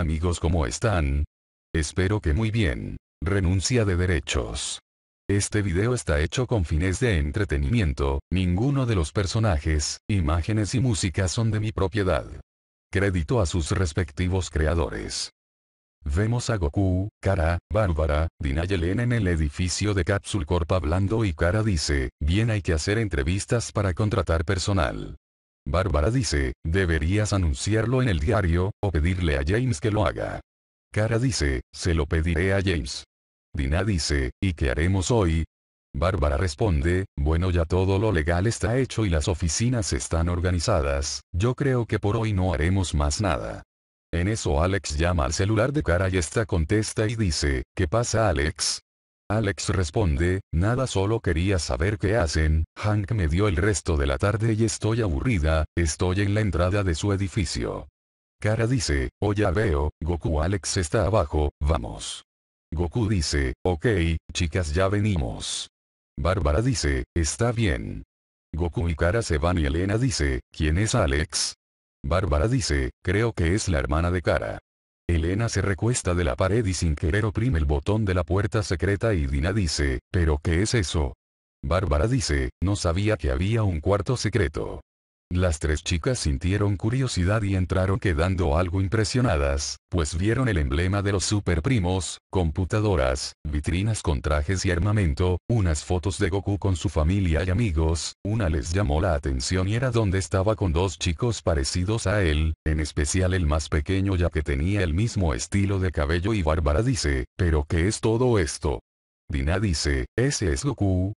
amigos ¿cómo están? Espero que muy bien. Renuncia de derechos. Este video está hecho con fines de entretenimiento, ninguno de los personajes, imágenes y música son de mi propiedad. Crédito a sus respectivos creadores. Vemos a Goku, Kara, Bárbara, Dina y Elena en el edificio de Capsule Corp hablando y Kara dice, bien hay que hacer entrevistas para contratar personal. Bárbara dice, deberías anunciarlo en el diario, o pedirle a James que lo haga. Cara dice, se lo pediré a James. Dina dice, ¿y qué haremos hoy? Bárbara responde, bueno ya todo lo legal está hecho y las oficinas están organizadas, yo creo que por hoy no haremos más nada. En eso Alex llama al celular de Cara y esta contesta y dice, ¿qué pasa Alex? Alex responde, nada solo quería saber qué hacen, Hank me dio el resto de la tarde y estoy aburrida, estoy en la entrada de su edificio. Kara dice, oh ya veo, Goku Alex está abajo, vamos. Goku dice, ok, chicas ya venimos. Bárbara dice, está bien. Goku y Kara se van y Elena dice, ¿quién es Alex? Bárbara dice, creo que es la hermana de Kara. Elena se recuesta de la pared y sin querer oprime el botón de la puerta secreta y Dina dice, ¿pero qué es eso? Bárbara dice, no sabía que había un cuarto secreto. Las tres chicas sintieron curiosidad y entraron quedando algo impresionadas, pues vieron el emblema de los superprimos, computadoras, vitrinas con trajes y armamento, unas fotos de Goku con su familia y amigos, una les llamó la atención y era donde estaba con dos chicos parecidos a él, en especial el más pequeño ya que tenía el mismo estilo de cabello y Bárbara dice, ¿pero qué es todo esto? Dina dice, ese es Goku.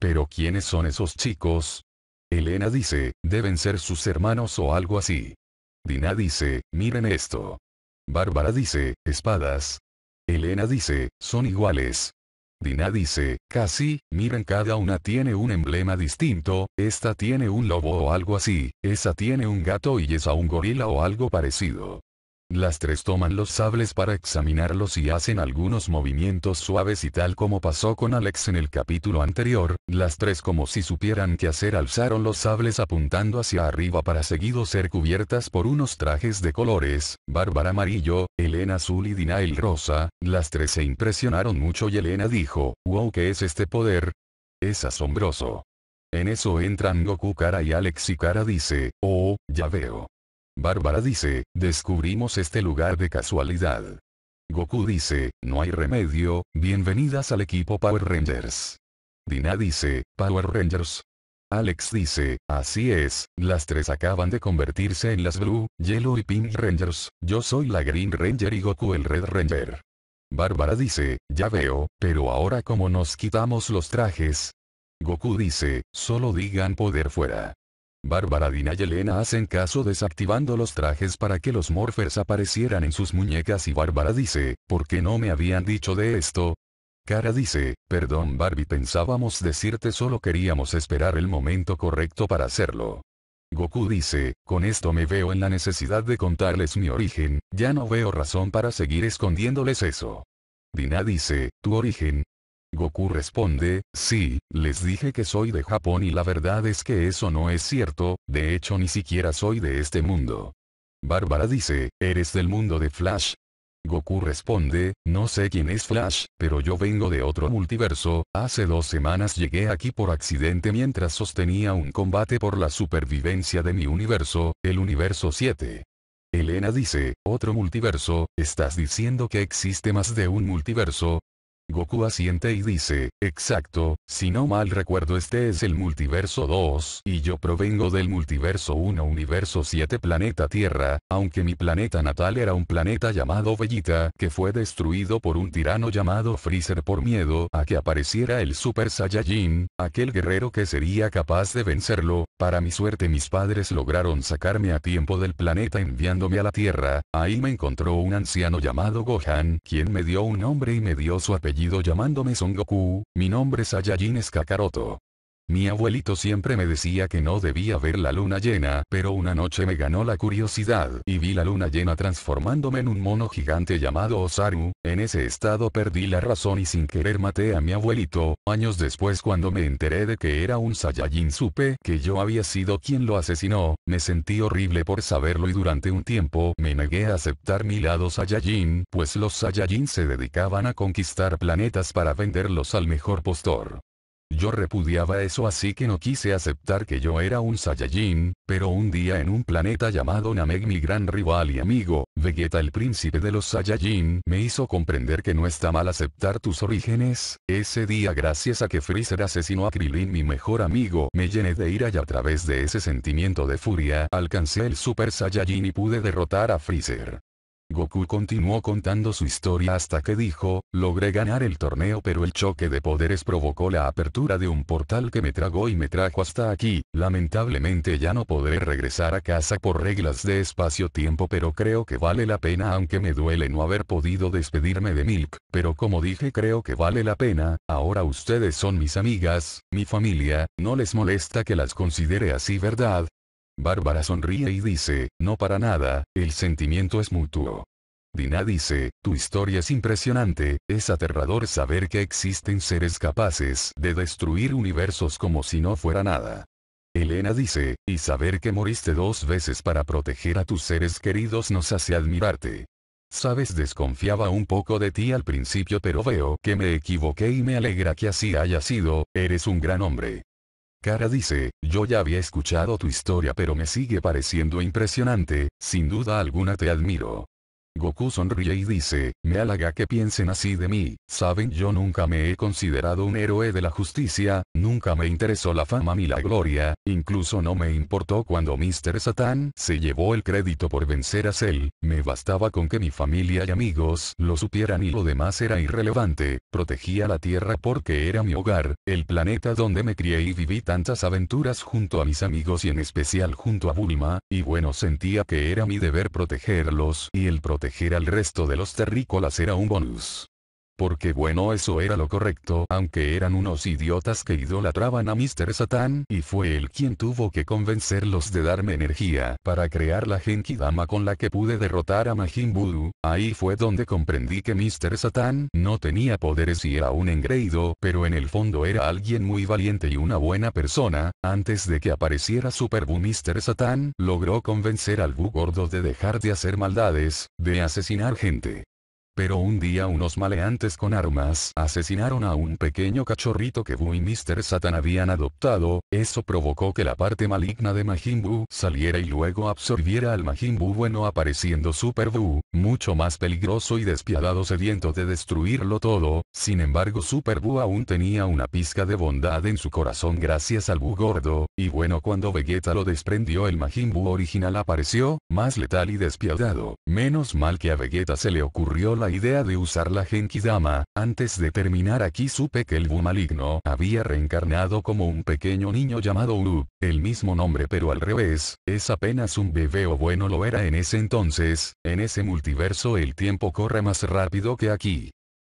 Pero ¿quiénes son esos chicos? Elena dice, deben ser sus hermanos o algo así. Dina dice, miren esto. Bárbara dice, espadas. Elena dice, son iguales. Dina dice, casi, miren cada una tiene un emblema distinto, esta tiene un lobo o algo así, esa tiene un gato y esa un gorila o algo parecido. Las tres toman los sables para examinarlos y hacen algunos movimientos suaves y tal como pasó con Alex en el capítulo anterior, las tres como si supieran qué hacer alzaron los sables apuntando hacia arriba para seguido ser cubiertas por unos trajes de colores, Bárbara amarillo, Elena azul y Dinael rosa, las tres se impresionaron mucho y Elena dijo, wow ¿qué es este poder? Es asombroso. En eso entran Goku Kara y Alex y Kara dice, oh, ya veo. Bárbara dice, descubrimos este lugar de casualidad. Goku dice, no hay remedio, bienvenidas al equipo Power Rangers. Dina dice, Power Rangers. Alex dice, así es, las tres acaban de convertirse en las Blue, Yellow y Pink Rangers, yo soy la Green Ranger y Goku el Red Ranger. Bárbara dice, ya veo, pero ahora como nos quitamos los trajes. Goku dice, solo digan poder fuera. Bárbara Dina y Elena hacen caso desactivando los trajes para que los morphers aparecieran en sus muñecas y Bárbara dice, ¿por qué no me habían dicho de esto? Cara dice, perdón Barbie pensábamos decirte solo queríamos esperar el momento correcto para hacerlo. Goku dice, con esto me veo en la necesidad de contarles mi origen, ya no veo razón para seguir escondiéndoles eso. Dina dice, tu origen, Goku responde, sí, les dije que soy de Japón y la verdad es que eso no es cierto, de hecho ni siquiera soy de este mundo. Bárbara dice, eres del mundo de Flash. Goku responde, no sé quién es Flash, pero yo vengo de otro multiverso, hace dos semanas llegué aquí por accidente mientras sostenía un combate por la supervivencia de mi universo, el universo 7. Elena dice, otro multiverso, ¿estás diciendo que existe más de un multiverso? Goku asiente y dice, exacto, si no mal recuerdo este es el multiverso 2 y yo provengo del multiverso 1 universo 7 planeta Tierra, aunque mi planeta natal era un planeta llamado Bellita que fue destruido por un tirano llamado Freezer por miedo a que apareciera el Super Saiyajin, aquel guerrero que sería capaz de vencerlo, para mi suerte mis padres lograron sacarme a tiempo del planeta enviándome a la Tierra, ahí me encontró un anciano llamado Gohan quien me dio un nombre y me dio su apellido llamándome Son Goku, mi nombre es es Kakaroto. Mi abuelito siempre me decía que no debía ver la luna llena, pero una noche me ganó la curiosidad y vi la luna llena transformándome en un mono gigante llamado Osaru, en ese estado perdí la razón y sin querer maté a mi abuelito, años después cuando me enteré de que era un Saiyajin supe que yo había sido quien lo asesinó, me sentí horrible por saberlo y durante un tiempo me negué a aceptar mi lado Saiyajin, pues los Saiyajin se dedicaban a conquistar planetas para venderlos al mejor postor. Yo repudiaba eso así que no quise aceptar que yo era un Saiyajin, pero un día en un planeta llamado Namek mi gran rival y amigo, Vegeta el príncipe de los Saiyajin me hizo comprender que no está mal aceptar tus orígenes, ese día gracias a que Freezer asesinó a Krillin mi mejor amigo me llené de ira y a través de ese sentimiento de furia alcancé el Super Saiyajin y pude derrotar a Freezer. Goku continuó contando su historia hasta que dijo, logré ganar el torneo pero el choque de poderes provocó la apertura de un portal que me tragó y me trajo hasta aquí, lamentablemente ya no podré regresar a casa por reglas de espacio-tiempo pero creo que vale la pena aunque me duele no haber podido despedirme de Milk, pero como dije creo que vale la pena, ahora ustedes son mis amigas, mi familia, no les molesta que las considere así verdad, Bárbara sonríe y dice, no para nada, el sentimiento es mutuo. Dina dice, tu historia es impresionante, es aterrador saber que existen seres capaces de destruir universos como si no fuera nada. Elena dice, y saber que moriste dos veces para proteger a tus seres queridos nos hace admirarte. Sabes, desconfiaba un poco de ti al principio pero veo que me equivoqué y me alegra que así haya sido, eres un gran hombre. Cara dice, yo ya había escuchado tu historia pero me sigue pareciendo impresionante, sin duda alguna te admiro. Goku sonríe y dice, me halaga que piensen así de mí, saben yo nunca me he considerado un héroe de la justicia, nunca me interesó la fama ni la gloria, incluso no me importó cuando Mr. Satan se llevó el crédito por vencer a Cell, me bastaba con que mi familia y amigos lo supieran y lo demás era irrelevante, protegía la tierra porque era mi hogar, el planeta donde me crié y viví tantas aventuras junto a mis amigos y en especial junto a Bulma, y bueno sentía que era mi deber protegerlos y el proteger al resto de los terrícolas era un bonus. Porque bueno eso era lo correcto, aunque eran unos idiotas que idolatraban a Mr. Satan y fue él quien tuvo que convencerlos de darme energía para crear la Genki Dama con la que pude derrotar a Majin Buu, ahí fue donde comprendí que Mr. Satan no tenía poderes y era un engreído, pero en el fondo era alguien muy valiente y una buena persona, antes de que apareciera Super Buu Mr. Satan logró convencer al Buu gordo de dejar de hacer maldades, de asesinar gente. Pero un día unos maleantes con armas asesinaron a un pequeño cachorrito que Buu y Mr. Satan habían adoptado, eso provocó que la parte maligna de Majin Buu saliera y luego absorbiera al Majin Buu bueno apareciendo Super Boo, mucho más peligroso y despiadado sediento de destruirlo todo, sin embargo Super Buu aún tenía una pizca de bondad en su corazón gracias al Bu gordo, y bueno cuando Vegeta lo desprendió el Majin Buu original apareció, más letal y despiadado, menos mal que a Vegeta se le ocurrió la idea de usar la Genkidama, antes de terminar aquí supe que el Bu maligno había reencarnado como un pequeño niño llamado Uru, el mismo nombre pero al revés, es apenas un bebé o bueno lo era en ese entonces, en ese multiverso el tiempo corre más rápido que aquí.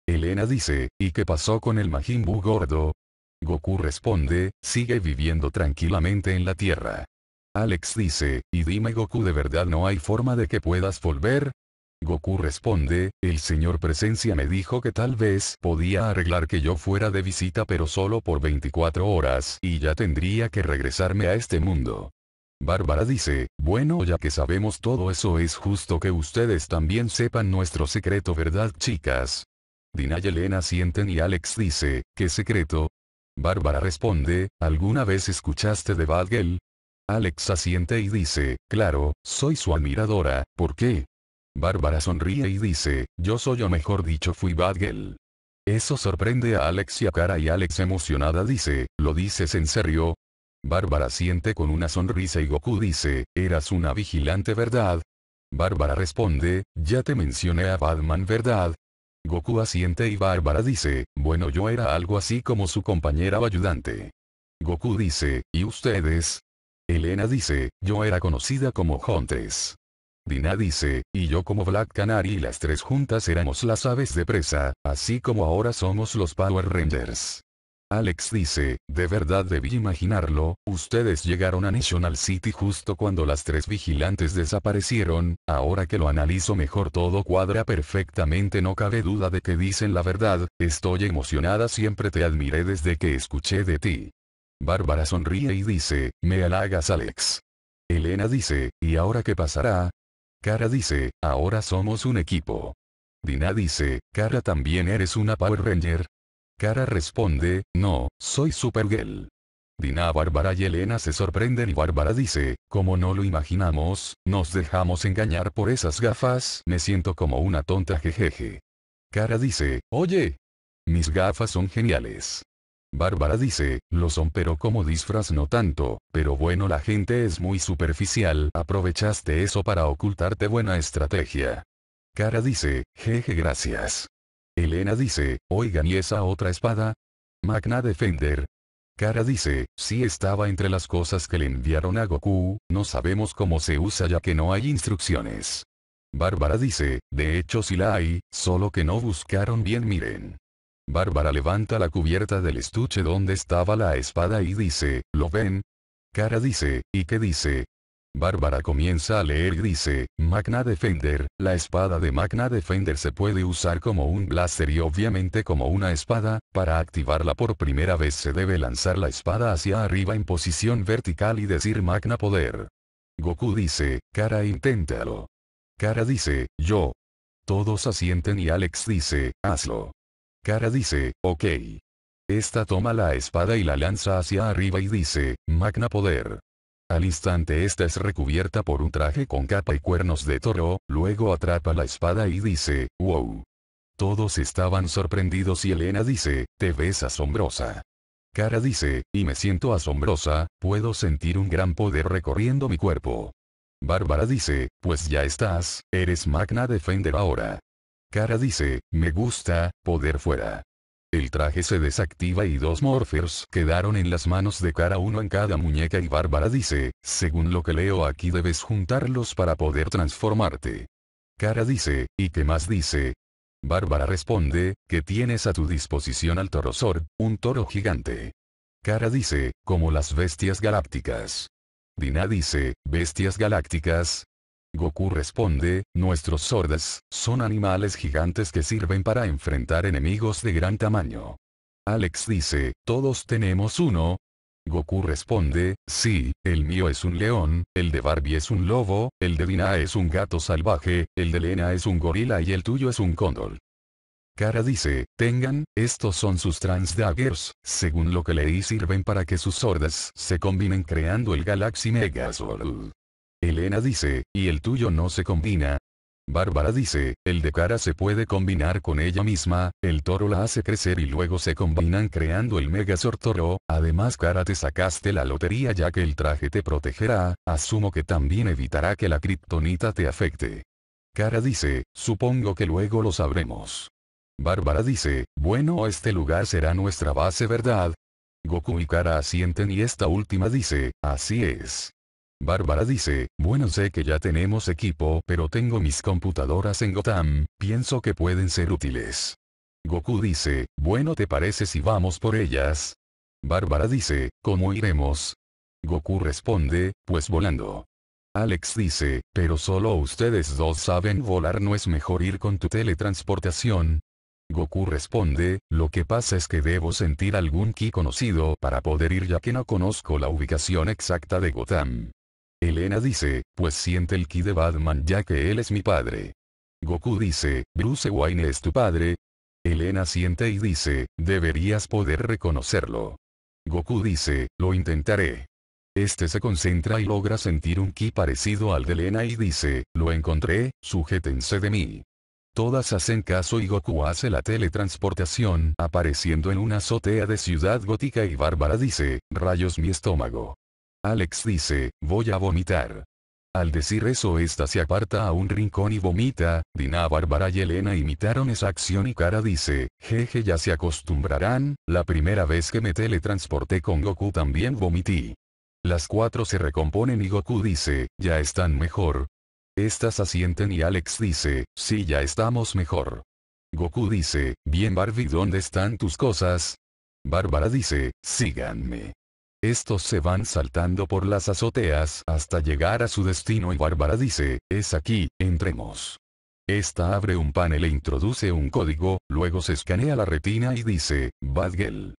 Elena dice, ¿y qué pasó con el Majin Bu gordo? Goku responde, sigue viviendo tranquilamente en la Tierra. Alex dice, y dime Goku de verdad no hay forma de que puedas volver, Goku responde, el señor presencia me dijo que tal vez podía arreglar que yo fuera de visita pero solo por 24 horas y ya tendría que regresarme a este mundo. Bárbara dice, bueno ya que sabemos todo eso es justo que ustedes también sepan nuestro secreto ¿verdad chicas? Dina y Elena sienten y Alex dice, ¿qué secreto? Bárbara responde, ¿alguna vez escuchaste de Bad Alex asiente y dice, claro, soy su admiradora, ¿por qué? Bárbara sonríe y dice, yo soy o mejor dicho fui Bad Eso sorprende a Alex a Cara y Alex emocionada dice, ¿lo dices en serio? Bárbara siente con una sonrisa y Goku dice, eras una vigilante ¿verdad? Bárbara responde, ya te mencioné a Batman ¿verdad? Goku asiente y Bárbara dice, bueno yo era algo así como su compañera o ayudante. Goku dice, ¿y ustedes? Elena dice, yo era conocida como Huntress. Dina dice, y yo como Black Canary y las tres juntas éramos las aves de presa, así como ahora somos los Power Rangers. Alex dice, de verdad debí imaginarlo, ustedes llegaron a National City justo cuando las tres vigilantes desaparecieron, ahora que lo analizo mejor todo cuadra perfectamente no cabe duda de que dicen la verdad, estoy emocionada siempre te admiré desde que escuché de ti. Bárbara sonríe y dice, me halagas Alex. Elena dice, ¿y ahora qué pasará? Kara dice, ahora somos un equipo. Dina dice, Kara también eres una Power Ranger. Kara responde, no, soy Supergirl. Dina, Bárbara y Elena se sorprenden y Bárbara dice, como no lo imaginamos, nos dejamos engañar por esas gafas, me siento como una tonta jejeje. Cara dice, oye, mis gafas son geniales. Bárbara dice, lo son pero como disfraz no tanto, pero bueno la gente es muy superficial, aprovechaste eso para ocultarte buena estrategia. Cara dice, jeje gracias. Elena dice, oigan y esa otra espada. Magna Defender. Cara dice, sí estaba entre las cosas que le enviaron a Goku, no sabemos cómo se usa ya que no hay instrucciones. Bárbara dice, de hecho si la hay, solo que no buscaron bien miren. Bárbara levanta la cubierta del estuche donde estaba la espada y dice, ¿lo ven? Cara dice, ¿y qué dice? Bárbara comienza a leer y dice, Magna Defender, la espada de Magna Defender se puede usar como un blaster y obviamente como una espada, para activarla por primera vez se debe lanzar la espada hacia arriba en posición vertical y decir Magna Poder. Goku dice, Cara inténtalo. Cara dice, yo. Todos asienten y Alex dice, hazlo. Cara dice, ok. Esta toma la espada y la lanza hacia arriba y dice, Magna Poder. Al instante esta es recubierta por un traje con capa y cuernos de toro, luego atrapa la espada y dice, wow. Todos estaban sorprendidos y Elena dice, te ves asombrosa. Cara dice, y me siento asombrosa, puedo sentir un gran poder recorriendo mi cuerpo. Bárbara dice, pues ya estás, eres magna defender ahora. Cara dice, me gusta, poder fuera. El traje se desactiva y dos morphers quedaron en las manos de Cara uno en cada muñeca y Bárbara dice, según lo que leo aquí debes juntarlos para poder transformarte. Cara dice, ¿y qué más dice? Bárbara responde, que tienes a tu disposición al torosor, un toro gigante. Cara dice, como las bestias galácticas. Dina dice, bestias galácticas, Goku responde, nuestros sordas, son animales gigantes que sirven para enfrentar enemigos de gran tamaño. Alex dice, todos tenemos uno. Goku responde, sí, el mío es un león, el de Barbie es un lobo, el de Dina es un gato salvaje, el de Lena es un gorila y el tuyo es un cóndor. Kara dice, tengan, estos son sus trans daggers, según lo que leí sirven para que sus sordas se combinen creando el Galaxy Megazord. Elena dice, y el tuyo no se combina. Bárbara dice, el de cara se puede combinar con ella misma, el toro la hace crecer y luego se combinan creando el Megazord toro, además cara te sacaste la lotería ya que el traje te protegerá, asumo que también evitará que la kriptonita te afecte. Cara dice, supongo que luego lo sabremos. Bárbara dice, bueno este lugar será nuestra base verdad. Goku y Kara asienten y esta última dice, así es. Bárbara dice, bueno sé que ya tenemos equipo pero tengo mis computadoras en Gotham, pienso que pueden ser útiles. Goku dice, bueno te parece si vamos por ellas. Bárbara dice, ¿cómo iremos? Goku responde, pues volando. Alex dice, pero solo ustedes dos saben volar no es mejor ir con tu teletransportación. Goku responde, lo que pasa es que debo sentir algún ki conocido para poder ir ya que no conozco la ubicación exacta de Gotham. Elena dice, pues siente el ki de Batman ya que él es mi padre. Goku dice, Bruce Wayne es tu padre. Elena siente y dice, deberías poder reconocerlo. Goku dice, lo intentaré. Este se concentra y logra sentir un ki parecido al de Elena y dice, lo encontré, sujétense de mí. Todas hacen caso y Goku hace la teletransportación apareciendo en una azotea de ciudad gótica y Bárbara dice, rayos mi estómago. Alex dice, voy a vomitar. Al decir eso esta se aparta a un rincón y vomita, Dina, Bárbara y Elena imitaron esa acción y Kara dice, jeje ya se acostumbrarán, la primera vez que me teletransporté con Goku también vomití. Las cuatro se recomponen y Goku dice, ya están mejor. Estas asienten y Alex dice, sí ya estamos mejor. Goku dice, bien Barbie ¿dónde están tus cosas? Bárbara dice, síganme. Estos se van saltando por las azoteas hasta llegar a su destino y Bárbara dice, es aquí, entremos. Esta abre un panel e introduce un código, luego se escanea la retina y dice, "Badgel".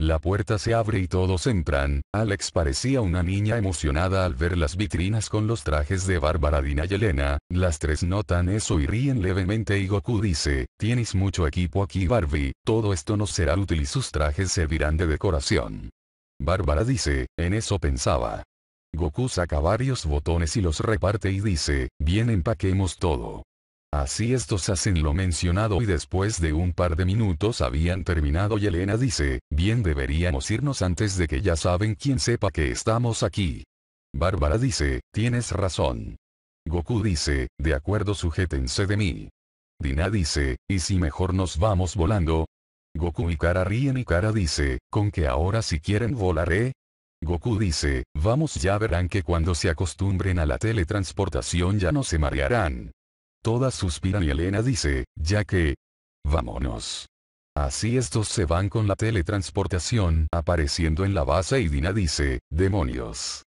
La puerta se abre y todos entran, Alex parecía una niña emocionada al ver las vitrinas con los trajes de Bárbara Dina y Elena, las tres notan eso y ríen levemente y Goku dice, tienes mucho equipo aquí Barbie, todo esto nos será útil y sus trajes servirán de decoración. Bárbara dice, en eso pensaba. Goku saca varios botones y los reparte y dice, bien empaquemos todo. Así estos hacen lo mencionado y después de un par de minutos habían terminado y Elena dice, bien deberíamos irnos antes de que ya saben quien sepa que estamos aquí. Bárbara dice, tienes razón. Goku dice, de acuerdo sujétense de mí. Dina dice, ¿y si mejor nos vamos volando? Goku y Kara ríen y Kara dice, ¿con que ahora si quieren volaré? Goku dice, vamos ya verán que cuando se acostumbren a la teletransportación ya no se marearán. Todas suspiran y Elena dice, ya que... Vámonos. Así estos se van con la teletransportación apareciendo en la base y Dina dice, demonios.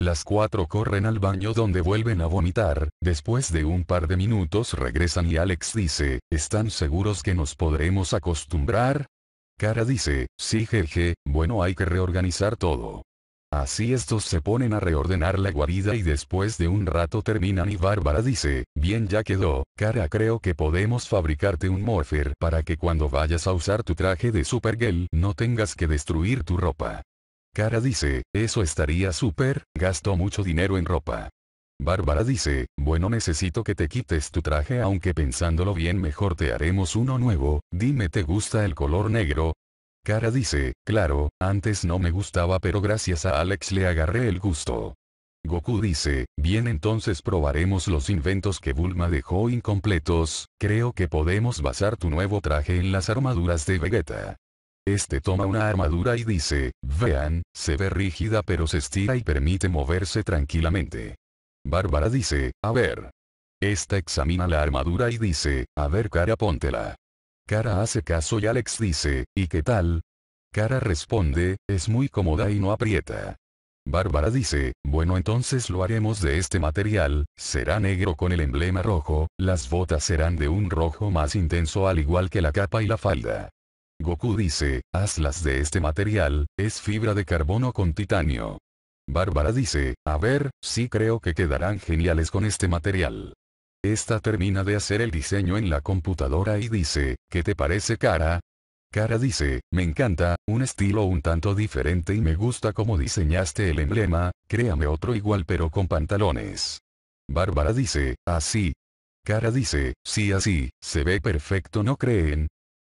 Las cuatro corren al baño donde vuelven a vomitar, después de un par de minutos regresan y Alex dice, ¿están seguros que nos podremos acostumbrar? Cara dice, sí jeje, bueno hay que reorganizar todo. Así estos se ponen a reordenar la guarida y después de un rato terminan y Bárbara dice, bien ya quedó, cara creo que podemos fabricarte un morpher para que cuando vayas a usar tu traje de Supergirl no tengas que destruir tu ropa. Cara dice, eso estaría súper, gasto mucho dinero en ropa. Bárbara dice, bueno necesito que te quites tu traje aunque pensándolo bien mejor te haremos uno nuevo, dime te gusta el color negro. Cara dice, claro, antes no me gustaba pero gracias a Alex le agarré el gusto. Goku dice, bien entonces probaremos los inventos que Bulma dejó incompletos, creo que podemos basar tu nuevo traje en las armaduras de Vegeta. Este toma una armadura y dice, vean, se ve rígida pero se estira y permite moverse tranquilamente. Bárbara dice, a ver. Esta examina la armadura y dice, a ver cara póntela. Cara hace caso y Alex dice, ¿y qué tal? Cara responde, es muy cómoda y no aprieta. Bárbara dice, bueno entonces lo haremos de este material, será negro con el emblema rojo, las botas serán de un rojo más intenso al igual que la capa y la falda. Goku dice, hazlas de este material, es fibra de carbono con titanio. Bárbara dice, a ver, sí creo que quedarán geniales con este material. Esta termina de hacer el diseño en la computadora y dice, ¿qué te parece cara? Cara dice, me encanta, un estilo un tanto diferente y me gusta cómo diseñaste el emblema, créame otro igual pero con pantalones. Bárbara dice, así. Cara dice, sí así, se ve perfecto no creen,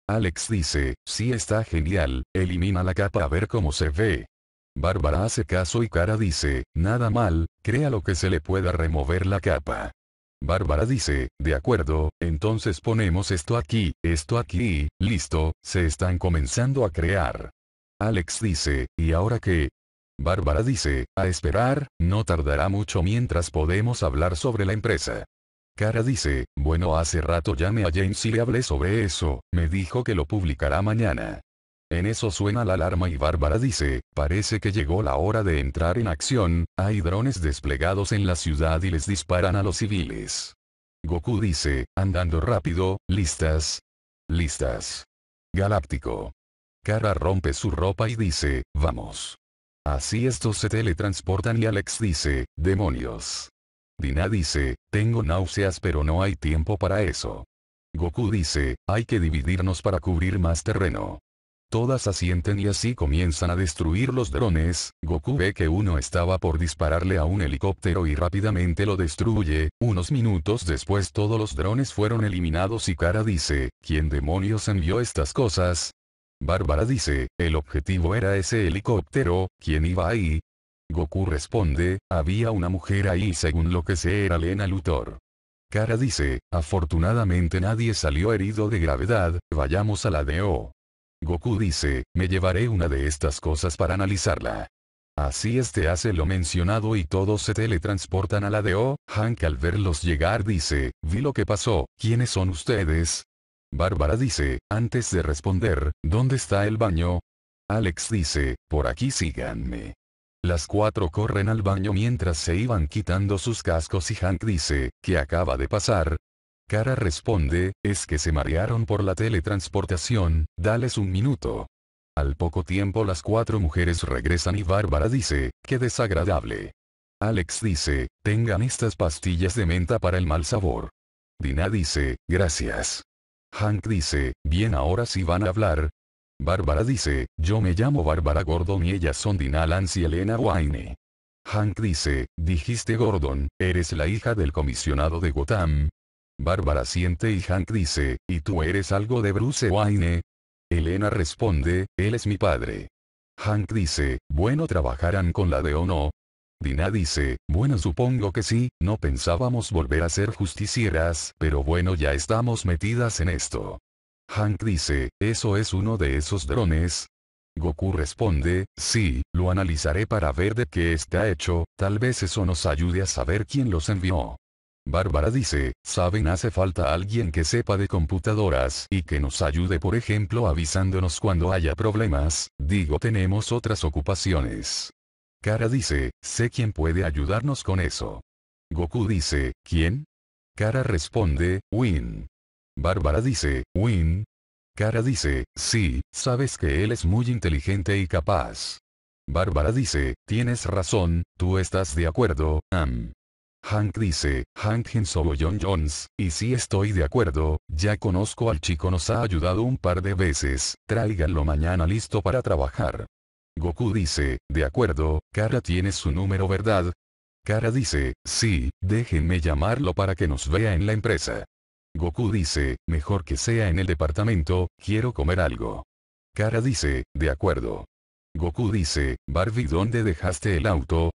Alex dice, sí está genial, elimina la capa a ver cómo se ve. Bárbara hace caso y Cara dice, nada mal, crea lo que se le pueda remover la capa. Bárbara dice, de acuerdo, entonces ponemos esto aquí, esto aquí, listo, se están comenzando a crear. Alex dice, ¿y ahora qué? Bárbara dice, a esperar, no tardará mucho mientras podemos hablar sobre la empresa. Cara dice, bueno hace rato llamé a James y le hablé sobre eso, me dijo que lo publicará mañana. En eso suena la alarma y Bárbara dice, parece que llegó la hora de entrar en acción, hay drones desplegados en la ciudad y les disparan a los civiles. Goku dice, andando rápido, listas. Listas. Galáctico. Kara rompe su ropa y dice, vamos. Así estos se teletransportan y Alex dice, demonios. Dina dice, tengo náuseas pero no hay tiempo para eso. Goku dice, hay que dividirnos para cubrir más terreno. Todas asienten y así comienzan a destruir los drones, Goku ve que uno estaba por dispararle a un helicóptero y rápidamente lo destruye, unos minutos después todos los drones fueron eliminados y Kara dice, ¿quién demonios envió estas cosas? Bárbara dice, el objetivo era ese helicóptero, ¿quién iba ahí? Goku responde, había una mujer ahí según lo que se era Lena Luthor. Kara dice, afortunadamente nadie salió herido de gravedad, vayamos a la DO. Goku dice, me llevaré una de estas cosas para analizarla. Así este hace lo mencionado y todos se teletransportan a la DO, Hank al verlos llegar dice, vi lo que pasó, ¿quiénes son ustedes? Bárbara dice, antes de responder, ¿dónde está el baño? Alex dice, por aquí síganme. Las cuatro corren al baño mientras se iban quitando sus cascos y Hank dice, ¿qué acaba de pasar? Cara responde, es que se marearon por la teletransportación, dales un minuto. Al poco tiempo las cuatro mujeres regresan y Bárbara dice, qué desagradable. Alex dice, tengan estas pastillas de menta para el mal sabor. Dina dice, gracias. Hank dice, bien ahora sí van a hablar, Bárbara dice, yo me llamo Bárbara Gordon y ellas son Dina Lance y Elena Wayne. Hank dice, dijiste Gordon, eres la hija del comisionado de Gotham. Bárbara siente y Hank dice, ¿y tú eres algo de Bruce Wayne? Elena responde, él es mi padre. Hank dice, bueno trabajarán con la de o no. Dina dice, bueno supongo que sí, no pensábamos volver a ser justicieras, pero bueno ya estamos metidas en esto. Hank dice, ¿eso es uno de esos drones? Goku responde, sí, lo analizaré para ver de qué está hecho, tal vez eso nos ayude a saber quién los envió. Bárbara dice, saben hace falta alguien que sepa de computadoras y que nos ayude por ejemplo avisándonos cuando haya problemas, digo tenemos otras ocupaciones. Kara dice, sé quién puede ayudarnos con eso. Goku dice, ¿quién? Kara responde, Win. Bárbara dice, Win. Cara dice, sí, sabes que él es muy inteligente y capaz. Bárbara dice, tienes razón, tú estás de acuerdo, am. Hank dice, Hank Henson o John Jones, y si estoy de acuerdo, ya conozco al chico nos ha ayudado un par de veces, tráiganlo mañana listo para trabajar. Goku dice, de acuerdo, Kara tiene su número ¿verdad? Kara dice, sí, déjenme llamarlo para que nos vea en la empresa. Goku dice, mejor que sea en el departamento, quiero comer algo. Kara dice, de acuerdo. Goku dice, Barbie ¿dónde dejaste el auto?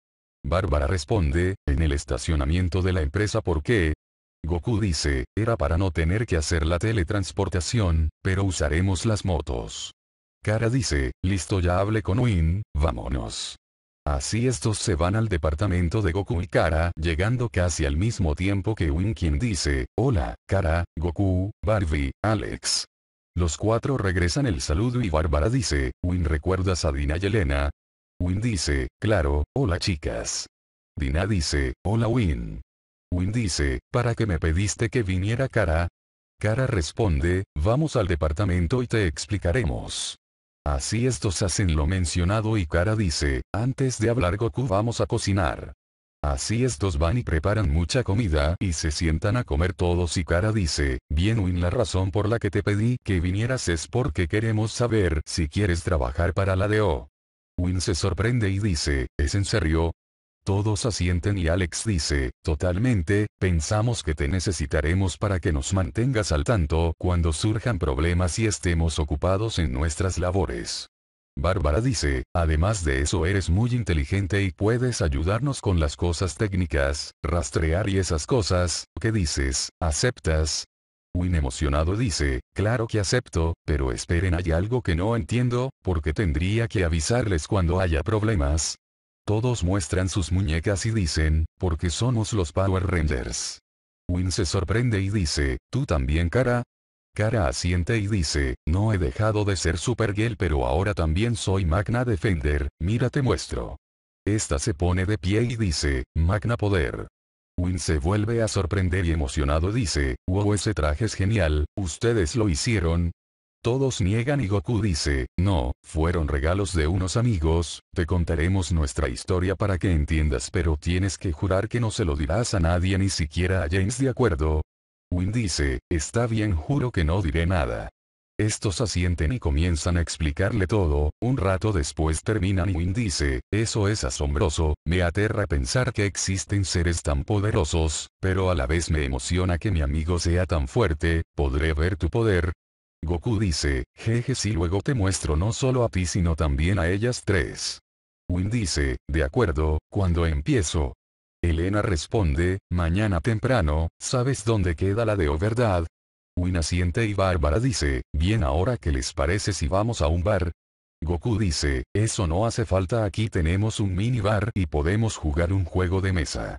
Bárbara responde, en el estacionamiento de la empresa ¿por qué? Goku dice, era para no tener que hacer la teletransportación, pero usaremos las motos. Kara dice, listo ya hablé con Win, vámonos. Así estos se van al departamento de Goku y Kara, llegando casi al mismo tiempo que Win quien dice, hola, Kara, Goku, Barbie, Alex. Los cuatro regresan el saludo y Bárbara dice, Win ¿recuerdas a Dina y Elena? Win dice, claro, hola chicas. Dina dice, hola Win. Win dice, ¿para qué me pediste que viniera Kara? Kara responde, vamos al departamento y te explicaremos. Así estos hacen lo mencionado y Kara dice, antes de hablar Goku vamos a cocinar. Así estos van y preparan mucha comida y se sientan a comer todos y Kara dice, bien Win la razón por la que te pedí que vinieras es porque queremos saber si quieres trabajar para la DO. Win se sorprende y dice, ¿es en serio? Todos asienten y Alex dice, totalmente, pensamos que te necesitaremos para que nos mantengas al tanto cuando surjan problemas y estemos ocupados en nuestras labores. Bárbara dice, además de eso eres muy inteligente y puedes ayudarnos con las cosas técnicas, rastrear y esas cosas, ¿qué dices? ¿Aceptas? Win emocionado dice, claro que acepto, pero esperen hay algo que no entiendo, porque tendría que avisarles cuando haya problemas, todos muestran sus muñecas y dicen, porque somos los Power Rangers. Win se sorprende y dice, ¿tú también cara? Cara asiente y dice, no he dejado de ser Supergirl pero ahora también soy Magna Defender, mira te muestro. Esta se pone de pie y dice, Magna Poder. Win se vuelve a sorprender y emocionado dice, wow ese traje es genial, ustedes lo hicieron, todos niegan y Goku dice, no, fueron regalos de unos amigos, te contaremos nuestra historia para que entiendas pero tienes que jurar que no se lo dirás a nadie ni siquiera a James de acuerdo. Win dice, está bien juro que no diré nada. Estos asienten y comienzan a explicarle todo, un rato después terminan y Win dice, eso es asombroso, me aterra pensar que existen seres tan poderosos, pero a la vez me emociona que mi amigo sea tan fuerte, podré ver tu poder, Goku dice, jeje si luego te muestro no solo a ti sino también a ellas tres. Win dice, de acuerdo, cuando empiezo. Elena responde, mañana temprano, ¿sabes dónde queda la de O verdad? Win asiente y Bárbara dice, bien ahora que les parece si vamos a un bar. Goku dice, eso no hace falta aquí tenemos un minibar y podemos jugar un juego de mesa.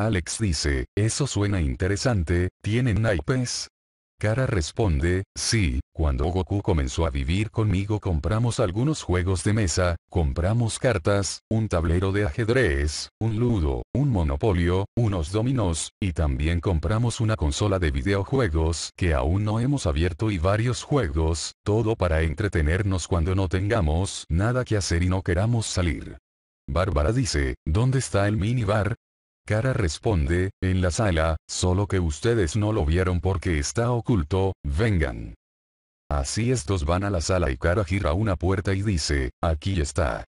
Alex dice, eso suena interesante, ¿tienen naipes? Kara responde, sí, cuando Goku comenzó a vivir conmigo compramos algunos juegos de mesa, compramos cartas, un tablero de ajedrez, un ludo, un monopolio, unos dominos, y también compramos una consola de videojuegos que aún no hemos abierto y varios juegos, todo para entretenernos cuando no tengamos nada que hacer y no queramos salir. Bárbara dice, ¿dónde está el minibar? Cara responde, en la sala, solo que ustedes no lo vieron porque está oculto, vengan. Así estos van a la sala y Cara gira una puerta y dice, aquí está.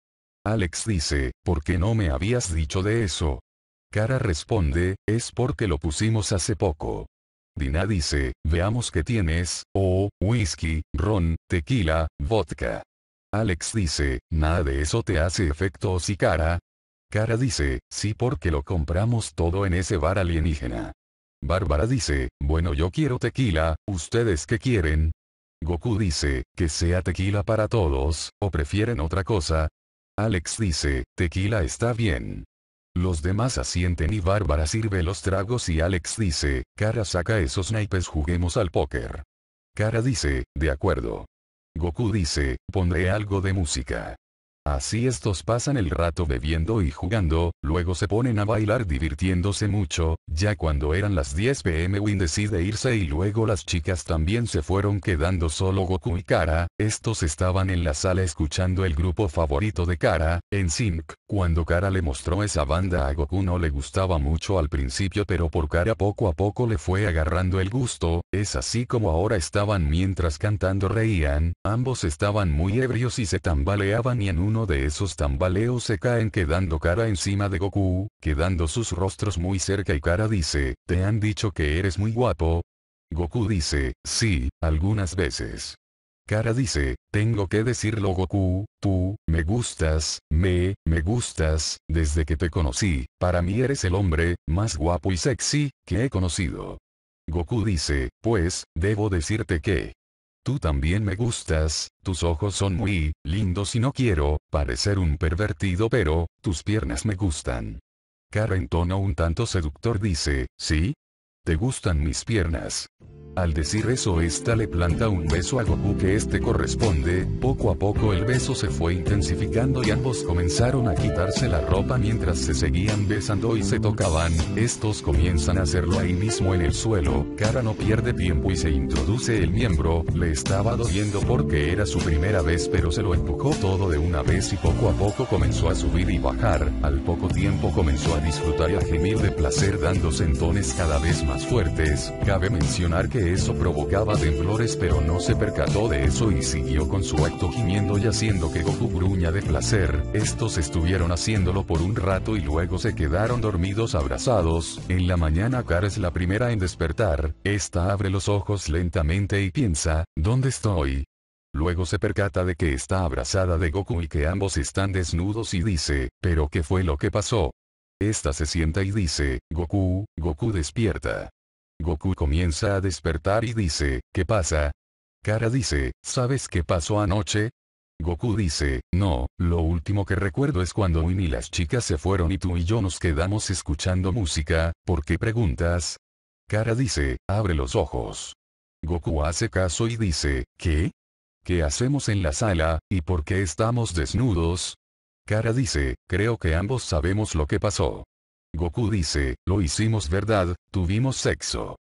Alex dice, ¿por qué no me habías dicho de eso? Cara responde, es porque lo pusimos hace poco. Dina dice, veamos qué tienes, oh, whisky, ron, tequila, vodka. Alex dice, nada de eso te hace efecto o si cara, Cara dice, sí porque lo compramos todo en ese bar alienígena. Bárbara dice, bueno yo quiero tequila, ¿ustedes qué quieren? Goku dice, que sea tequila para todos, o prefieren otra cosa. Alex dice, tequila está bien. Los demás asienten y Bárbara sirve los tragos y Alex dice, Cara saca esos naipes juguemos al póker. Cara dice, de acuerdo. Goku dice, pondré algo de música. Así estos pasan el rato bebiendo y jugando, luego se ponen a bailar divirtiéndose mucho, ya cuando eran las 10 pm Win decide irse y luego las chicas también se fueron quedando solo Goku y Kara, estos estaban en la sala escuchando el grupo favorito de Kara, en Sync, cuando Kara le mostró esa banda a Goku no le gustaba mucho al principio pero por Kara poco a poco le fue agarrando el gusto, es así como ahora estaban mientras cantando reían, ambos estaban muy ebrios y se tambaleaban y en un uno de esos tambaleos se caen quedando cara encima de Goku, quedando sus rostros muy cerca y cara dice, ¿te han dicho que eres muy guapo? Goku dice, sí, algunas veces. Cara dice, tengo que decirlo Goku, tú, me gustas, me, me gustas, desde que te conocí, para mí eres el hombre, más guapo y sexy, que he conocido. Goku dice, pues, debo decirte que, Tú también me gustas, tus ojos son muy lindos y no quiero parecer un pervertido pero, tus piernas me gustan. Cara en tono un tanto seductor dice, ¿sí? ¿Te gustan mis piernas? Al decir eso esta le planta un beso a Goku que este corresponde, poco a poco el beso se fue intensificando y ambos comenzaron a quitarse la ropa mientras se seguían besando y se tocaban, estos comienzan a hacerlo ahí mismo en el suelo, Kara no pierde tiempo y se introduce el miembro, le estaba doliendo porque era su primera vez pero se lo empujó todo de una vez y poco a poco comenzó a subir y bajar, al poco tiempo comenzó a disfrutar y a gemir de placer dando sentones cada vez más fuertes, cabe mencionar que eso provocaba temblores pero no se percató de eso y siguió con su acto gimiendo y haciendo que Goku gruña de placer, estos estuvieron haciéndolo por un rato y luego se quedaron dormidos abrazados, en la mañana Kara es la primera en despertar, esta abre los ojos lentamente y piensa, ¿dónde estoy? Luego se percata de que está abrazada de Goku y que ambos están desnudos y dice, ¿pero qué fue lo que pasó? Esta se sienta y dice, Goku, Goku despierta. Goku comienza a despertar y dice, ¿qué pasa? Kara dice, ¿sabes qué pasó anoche? Goku dice, no, lo último que recuerdo es cuando Win y las chicas se fueron y tú y yo nos quedamos escuchando música, ¿por qué preguntas? Kara dice, abre los ojos. Goku hace caso y dice, ¿qué? ¿Qué hacemos en la sala, y por qué estamos desnudos? Kara dice, creo que ambos sabemos lo que pasó. Goku dice, lo hicimos verdad, tuvimos sexo.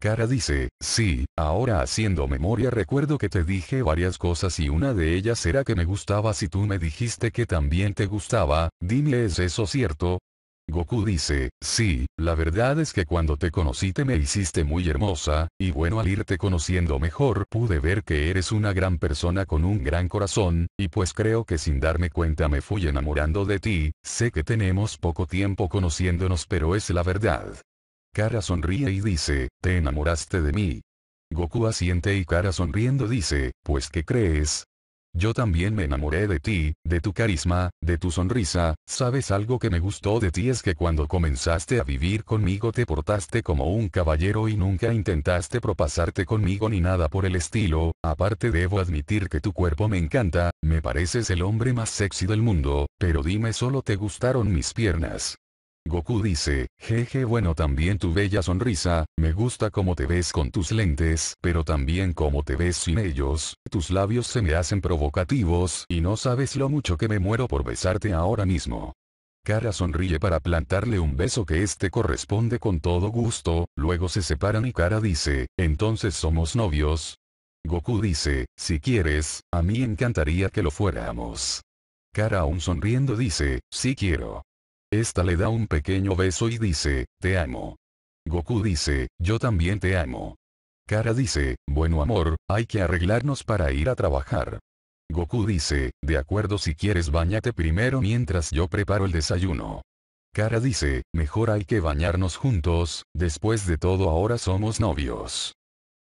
Kara dice, sí, ahora haciendo memoria recuerdo que te dije varias cosas y una de ellas era que me gustaba si tú me dijiste que también te gustaba, dime es eso cierto, Goku dice, sí, la verdad es que cuando te conocí te me hiciste muy hermosa, y bueno al irte conociendo mejor pude ver que eres una gran persona con un gran corazón, y pues creo que sin darme cuenta me fui enamorando de ti, sé que tenemos poco tiempo conociéndonos pero es la verdad. Kara sonríe y dice, te enamoraste de mí. Goku asiente y Kara sonriendo dice, pues ¿qué crees? Yo también me enamoré de ti, de tu carisma, de tu sonrisa, sabes algo que me gustó de ti es que cuando comenzaste a vivir conmigo te portaste como un caballero y nunca intentaste propasarte conmigo ni nada por el estilo, aparte debo admitir que tu cuerpo me encanta, me pareces el hombre más sexy del mundo, pero dime solo te gustaron mis piernas. Goku dice, jeje bueno también tu bella sonrisa, me gusta cómo te ves con tus lentes, pero también cómo te ves sin ellos, tus labios se me hacen provocativos y no sabes lo mucho que me muero por besarte ahora mismo. Kara sonríe para plantarle un beso que este corresponde con todo gusto, luego se separan y Kara dice, entonces somos novios. Goku dice, si quieres, a mí encantaría que lo fuéramos. Kara aún sonriendo dice, sí quiero. Esta le da un pequeño beso y dice, te amo. Goku dice, yo también te amo. Kara dice, bueno amor, hay que arreglarnos para ir a trabajar. Goku dice, de acuerdo si quieres bañate primero mientras yo preparo el desayuno. Kara dice, mejor hay que bañarnos juntos, después de todo ahora somos novios.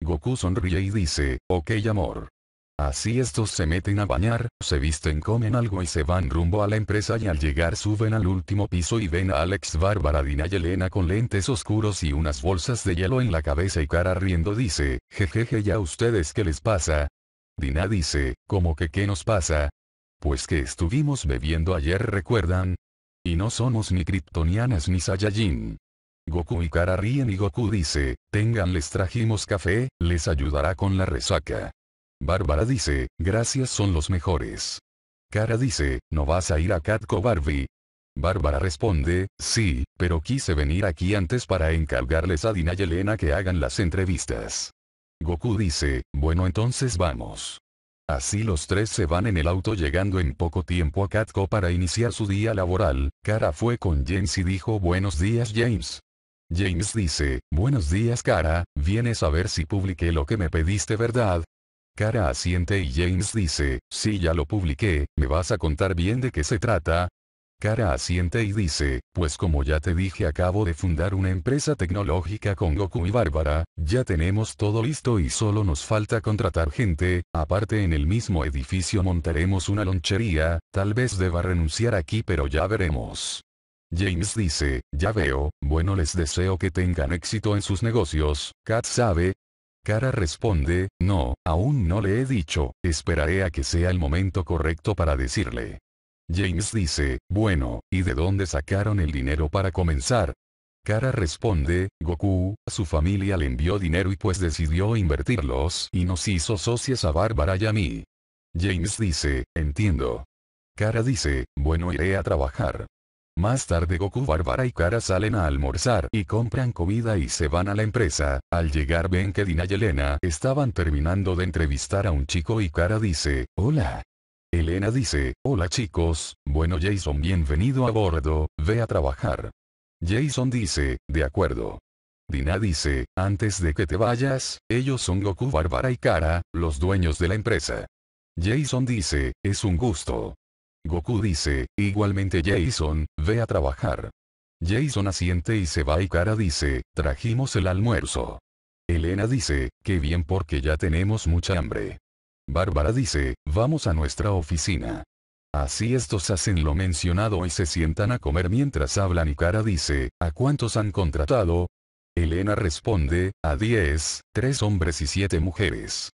Goku sonríe y dice, ok amor. Así estos se meten a bañar, se visten comen algo y se van rumbo a la empresa y al llegar suben al último piso y ven a Alex, Bárbara, Dina y Elena con lentes oscuros y unas bolsas de hielo en la cabeza y cara riendo dice, jejeje ya ustedes qué les pasa? Dina dice, ¿cómo que qué nos pasa? Pues que estuvimos bebiendo ayer recuerdan. Y no somos ni kryptonianas ni Saiyajin. Goku y cara ríen y Goku dice, tengan les trajimos café, les ayudará con la resaca. Bárbara dice, gracias son los mejores. Cara dice, ¿no vas a ir a Catco Barbie? Bárbara responde, sí, pero quise venir aquí antes para encargarles a Dina y Elena que hagan las entrevistas. Goku dice, bueno entonces vamos. Así los tres se van en el auto llegando en poco tiempo a Catco para iniciar su día laboral, Cara fue con James y dijo buenos días James. James dice, buenos días Cara, vienes a ver si publiqué lo que me pediste verdad, Cara asiente y James dice, sí ya lo publiqué, ¿me vas a contar bien de qué se trata? Cara asiente y dice, pues como ya te dije acabo de fundar una empresa tecnológica con Goku y Bárbara, ya tenemos todo listo y solo nos falta contratar gente, aparte en el mismo edificio montaremos una lonchería, tal vez deba renunciar aquí pero ya veremos. James dice, ya veo, bueno les deseo que tengan éxito en sus negocios, Kat sabe, Cara responde, no, aún no le he dicho, esperaré a que sea el momento correcto para decirle. James dice, bueno, ¿y de dónde sacaron el dinero para comenzar? Cara responde, Goku, su familia le envió dinero y pues decidió invertirlos y nos hizo socias a Bárbara y a mí. James dice, entiendo. Cara dice, bueno iré a trabajar. Más tarde Goku, Bárbara y Kara salen a almorzar y compran comida y se van a la empresa. Al llegar ven que Dina y Elena estaban terminando de entrevistar a un chico y Kara dice, hola. Elena dice, hola chicos, bueno Jason bienvenido a bordo, ve a trabajar. Jason dice, de acuerdo. Dina dice, antes de que te vayas, ellos son Goku, Bárbara y Kara, los dueños de la empresa. Jason dice, es un gusto. Goku dice, igualmente Jason, ve a trabajar. Jason asiente y se va y Kara dice, trajimos el almuerzo. Elena dice, qué bien porque ya tenemos mucha hambre. Bárbara dice, vamos a nuestra oficina. Así estos hacen lo mencionado y se sientan a comer mientras hablan y Kara dice, ¿a cuántos han contratado? Elena responde, a 10, 3 hombres y 7 mujeres.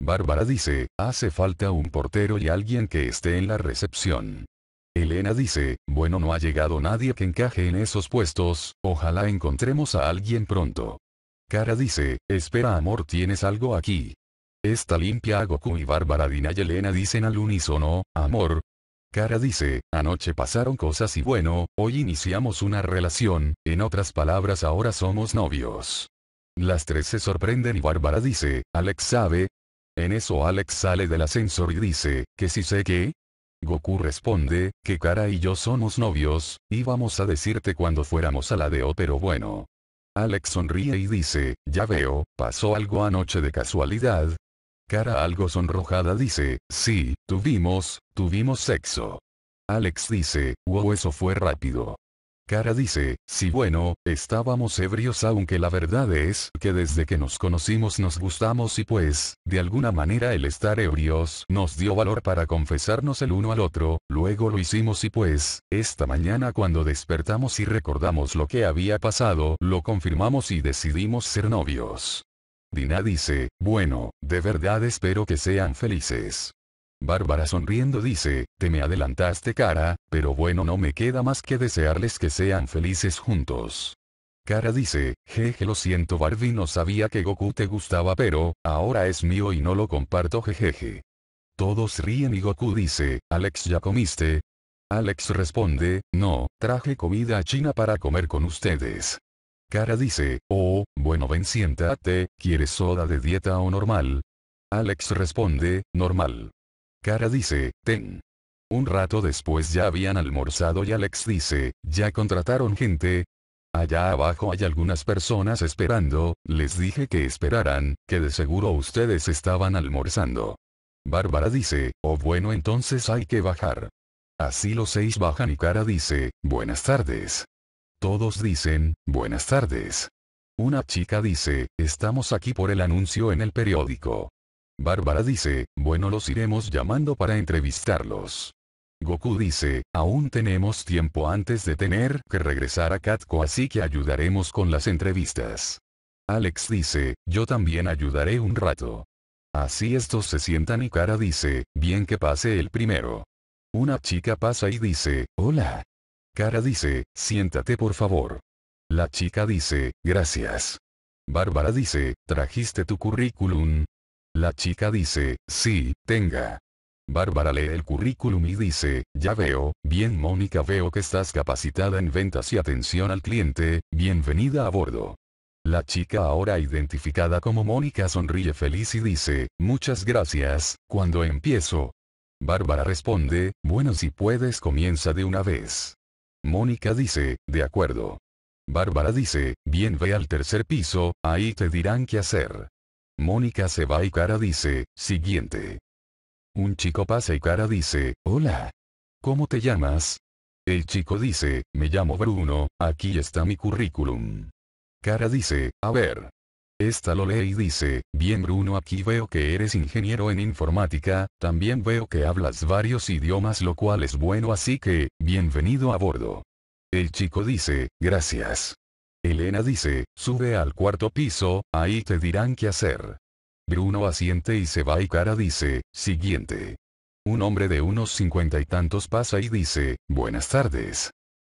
Bárbara dice, hace falta un portero y alguien que esté en la recepción. Elena dice, bueno no ha llegado nadie que encaje en esos puestos, ojalá encontremos a alguien pronto. Cara dice, espera amor tienes algo aquí. Está limpia Goku y Bárbara Dina y Elena dicen al unísono, amor. Cara dice, anoche pasaron cosas y bueno, hoy iniciamos una relación, en otras palabras ahora somos novios. Las tres se sorprenden y Bárbara dice, Alex sabe, en eso Alex sale del ascensor y dice, ¿que si sé qué? Goku responde, que Kara y yo somos novios, íbamos a decirte cuando fuéramos a la O pero bueno. Alex sonríe y dice, ya veo, pasó algo anoche de casualidad. Cara algo sonrojada dice, sí, tuvimos, tuvimos sexo. Alex dice, wow eso fue rápido. Cara dice, sí bueno, estábamos ebrios aunque la verdad es que desde que nos conocimos nos gustamos y pues, de alguna manera el estar ebrios nos dio valor para confesarnos el uno al otro, luego lo hicimos y pues, esta mañana cuando despertamos y recordamos lo que había pasado, lo confirmamos y decidimos ser novios. Dina dice, bueno, de verdad espero que sean felices. Bárbara sonriendo dice, te me adelantaste cara, pero bueno no me queda más que desearles que sean felices juntos. Cara dice, jeje lo siento Barbie no sabía que Goku te gustaba pero, ahora es mío y no lo comparto jejeje. Todos ríen y Goku dice, Alex ya comiste. Alex responde, no, traje comida a China para comer con ustedes. Cara dice, oh, bueno ven siéntate, ¿quieres soda de dieta o normal? Alex responde, normal cara dice, ten. Un rato después ya habían almorzado y Alex dice, ¿ya contrataron gente? Allá abajo hay algunas personas esperando, les dije que esperaran, que de seguro ustedes estaban almorzando. Bárbara dice, oh bueno entonces hay que bajar. Así los seis bajan y Cara dice, buenas tardes. Todos dicen, buenas tardes. Una chica dice, estamos aquí por el anuncio en el periódico. Bárbara dice, bueno los iremos llamando para entrevistarlos. Goku dice, aún tenemos tiempo antes de tener que regresar a Katko así que ayudaremos con las entrevistas. Alex dice, yo también ayudaré un rato. Así estos se sientan y Kara dice, bien que pase el primero. Una chica pasa y dice, hola. Kara dice, siéntate por favor. La chica dice, gracias. Bárbara dice, ¿trajiste tu currículum? La chica dice, sí, tenga. Bárbara lee el currículum y dice, ya veo, bien Mónica veo que estás capacitada en ventas y atención al cliente, bienvenida a bordo. La chica ahora identificada como Mónica sonríe feliz y dice, muchas gracias, cuando empiezo. Bárbara responde, bueno si puedes comienza de una vez. Mónica dice, de acuerdo. Bárbara dice, bien ve al tercer piso, ahí te dirán qué hacer. Mónica se va y Cara dice, siguiente. Un chico pasa y Cara dice, hola. ¿Cómo te llamas? El chico dice, me llamo Bruno, aquí está mi currículum. Cara dice, a ver. Esta lo lee y dice, bien Bruno aquí veo que eres ingeniero en informática, también veo que hablas varios idiomas lo cual es bueno así que, bienvenido a bordo. El chico dice, gracias. Elena dice, sube al cuarto piso, ahí te dirán qué hacer. Bruno asiente y se va y Cara dice, siguiente. Un hombre de unos cincuenta y tantos pasa y dice, buenas tardes.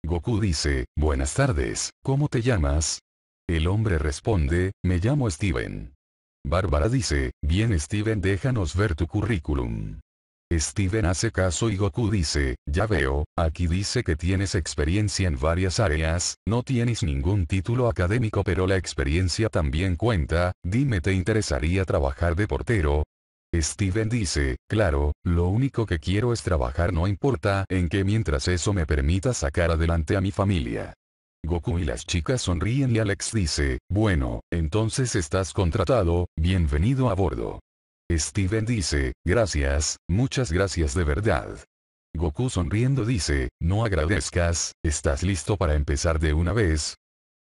Goku dice, buenas tardes, ¿cómo te llamas? El hombre responde, me llamo Steven. Bárbara dice, bien Steven déjanos ver tu currículum. Steven hace caso y Goku dice, ya veo, aquí dice que tienes experiencia en varias áreas, no tienes ningún título académico pero la experiencia también cuenta, dime te interesaría trabajar de portero. Steven dice, claro, lo único que quiero es trabajar no importa en que mientras eso me permita sacar adelante a mi familia. Goku y las chicas sonríen y Alex dice, bueno, entonces estás contratado, bienvenido a bordo. Steven dice, gracias, muchas gracias de verdad. Goku sonriendo dice, no agradezcas, ¿estás listo para empezar de una vez?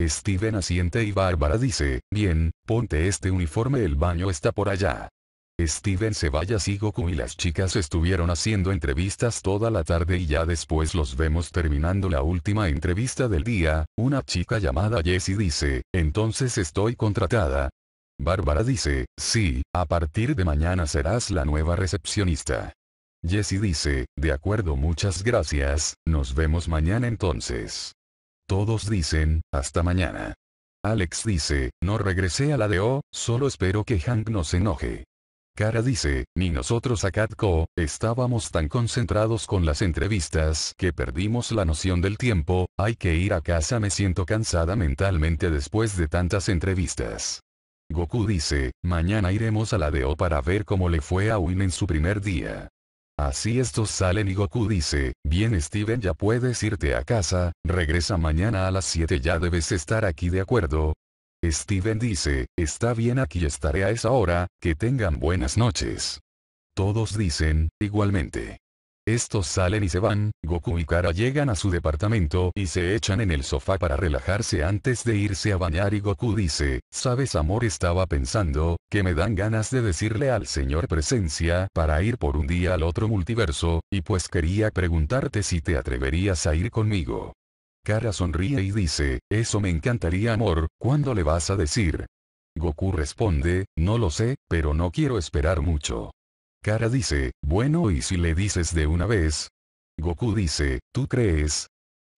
Steven asiente y Bárbara dice, bien, ponte este uniforme el baño está por allá. Steven se vaya y Goku y las chicas estuvieron haciendo entrevistas toda la tarde y ya después los vemos terminando la última entrevista del día, una chica llamada Jessie dice, entonces estoy contratada, Bárbara dice, sí, a partir de mañana serás la nueva recepcionista. Jesse dice, de acuerdo muchas gracias, nos vemos mañana entonces. Todos dicen, hasta mañana. Alex dice, no regresé a la de O, solo espero que Hank nos enoje. Cara dice, ni nosotros a Catco, estábamos tan concentrados con las entrevistas que perdimos la noción del tiempo, hay que ir a casa me siento cansada mentalmente después de tantas entrevistas. Goku dice, mañana iremos a la de para ver cómo le fue a Win en su primer día. Así estos salen y Goku dice, bien Steven ya puedes irte a casa, regresa mañana a las 7 ya debes estar aquí de acuerdo. Steven dice, está bien aquí estaré a esa hora, que tengan buenas noches. Todos dicen, igualmente. Estos salen y se van, Goku y Kara llegan a su departamento y se echan en el sofá para relajarse antes de irse a bañar y Goku dice, sabes amor estaba pensando, que me dan ganas de decirle al señor presencia para ir por un día al otro multiverso, y pues quería preguntarte si te atreverías a ir conmigo. Kara sonríe y dice, eso me encantaría amor, ¿cuándo le vas a decir? Goku responde, no lo sé, pero no quiero esperar mucho. Kara dice, bueno y si le dices de una vez. Goku dice, ¿tú crees?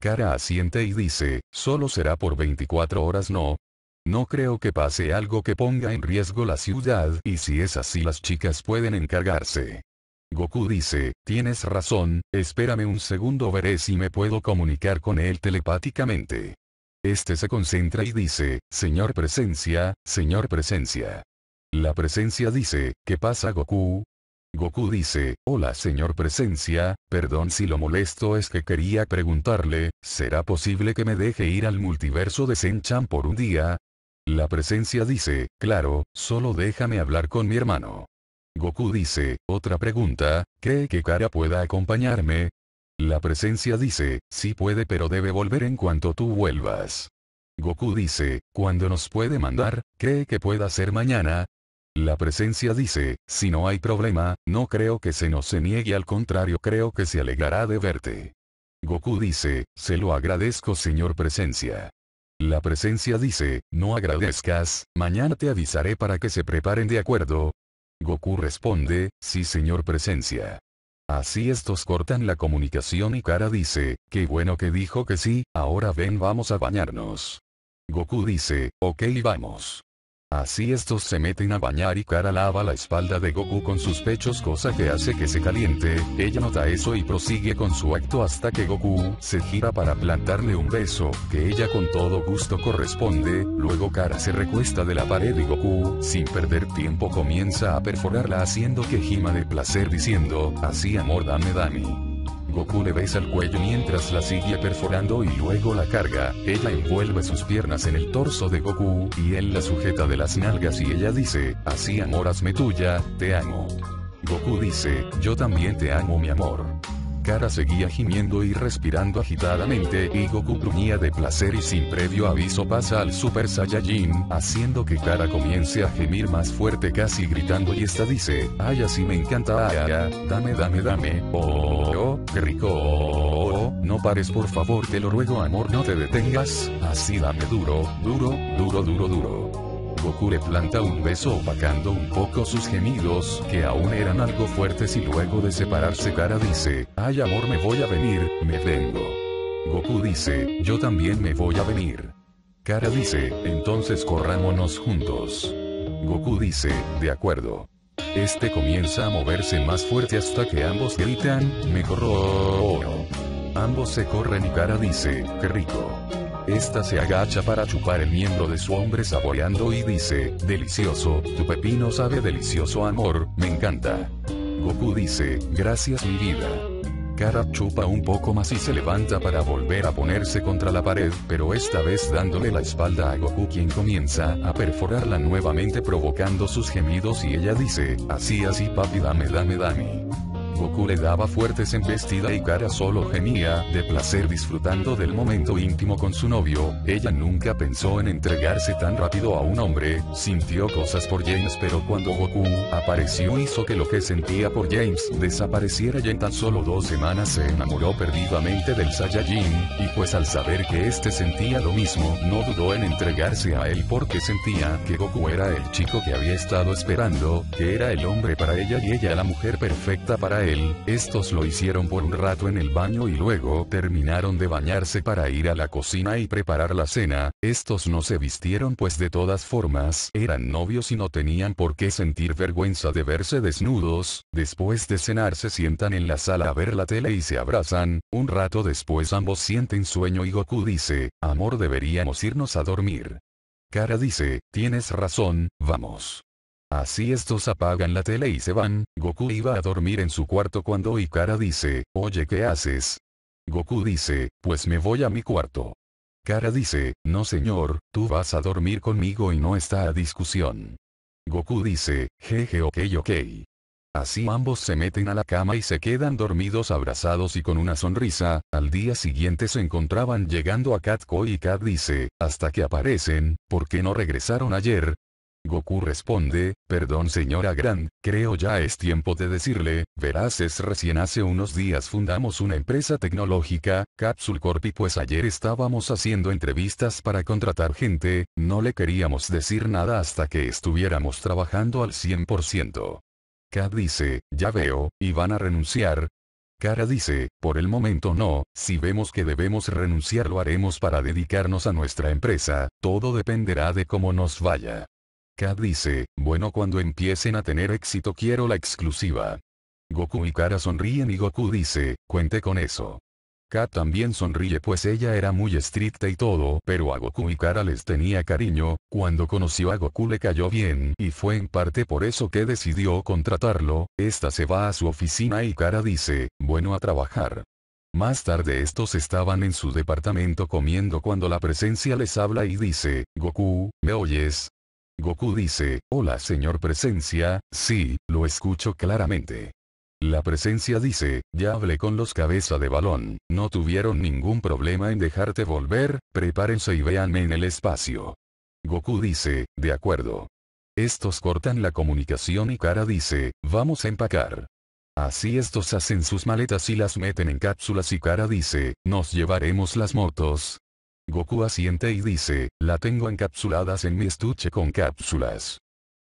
Kara asiente y dice, solo será por 24 horas no. No creo que pase algo que ponga en riesgo la ciudad y si es así las chicas pueden encargarse. Goku dice, tienes razón, espérame un segundo veré si me puedo comunicar con él telepáticamente. Este se concentra y dice, señor presencia, señor presencia. La presencia dice, ¿qué pasa Goku? Goku dice, hola señor presencia, perdón si lo molesto es que quería preguntarle, ¿será posible que me deje ir al multiverso de Senchan por un día? La presencia dice, claro, solo déjame hablar con mi hermano. Goku dice, otra pregunta, ¿cree que Kara pueda acompañarme? La presencia dice, sí puede pero debe volver en cuanto tú vuelvas. Goku dice, cuando nos puede mandar? ¿Cree que pueda ser mañana? La presencia dice, si no hay problema, no creo que se nos se niegue al contrario creo que se alegrará de verte. Goku dice, se lo agradezco señor presencia. La presencia dice, no agradezcas, mañana te avisaré para que se preparen de acuerdo. Goku responde, sí señor presencia. Así estos cortan la comunicación y Kara dice, qué bueno que dijo que sí, ahora ven vamos a bañarnos. Goku dice, ok vamos. Así estos se meten a bañar y Kara lava la espalda de Goku con sus pechos cosa que hace que se caliente, ella nota eso y prosigue con su acto hasta que Goku se gira para plantarle un beso, que ella con todo gusto corresponde, luego Kara se recuesta de la pared y Goku, sin perder tiempo comienza a perforarla haciendo que gima de placer diciendo, así amor dame dame. Goku le besa el cuello mientras la sigue perforando y luego la carga, ella envuelve sus piernas en el torso de Goku, y él la sujeta de las nalgas y ella dice, así amor hazme tuya, te amo. Goku dice, yo también te amo mi amor. Kara seguía gimiendo y respirando agitadamente y Goku gruñía de placer y sin previo aviso pasa al Super Saiyajin, haciendo que Kara comience a gemir más fuerte casi gritando y esta dice, ay así me encanta, ay, dame dame dame, oh, oh, qué rico, oh, oh, oh, no pares por favor te lo ruego amor no te detengas, así dame duro, duro, duro duro duro. Goku le planta un beso opacando un poco sus gemidos, que aún eran algo fuertes y luego de separarse Kara dice, ay amor me voy a venir, me vengo. Goku dice, yo también me voy a venir. Kara dice, entonces corrámonos juntos. Goku dice, de acuerdo. Este comienza a moverse más fuerte hasta que ambos gritan, me corro. Ambos se corren y Kara dice, qué rico. Esta se agacha para chupar el miembro de su hombre saboreando y dice, delicioso, tu pepino sabe delicioso amor, me encanta. Goku dice, gracias mi vida. Kara chupa un poco más y se levanta para volver a ponerse contra la pared, pero esta vez dándole la espalda a Goku quien comienza a perforarla nuevamente provocando sus gemidos y ella dice, así así papi dame dame dame. Goku le daba fuertes embestida y cara solo gemía de placer disfrutando del momento íntimo con su novio, ella nunca pensó en entregarse tan rápido a un hombre, sintió cosas por James pero cuando Goku apareció hizo que lo que sentía por James desapareciera y en tan solo dos semanas se enamoró perdidamente del Saiyajin, y pues al saber que este sentía lo mismo, no dudó en entregarse a él porque sentía que Goku era el chico que había estado esperando, que era el hombre para ella y ella la mujer perfecta para él él, estos lo hicieron por un rato en el baño y luego terminaron de bañarse para ir a la cocina y preparar la cena, estos no se vistieron pues de todas formas eran novios y no tenían por qué sentir vergüenza de verse desnudos, después de cenar se sientan en la sala a ver la tele y se abrazan, un rato después ambos sienten sueño y Goku dice, amor deberíamos irnos a dormir. Kara dice, tienes razón, vamos. Así estos apagan la tele y se van, Goku iba a dormir en su cuarto cuando Ikara dice, oye ¿qué haces? Goku dice, pues me voy a mi cuarto. Kara dice, no señor, tú vas a dormir conmigo y no está a discusión. Goku dice, jeje ok ok. Así ambos se meten a la cama y se quedan dormidos abrazados y con una sonrisa, al día siguiente se encontraban llegando a Katko y Kat dice, hasta que aparecen, porque no regresaron ayer? Goku responde, perdón señora Gran, creo ya es tiempo de decirle, verás es recién hace unos días fundamos una empresa tecnológica, Capsule Corp y pues ayer estábamos haciendo entrevistas para contratar gente, no le queríamos decir nada hasta que estuviéramos trabajando al 100%. Kat dice, ya veo, y van a renunciar, Kara dice, por el momento no, si vemos que debemos renunciar lo haremos para dedicarnos a nuestra empresa, todo dependerá de cómo nos vaya. Kat dice, bueno cuando empiecen a tener éxito quiero la exclusiva. Goku y Kara sonríen y Goku dice, cuente con eso. Kat también sonríe pues ella era muy estricta y todo, pero a Goku y Kara les tenía cariño, cuando conoció a Goku le cayó bien y fue en parte por eso que decidió contratarlo, esta se va a su oficina y Kara dice, bueno a trabajar. Más tarde estos estaban en su departamento comiendo cuando la presencia les habla y dice, Goku, ¿me oyes? Goku dice, hola señor presencia, sí, lo escucho claramente. La presencia dice, ya hablé con los cabeza de balón, no tuvieron ningún problema en dejarte volver, prepárense y véanme en el espacio. Goku dice, de acuerdo. Estos cortan la comunicación y Kara dice, vamos a empacar. Así estos hacen sus maletas y las meten en cápsulas y Kara dice, nos llevaremos las motos, Goku asiente y dice, la tengo encapsuladas en mi estuche con cápsulas.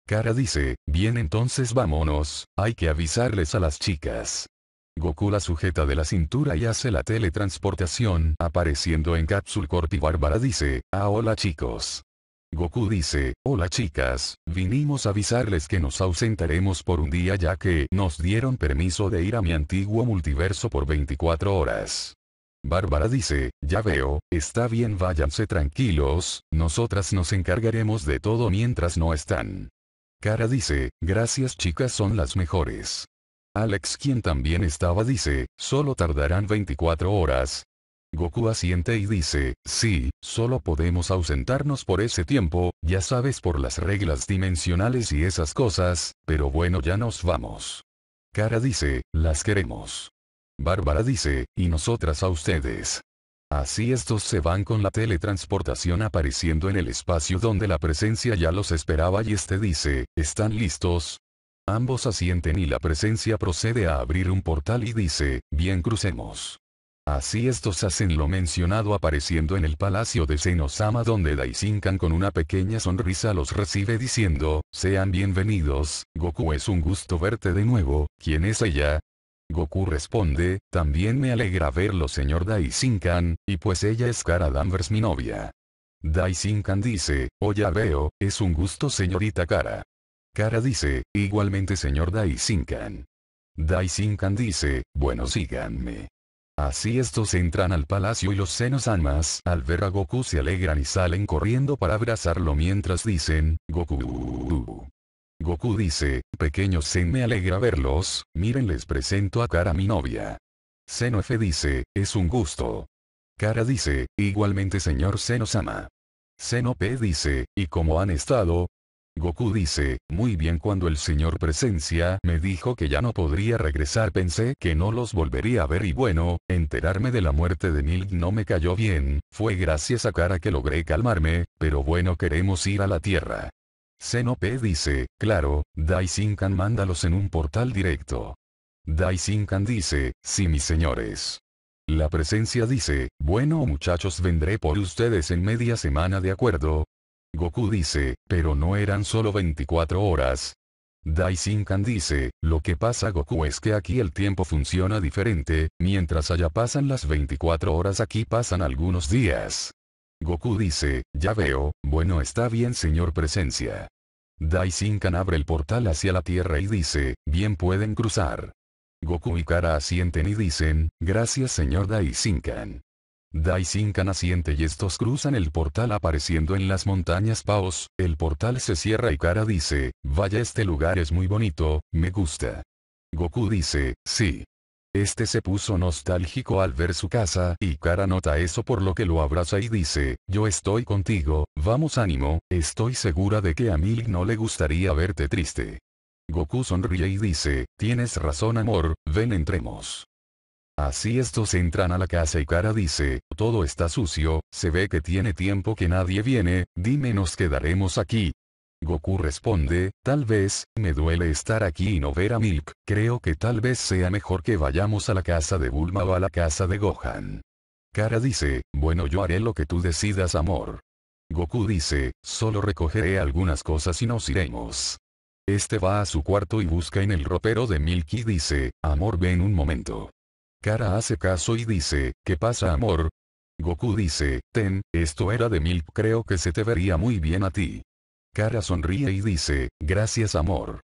Kara dice, bien entonces vámonos, hay que avisarles a las chicas. Goku la sujeta de la cintura y hace la teletransportación apareciendo en Capsule Corp y Bárbara dice, ah hola chicos. Goku dice, hola chicas, vinimos a avisarles que nos ausentaremos por un día ya que nos dieron permiso de ir a mi antiguo multiverso por 24 horas. Bárbara dice, ya veo, está bien váyanse tranquilos, nosotras nos encargaremos de todo mientras no están. Cara dice, gracias chicas son las mejores. Alex quien también estaba dice, solo tardarán 24 horas. Goku asiente y dice, sí, solo podemos ausentarnos por ese tiempo, ya sabes por las reglas dimensionales y esas cosas, pero bueno ya nos vamos. Cara dice, las queremos. Bárbara dice, y nosotras a ustedes. Así estos se van con la teletransportación apareciendo en el espacio donde la presencia ya los esperaba y este dice, ¿están listos? Ambos asienten y la presencia procede a abrir un portal y dice, bien crucemos. Así estos hacen lo mencionado apareciendo en el palacio de Senosama donde Daisinkan con una pequeña sonrisa los recibe diciendo, sean bienvenidos, Goku es un gusto verte de nuevo, ¿quién es ella? Goku responde, también me alegra verlo señor Dai y pues ella es Kara Danvers mi novia. Dai dice, oh ya veo, es un gusto señorita Kara. Kara dice, igualmente señor Dai Daisinkan dice, bueno síganme. Así estos entran al palacio y los senos almas al ver a Goku se alegran y salen corriendo para abrazarlo mientras dicen, Goku. Goku dice, pequeño Zen me alegra verlos, miren les presento a Cara, mi novia. Zeno F dice, es un gusto. Kara dice, igualmente señor se sama ama. P dice, ¿y cómo han estado? Goku dice, muy bien cuando el señor Presencia me dijo que ya no podría regresar pensé que no los volvería a ver y bueno, enterarme de la muerte de Milk no me cayó bien, fue gracias a Kara que logré calmarme, pero bueno queremos ir a la Tierra. Zenope dice, claro, Dai mándalos en un portal directo. Dai dice, sí mis señores. La presencia dice, bueno muchachos vendré por ustedes en media semana de acuerdo. Goku dice, pero no eran solo 24 horas, Dai dice, lo que pasa Goku es que aquí el tiempo funciona diferente, mientras allá pasan las 24 horas aquí pasan algunos días. Goku dice, ya veo, bueno está bien señor presencia. Daisinkan abre el portal hacia la Tierra y dice, bien pueden cruzar. Goku y Kara asienten y dicen, gracias señor Daisinkan. Daisinkan asiente y estos cruzan el portal apareciendo en las montañas Paos, el portal se cierra y Kara dice, vaya este lugar es muy bonito, me gusta. Goku dice, sí. Este se puso nostálgico al ver su casa, y Kara nota eso por lo que lo abraza y dice, yo estoy contigo, vamos ánimo, estoy segura de que a Milk no le gustaría verte triste. Goku sonríe y dice, tienes razón amor, ven entremos. Así estos entran a la casa y Kara dice, todo está sucio, se ve que tiene tiempo que nadie viene, dime nos quedaremos aquí, Goku responde, tal vez, me duele estar aquí y no ver a Milk, creo que tal vez sea mejor que vayamos a la casa de Bulma o a la casa de Gohan. Kara dice, bueno yo haré lo que tú decidas amor. Goku dice, solo recogeré algunas cosas y nos iremos. Este va a su cuarto y busca en el ropero de Milk y dice, amor ven un momento. Kara hace caso y dice, ¿qué pasa amor? Goku dice, ten, esto era de Milk creo que se te vería muy bien a ti. Kara sonríe y dice, gracias amor.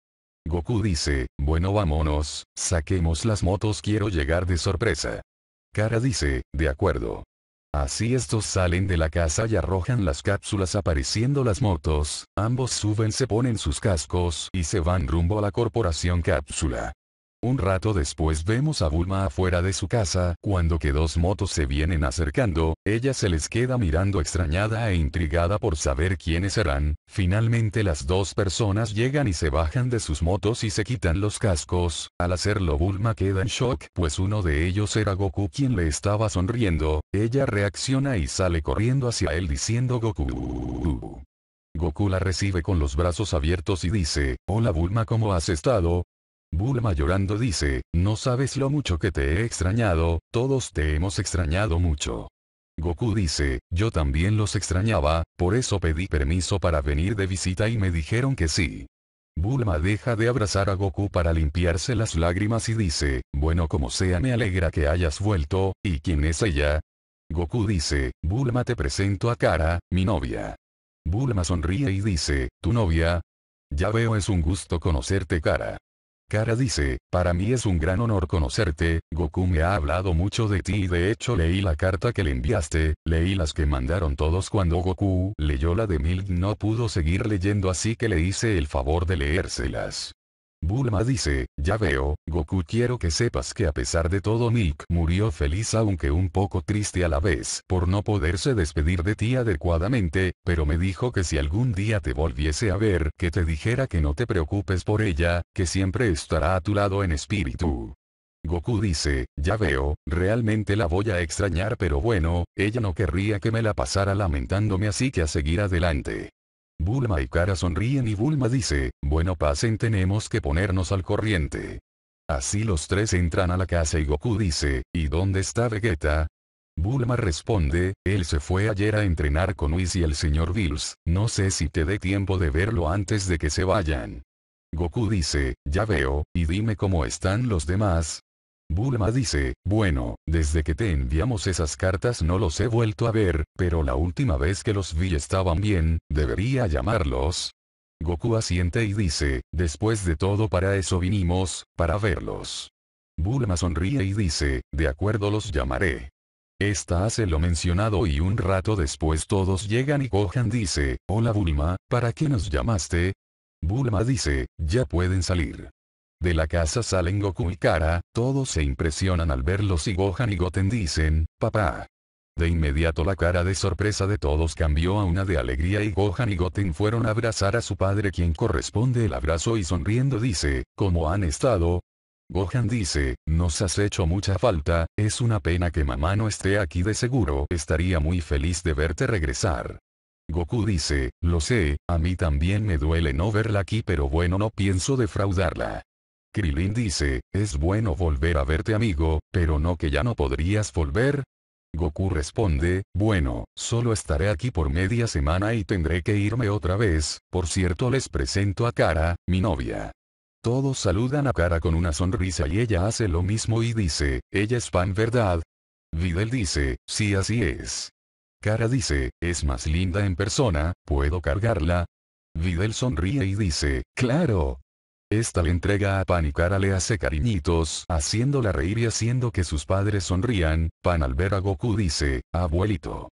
Goku dice, bueno vámonos, saquemos las motos quiero llegar de sorpresa. Kara dice, de acuerdo. Así estos salen de la casa y arrojan las cápsulas apareciendo las motos, ambos suben se ponen sus cascos y se van rumbo a la corporación cápsula. Un rato después vemos a Bulma afuera de su casa, cuando que dos motos se vienen acercando, ella se les queda mirando extrañada e intrigada por saber quiénes serán, finalmente las dos personas llegan y se bajan de sus motos y se quitan los cascos, al hacerlo Bulma queda en shock pues uno de ellos era Goku quien le estaba sonriendo, ella reacciona y sale corriendo hacia él diciendo Goku. Goku la recibe con los brazos abiertos y dice, Hola Bulma ¿cómo has estado? Bulma llorando dice, no sabes lo mucho que te he extrañado, todos te hemos extrañado mucho. Goku dice, yo también los extrañaba, por eso pedí permiso para venir de visita y me dijeron que sí. Bulma deja de abrazar a Goku para limpiarse las lágrimas y dice, bueno como sea me alegra que hayas vuelto, ¿y quién es ella? Goku dice, Bulma te presento a Kara, mi novia. Bulma sonríe y dice, ¿tu novia? Ya veo es un gusto conocerte Kara cara dice, para mí es un gran honor conocerte, Goku me ha hablado mucho de ti y de hecho leí la carta que le enviaste, leí las que mandaron todos cuando Goku leyó la de Milk no pudo seguir leyendo así que le hice el favor de leérselas. Bulma dice, ya veo, Goku quiero que sepas que a pesar de todo Nick murió feliz aunque un poco triste a la vez por no poderse despedir de ti adecuadamente, pero me dijo que si algún día te volviese a ver que te dijera que no te preocupes por ella, que siempre estará a tu lado en espíritu. Goku dice, ya veo, realmente la voy a extrañar pero bueno, ella no querría que me la pasara lamentándome así que a seguir adelante. Bulma y Kara sonríen y Bulma dice, bueno pasen tenemos que ponernos al corriente. Así los tres entran a la casa y Goku dice, ¿y dónde está Vegeta? Bulma responde, él se fue ayer a entrenar con Whis y el señor Bills, no sé si te dé tiempo de verlo antes de que se vayan. Goku dice, ya veo, y dime cómo están los demás, Bulma dice, bueno, desde que te enviamos esas cartas no los he vuelto a ver, pero la última vez que los vi estaban bien, debería llamarlos. Goku asiente y dice, después de todo para eso vinimos, para verlos. Bulma sonríe y dice, de acuerdo los llamaré. Esta hace lo mencionado y un rato después todos llegan y Gohan dice, hola Bulma, ¿para qué nos llamaste? Bulma dice, ya pueden salir. De la casa salen Goku y Kara, todos se impresionan al verlos y Gohan y Goten dicen, papá. De inmediato la cara de sorpresa de todos cambió a una de alegría y Gohan y Goten fueron a abrazar a su padre quien corresponde el abrazo y sonriendo dice, ¿cómo han estado? Gohan dice, nos has hecho mucha falta, es una pena que mamá no esté aquí de seguro, estaría muy feliz de verte regresar. Goku dice, lo sé, a mí también me duele no verla aquí pero bueno no pienso defraudarla. Krilin dice, es bueno volver a verte amigo, pero no que ya no podrías volver. Goku responde, bueno, solo estaré aquí por media semana y tendré que irme otra vez, por cierto les presento a Kara, mi novia. Todos saludan a Kara con una sonrisa y ella hace lo mismo y dice, ella es pan verdad. Videl dice, sí así es. Kara dice, es más linda en persona, ¿puedo cargarla? Videl sonríe y dice, claro, esta le entrega a Kara le hace cariñitos, haciéndola reír y haciendo que sus padres sonrían, Pan al ver a Goku dice, abuelito.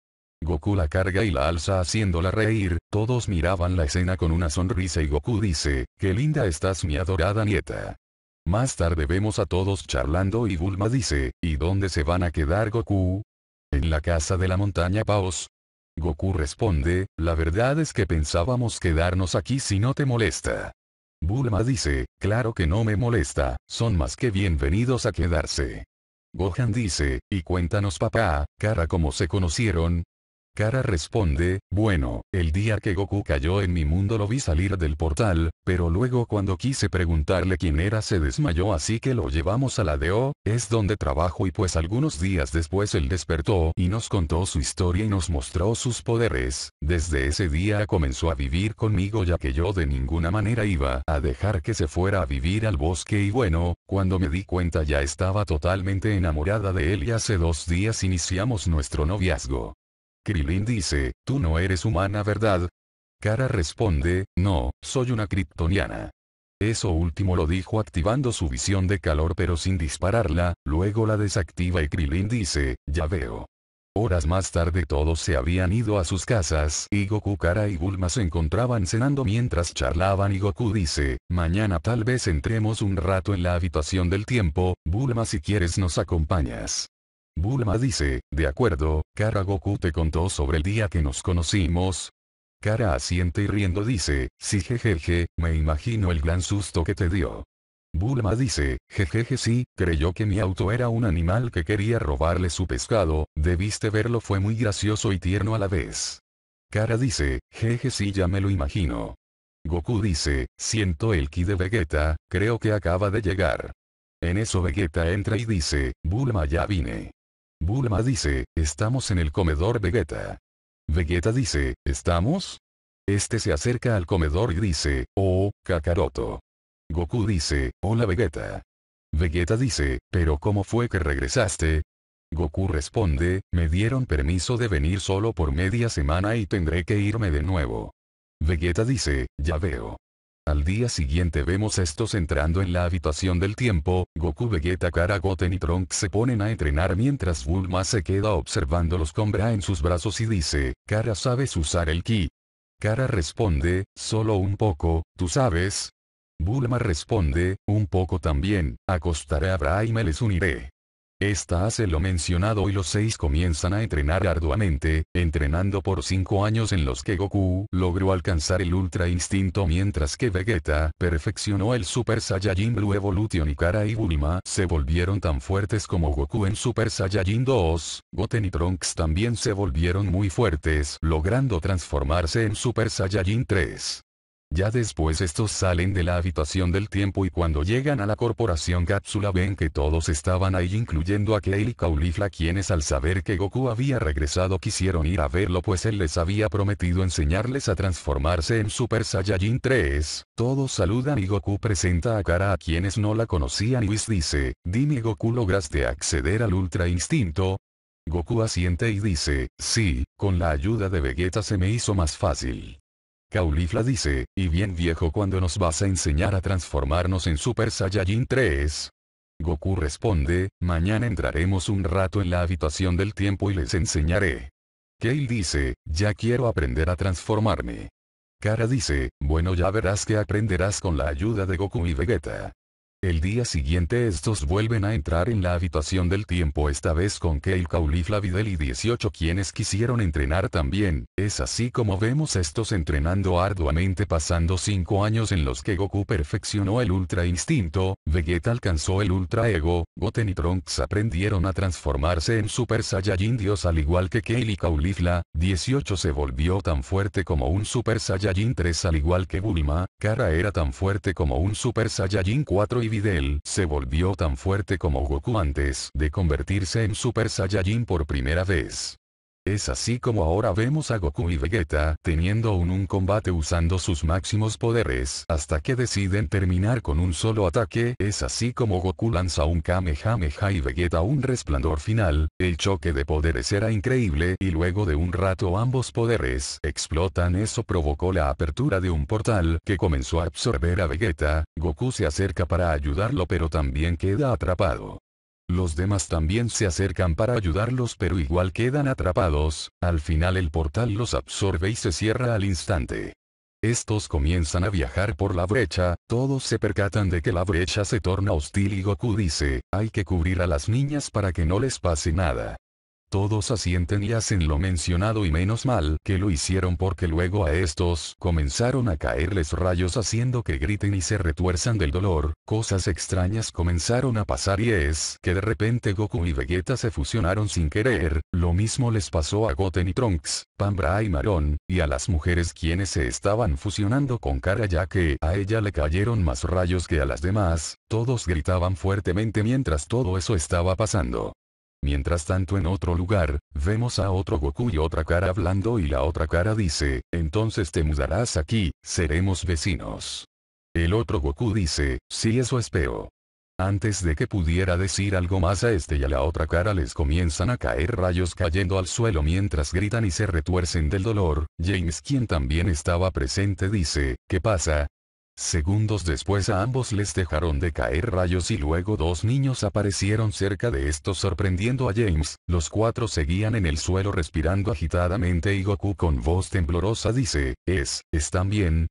Goku la carga y la alza haciéndola reír, todos miraban la escena con una sonrisa y Goku dice, qué linda estás mi adorada nieta. Más tarde vemos a todos charlando y Bulma dice, ¿y dónde se van a quedar Goku? En la casa de la montaña Paos. Goku responde, la verdad es que pensábamos quedarnos aquí si no te molesta. Bulma dice, claro que no me molesta, son más que bienvenidos a quedarse. Gohan dice, y cuéntanos papá, cara cómo se conocieron, Cara responde, bueno, el día que Goku cayó en mi mundo lo vi salir del portal, pero luego cuando quise preguntarle quién era se desmayó así que lo llevamos a la DO, es donde trabajo y pues algunos días después él despertó y nos contó su historia y nos mostró sus poderes, desde ese día comenzó a vivir conmigo ya que yo de ninguna manera iba a dejar que se fuera a vivir al bosque y bueno, cuando me di cuenta ya estaba totalmente enamorada de él y hace dos días iniciamos nuestro noviazgo. Krilin dice, tú no eres humana ¿verdad? Kara responde, no, soy una kryptoniana. Eso último lo dijo activando su visión de calor pero sin dispararla, luego la desactiva y Krilin dice, ya veo. Horas más tarde todos se habían ido a sus casas y Goku, Kara y Bulma se encontraban cenando mientras charlaban y Goku dice, mañana tal vez entremos un rato en la habitación del tiempo, Bulma si quieres nos acompañas. Bulma dice, de acuerdo, Kara Goku te contó sobre el día que nos conocimos. Kara asiente y riendo dice, sí jejeje, me imagino el gran susto que te dio. Bulma dice, jejeje sí, creyó que mi auto era un animal que quería robarle su pescado, debiste verlo fue muy gracioso y tierno a la vez. Kara dice, jeje sí ya me lo imagino. Goku dice, siento el ki de Vegeta, creo que acaba de llegar. En eso Vegeta entra y dice, Bulma ya vine. Bulma dice, estamos en el comedor Vegeta. Vegeta dice, ¿estamos? Este se acerca al comedor y dice, oh, Kakaroto. Goku dice, hola Vegeta. Vegeta dice, pero ¿cómo fue que regresaste? Goku responde, me dieron permiso de venir solo por media semana y tendré que irme de nuevo. Vegeta dice, ya veo. Al día siguiente vemos estos entrando en la habitación del tiempo, Goku Vegeta Kara Goten y Trunks se ponen a entrenar mientras Bulma se queda observándolos con Bra en sus brazos y dice, Kara sabes usar el ki. Kara responde, solo un poco, tú sabes. Bulma responde, un poco también, acostaré a Bra y me les uniré. Esta hace lo mencionado y los seis comienzan a entrenar arduamente, entrenando por cinco años en los que Goku logró alcanzar el Ultra Instinto mientras que Vegeta perfeccionó el Super Saiyajin Blue Evolution y Kara y Bulma se volvieron tan fuertes como Goku en Super Saiyajin 2, Goten y Trunks también se volvieron muy fuertes logrando transformarse en Super Saiyajin 3. Ya después estos salen de la habitación del tiempo y cuando llegan a la corporación cápsula ven que todos estaban ahí incluyendo a Kale y Caulifla quienes al saber que Goku había regresado quisieron ir a verlo pues él les había prometido enseñarles a transformarse en Super Saiyajin 3. Todos saludan y Goku presenta a Kara a quienes no la conocían y Whis dice, dime Goku lograste acceder al Ultra Instinto, Goku asiente y dice, sí, con la ayuda de Vegeta se me hizo más fácil. Caulifla dice, y bien viejo cuando nos vas a enseñar a transformarnos en Super Saiyajin 3. Goku responde, mañana entraremos un rato en la habitación del tiempo y les enseñaré. Kale dice, ya quiero aprender a transformarme. Kara dice, bueno ya verás que aprenderás con la ayuda de Goku y Vegeta. El día siguiente estos vuelven a entrar en la habitación del tiempo esta vez con Kale Caulifla Videl y 18 quienes quisieron entrenar también, es así como vemos estos entrenando arduamente pasando 5 años en los que Goku perfeccionó el Ultra Instinto, Vegeta alcanzó el Ultra Ego, Goten y Trunks aprendieron a transformarse en Super Saiyajin Dios al igual que Kale y Caulifla, 18 se volvió tan fuerte como un Super Saiyajin 3 al igual que Bulma, Kara era tan fuerte como un Super Saiyajin 4 y Fidel se volvió tan fuerte como Goku antes de convertirse en Super Saiyajin por primera vez. Es así como ahora vemos a Goku y Vegeta teniendo un un combate usando sus máximos poderes hasta que deciden terminar con un solo ataque. Es así como Goku lanza un Kamehameha y Vegeta un resplandor final. El choque de poderes era increíble y luego de un rato ambos poderes explotan. Eso provocó la apertura de un portal que comenzó a absorber a Vegeta. Goku se acerca para ayudarlo pero también queda atrapado. Los demás también se acercan para ayudarlos pero igual quedan atrapados, al final el portal los absorbe y se cierra al instante. Estos comienzan a viajar por la brecha, todos se percatan de que la brecha se torna hostil y Goku dice, hay que cubrir a las niñas para que no les pase nada. Todos asienten y hacen lo mencionado y menos mal que lo hicieron porque luego a estos comenzaron a caerles rayos haciendo que griten y se retuerzan del dolor, cosas extrañas comenzaron a pasar y es que de repente Goku y Vegeta se fusionaron sin querer, lo mismo les pasó a Goten y Trunks, Pambra y Maron, y a las mujeres quienes se estaban fusionando con cara ya que a ella le cayeron más rayos que a las demás, todos gritaban fuertemente mientras todo eso estaba pasando. Mientras tanto en otro lugar, vemos a otro Goku y otra cara hablando y la otra cara dice, entonces te mudarás aquí, seremos vecinos. El otro Goku dice, sí eso espero. Antes de que pudiera decir algo más a este y a la otra cara les comienzan a caer rayos cayendo al suelo mientras gritan y se retuercen del dolor, James quien también estaba presente dice, ¿qué pasa? Segundos después a ambos les dejaron de caer rayos y luego dos niños aparecieron cerca de estos sorprendiendo a James, los cuatro seguían en el suelo respirando agitadamente y Goku con voz temblorosa dice, es, ¿están bien?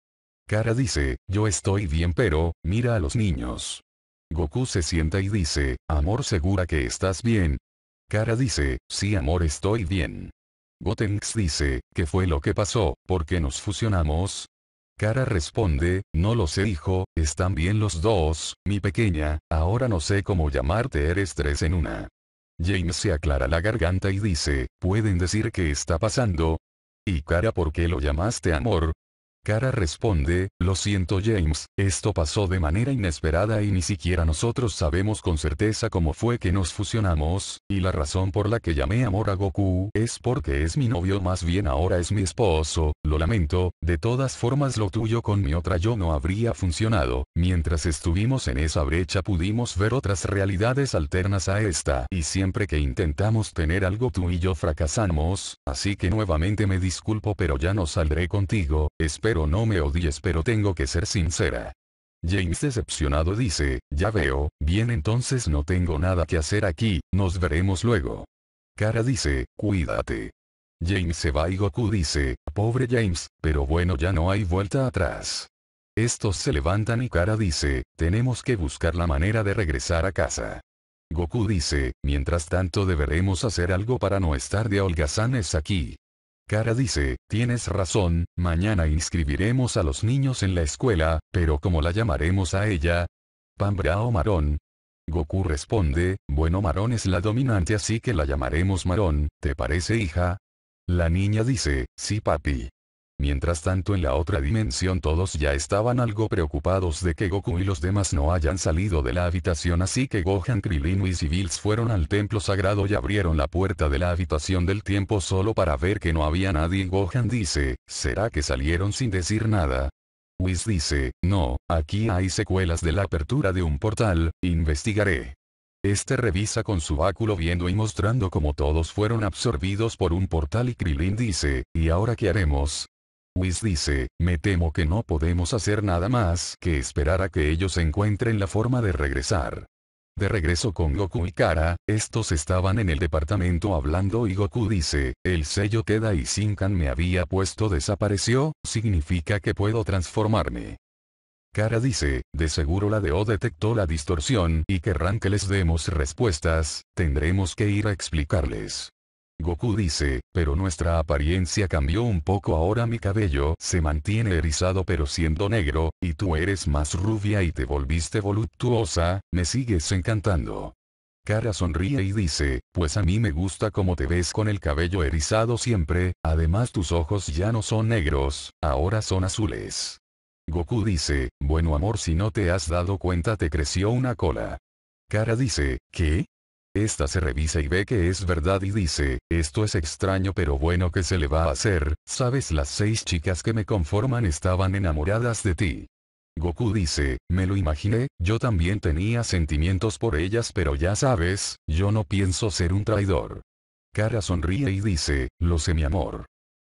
Kara dice, yo estoy bien pero, mira a los niños. Goku se sienta y dice, amor segura que estás bien. Kara dice, sí amor estoy bien. Gotenks dice, ¿qué fue lo que pasó? ¿Por qué nos fusionamos? Cara responde, no lo sé hijo, están bien los dos, mi pequeña, ahora no sé cómo llamarte eres tres en una. James se aclara la garganta y dice, ¿pueden decir qué está pasando? Y Cara ¿por qué lo llamaste amor? Cara responde, lo siento James, esto pasó de manera inesperada y ni siquiera nosotros sabemos con certeza cómo fue que nos fusionamos, y la razón por la que llamé amor a Goku es porque es mi novio más bien ahora es mi esposo, lo lamento, de todas formas lo tuyo con mi otra yo no habría funcionado, mientras estuvimos en esa brecha pudimos ver otras realidades alternas a esta, y siempre que intentamos tener algo tú y yo fracasamos, así que nuevamente me disculpo pero ya no saldré contigo, espero pero no me odies pero tengo que ser sincera. James decepcionado dice, ya veo, bien entonces no tengo nada que hacer aquí, nos veremos luego. Cara dice, cuídate. James se va y Goku dice, pobre James, pero bueno ya no hay vuelta atrás. Estos se levantan y Kara dice, tenemos que buscar la manera de regresar a casa. Goku dice, mientras tanto deberemos hacer algo para no estar de holgazanes aquí. Cara dice, tienes razón, mañana inscribiremos a los niños en la escuela, pero ¿cómo la llamaremos a ella? Pambra o Marón. Goku responde, bueno Marón es la dominante así que la llamaremos Marón, ¿te parece hija? La niña dice, sí papi. Mientras tanto en la otra dimensión todos ya estaban algo preocupados de que Goku y los demás no hayan salido de la habitación así que Gohan, Krillin y Bills fueron al templo sagrado y abrieron la puerta de la habitación del tiempo solo para ver que no había nadie. Gohan dice, ¿será que salieron sin decir nada? Whis dice, no, aquí hay secuelas de la apertura de un portal, investigaré. Este revisa con su báculo viendo y mostrando cómo todos fueron absorbidos por un portal y Krillin dice, ¿y ahora qué haremos? Whis dice, me temo que no podemos hacer nada más que esperar a que ellos encuentren la forma de regresar. De regreso con Goku y Kara, estos estaban en el departamento hablando y Goku dice, el sello que Daisinkan me había puesto desapareció, significa que puedo transformarme. Kara dice, de seguro la DO detectó la distorsión y querrán que les demos respuestas, tendremos que ir a explicarles. Goku dice, pero nuestra apariencia cambió un poco ahora mi cabello se mantiene erizado pero siendo negro, y tú eres más rubia y te volviste voluptuosa, me sigues encantando. Kara sonríe y dice, pues a mí me gusta como te ves con el cabello erizado siempre, además tus ojos ya no son negros, ahora son azules. Goku dice, bueno amor si no te has dado cuenta te creció una cola. Kara dice, ¿qué? Esta se revisa y ve que es verdad y dice, esto es extraño pero bueno que se le va a hacer, sabes las seis chicas que me conforman estaban enamoradas de ti. Goku dice, me lo imaginé, yo también tenía sentimientos por ellas pero ya sabes, yo no pienso ser un traidor. Kara sonríe y dice, lo sé mi amor.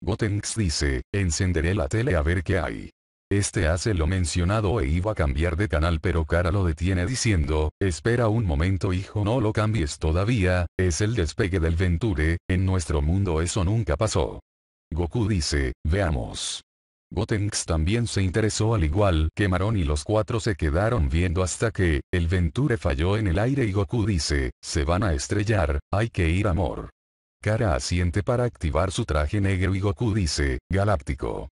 Gotenks dice, encenderé la tele a ver qué hay. Este hace lo mencionado e iba a cambiar de canal pero Kara lo detiene diciendo, espera un momento hijo no lo cambies todavía, es el despegue del Venture, en nuestro mundo eso nunca pasó. Goku dice, veamos. Gotenks también se interesó al igual que Maron y los cuatro se quedaron viendo hasta que, el Venture falló en el aire y Goku dice, se van a estrellar, hay que ir amor. Kara asiente para activar su traje negro y Goku dice, galáctico.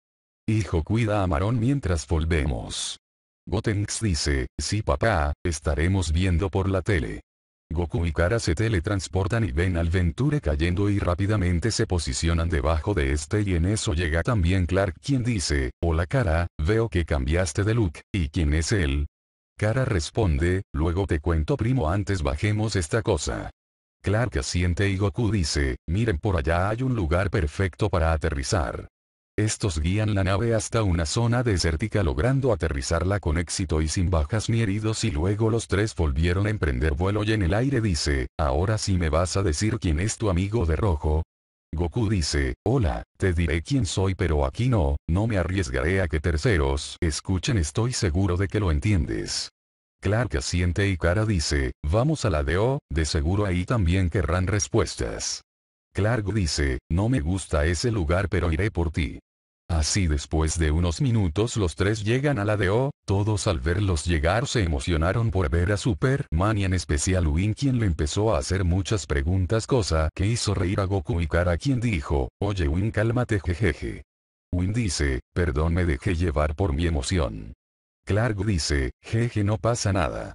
Hijo cuida a Maron mientras volvemos. Gotenks dice, sí papá, estaremos viendo por la tele. Goku y Kara se teletransportan y ven al Venture cayendo y rápidamente se posicionan debajo de este y en eso llega también Clark quien dice, hola Kara, veo que cambiaste de look, ¿y quién es él? Kara responde, luego te cuento primo antes bajemos esta cosa. Clark asiente y Goku dice, miren por allá hay un lugar perfecto para aterrizar. Estos guían la nave hasta una zona desértica logrando aterrizarla con éxito y sin bajas ni heridos y luego los tres volvieron a emprender vuelo y en el aire dice, ahora sí me vas a decir quién es tu amigo de rojo. Goku dice, hola, te diré quién soy pero aquí no, no me arriesgaré a que terceros escuchen estoy seguro de que lo entiendes. Clark asiente y Cara dice, vamos a la de O, de seguro ahí también querrán respuestas. Clark dice, no me gusta ese lugar pero iré por ti. Así después de unos minutos los tres llegan a la de O, todos al verlos llegar se emocionaron por ver a Superman y en especial Win quien le empezó a hacer muchas preguntas cosa que hizo reír a Goku y Kara quien dijo, oye Win cálmate jejeje. Win dice, perdón me dejé llevar por mi emoción. Clark dice, jeje no pasa nada.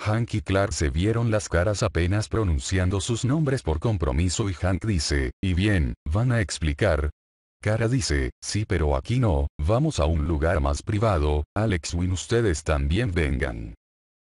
Hank y Clark se vieron las caras apenas pronunciando sus nombres por compromiso y Hank dice, y bien, van a explicar, Cara dice, sí pero aquí no, vamos a un lugar más privado, Alex Win ustedes también vengan.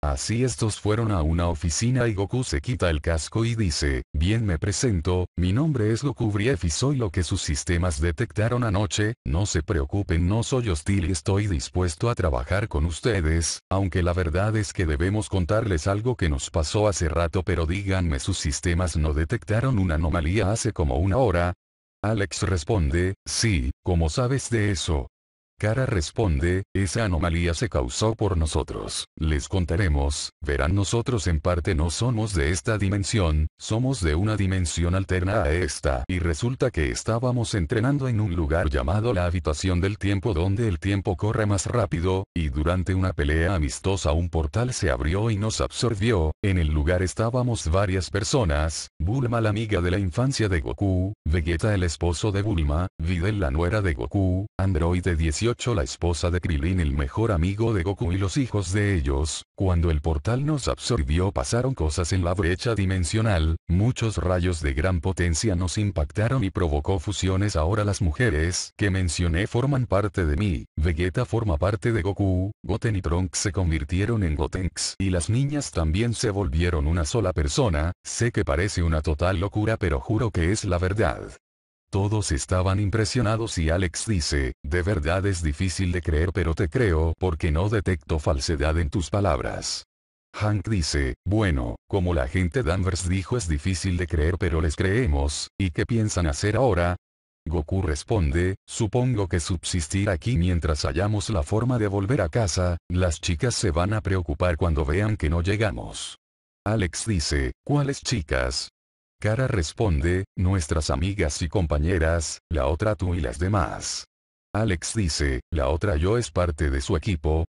Así estos fueron a una oficina y Goku se quita el casco y dice, bien me presento, mi nombre es Goku Brief y soy lo que sus sistemas detectaron anoche, no se preocupen no soy hostil y estoy dispuesto a trabajar con ustedes, aunque la verdad es que debemos contarles algo que nos pasó hace rato pero díganme sus sistemas no detectaron una anomalía hace como una hora, Alex responde, sí, como sabes de eso? Cara responde, esa anomalía se causó por nosotros, les contaremos, verán nosotros en parte no somos de esta dimensión, somos de una dimensión alterna a esta y resulta que estábamos entrenando en un lugar llamado la habitación del tiempo donde el tiempo corre más rápido, y durante una pelea amistosa un portal se abrió y nos absorbió, en el lugar estábamos varias personas, Bulma la amiga de la infancia de Goku, Vegeta el esposo de Bulma, Videl la nuera de Goku, Android de 18 la esposa de Krilin el mejor amigo de Goku y los hijos de ellos, cuando el portal nos absorbió pasaron cosas en la brecha dimensional, muchos rayos de gran potencia nos impactaron y provocó fusiones ahora las mujeres que mencioné forman parte de mí, Vegeta forma parte de Goku, Goten y Trunks se convirtieron en Gotenks y las niñas también se volvieron una sola persona, sé que parece una total locura pero juro que es la verdad. Todos estaban impresionados y Alex dice, de verdad es difícil de creer pero te creo porque no detecto falsedad en tus palabras. Hank dice, bueno, como la gente Danvers dijo es difícil de creer pero les creemos, ¿y qué piensan hacer ahora? Goku responde, supongo que subsistir aquí mientras hallamos la forma de volver a casa, las chicas se van a preocupar cuando vean que no llegamos. Alex dice, ¿cuáles chicas? Cara responde, nuestras amigas y compañeras, la otra tú y las demás. Alex dice, la otra yo es parte de su equipo.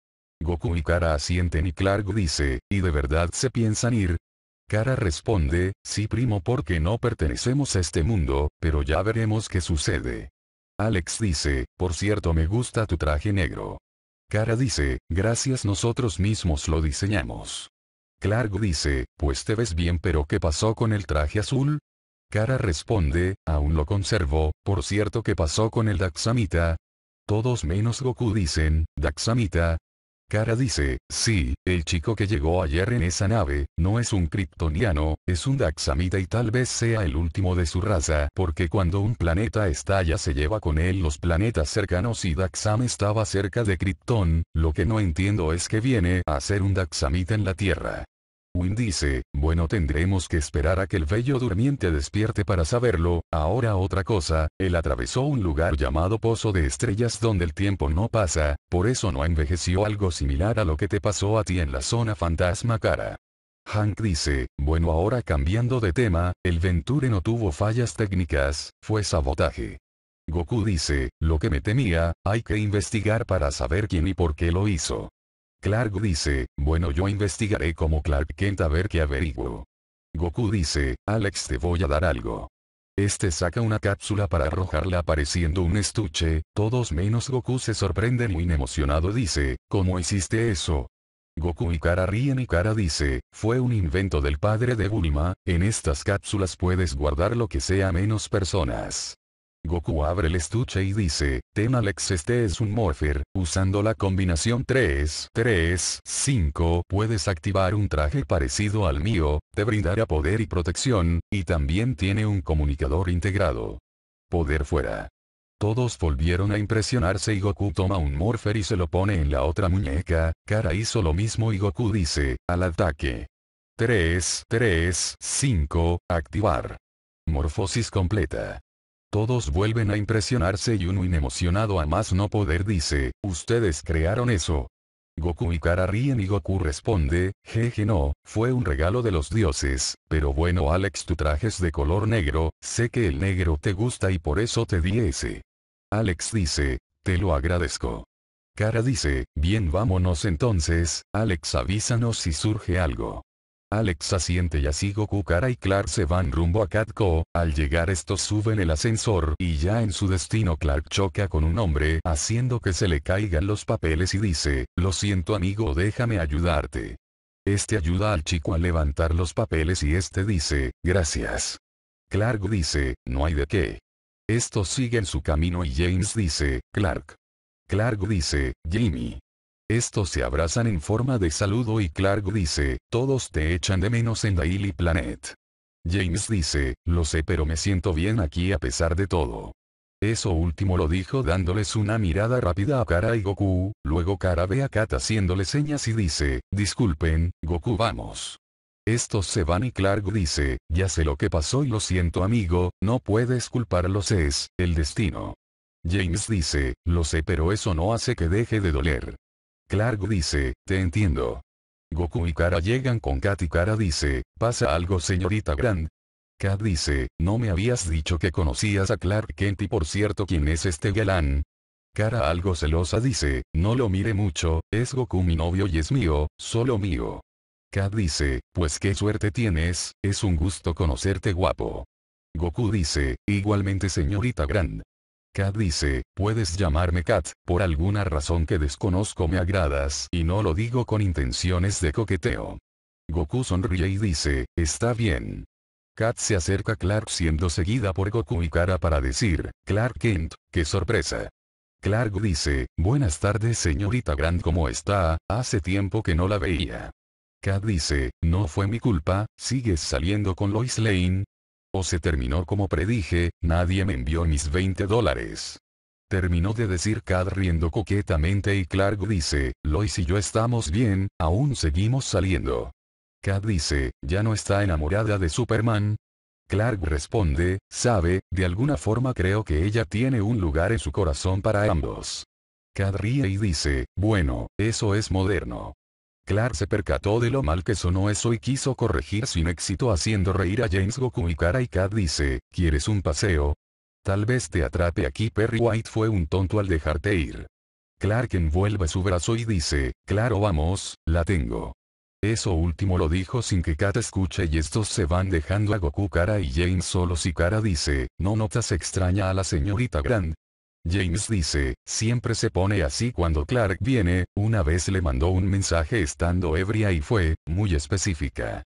Goku y Kara asienten y Clark dice, ¿y de verdad se piensan ir? Kara responde, sí primo porque no pertenecemos a este mundo, pero ya veremos qué sucede. Alex dice, por cierto me gusta tu traje negro. Kara dice, gracias nosotros mismos lo diseñamos. Clark dice, pues te ves bien pero ¿qué pasó con el traje azul? Kara responde, aún lo conservo, por cierto ¿qué pasó con el Daxamita? Todos menos Goku dicen, Daxamita. Kara dice, sí, el chico que llegó ayer en esa nave, no es un kryptoniano, es un Daxamita y tal vez sea el último de su raza, porque cuando un planeta estalla se lleva con él los planetas cercanos y Daxam estaba cerca de Krypton, lo que no entiendo es que viene a ser un Daxamita en la Tierra. Win dice, bueno tendremos que esperar a que el bello durmiente despierte para saberlo, ahora otra cosa, él atravesó un lugar llamado Pozo de Estrellas donde el tiempo no pasa, por eso no envejeció algo similar a lo que te pasó a ti en la zona fantasma cara. Hank dice, bueno ahora cambiando de tema, el Venture no tuvo fallas técnicas, fue sabotaje. Goku dice, lo que me temía, hay que investigar para saber quién y por qué lo hizo. Clark dice, bueno yo investigaré como Clark Kent a ver qué averiguo. Goku dice, Alex te voy a dar algo. Este saca una cápsula para arrojarla apareciendo un estuche, todos menos Goku se sorprenden. muy emocionado dice, ¿cómo hiciste eso? Goku y Kara ríen y Kara dice, fue un invento del padre de Bulma, en estas cápsulas puedes guardar lo que sea menos personas. Goku abre el estuche y dice, Ten Alex este es un Morpher, usando la combinación 3, 3, 5 puedes activar un traje parecido al mío, te brindará poder y protección, y también tiene un comunicador integrado. Poder fuera. Todos volvieron a impresionarse y Goku toma un Morpher y se lo pone en la otra muñeca, Kara hizo lo mismo y Goku dice, al ataque. 3, 3, 5, activar. Morfosis completa. Todos vuelven a impresionarse y uno inemocionado a más no poder dice, ustedes crearon eso. Goku y Kara ríen y Goku responde, jeje no, fue un regalo de los dioses, pero bueno Alex tu traje es de color negro, sé que el negro te gusta y por eso te di ese. Alex dice, te lo agradezco. Kara dice, bien vámonos entonces, Alex avísanos si surge algo. Alex asiente y así Goku y Clark se van rumbo a Catco, al llegar estos suben el ascensor y ya en su destino Clark choca con un hombre haciendo que se le caigan los papeles y dice, lo siento amigo déjame ayudarte. Este ayuda al chico a levantar los papeles y este dice, gracias. Clark dice, no hay de qué. Estos siguen su camino y James dice, Clark. Clark dice, Jimmy. Estos se abrazan en forma de saludo y Clark dice, todos te echan de menos en Daily Planet. James dice, lo sé pero me siento bien aquí a pesar de todo. Eso último lo dijo dándoles una mirada rápida a Kara y Goku, luego Kara ve a Kat haciéndole señas y dice, disculpen, Goku vamos. Estos se van y Clark dice, ya sé lo que pasó y lo siento amigo, no puedes culparlos es, el destino. James dice, lo sé pero eso no hace que deje de doler. Clark dice, te entiendo. Goku y Kara llegan con Kat y Kara dice, ¿pasa algo señorita Grand. Kat dice, ¿no me habías dicho que conocías a Clark Kent y por cierto quién es este galán? Kara algo celosa dice, no lo mire mucho, es Goku mi novio y es mío, solo mío. Kat dice, pues qué suerte tienes, es un gusto conocerte guapo. Goku dice, igualmente señorita Grand. Kat dice, puedes llamarme Kat, por alguna razón que desconozco me agradas y no lo digo con intenciones de coqueteo. Goku sonríe y dice, está bien. Kat se acerca a Clark siendo seguida por Goku y Kara para decir, Clark Kent, qué sorpresa. Clark dice, buenas tardes señorita Grant ¿cómo está? Hace tiempo que no la veía. Kat dice, no fue mi culpa, sigues saliendo con Lois Lane, o se terminó como predije, nadie me envió mis 20 dólares. Terminó de decir Cad riendo coquetamente y Clark dice, Lois y yo estamos bien, aún seguimos saliendo. Cad dice, ¿ya no está enamorada de Superman? Clark responde, sabe, de alguna forma creo que ella tiene un lugar en su corazón para ambos. Cad ríe y dice, bueno, eso es moderno. Clark se percató de lo mal que sonó eso y quiso corregir sin éxito haciendo reír a James Goku y Kara y Kat dice, ¿quieres un paseo? Tal vez te atrape aquí Perry White fue un tonto al dejarte ir. Clark envuelve su brazo y dice, claro vamos, la tengo. Eso último lo dijo sin que Kat escuche y estos se van dejando a Goku Kara y James solo si Kara dice, ¿no notas extraña a la señorita Grant? James dice, siempre se pone así cuando Clark viene, una vez le mandó un mensaje estando ebria y fue, muy específica.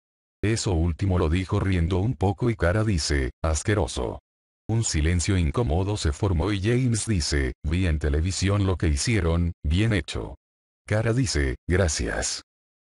Eso último lo dijo riendo un poco y Cara dice, asqueroso. Un silencio incómodo se formó y James dice, vi en televisión lo que hicieron, bien hecho. Cara dice, gracias.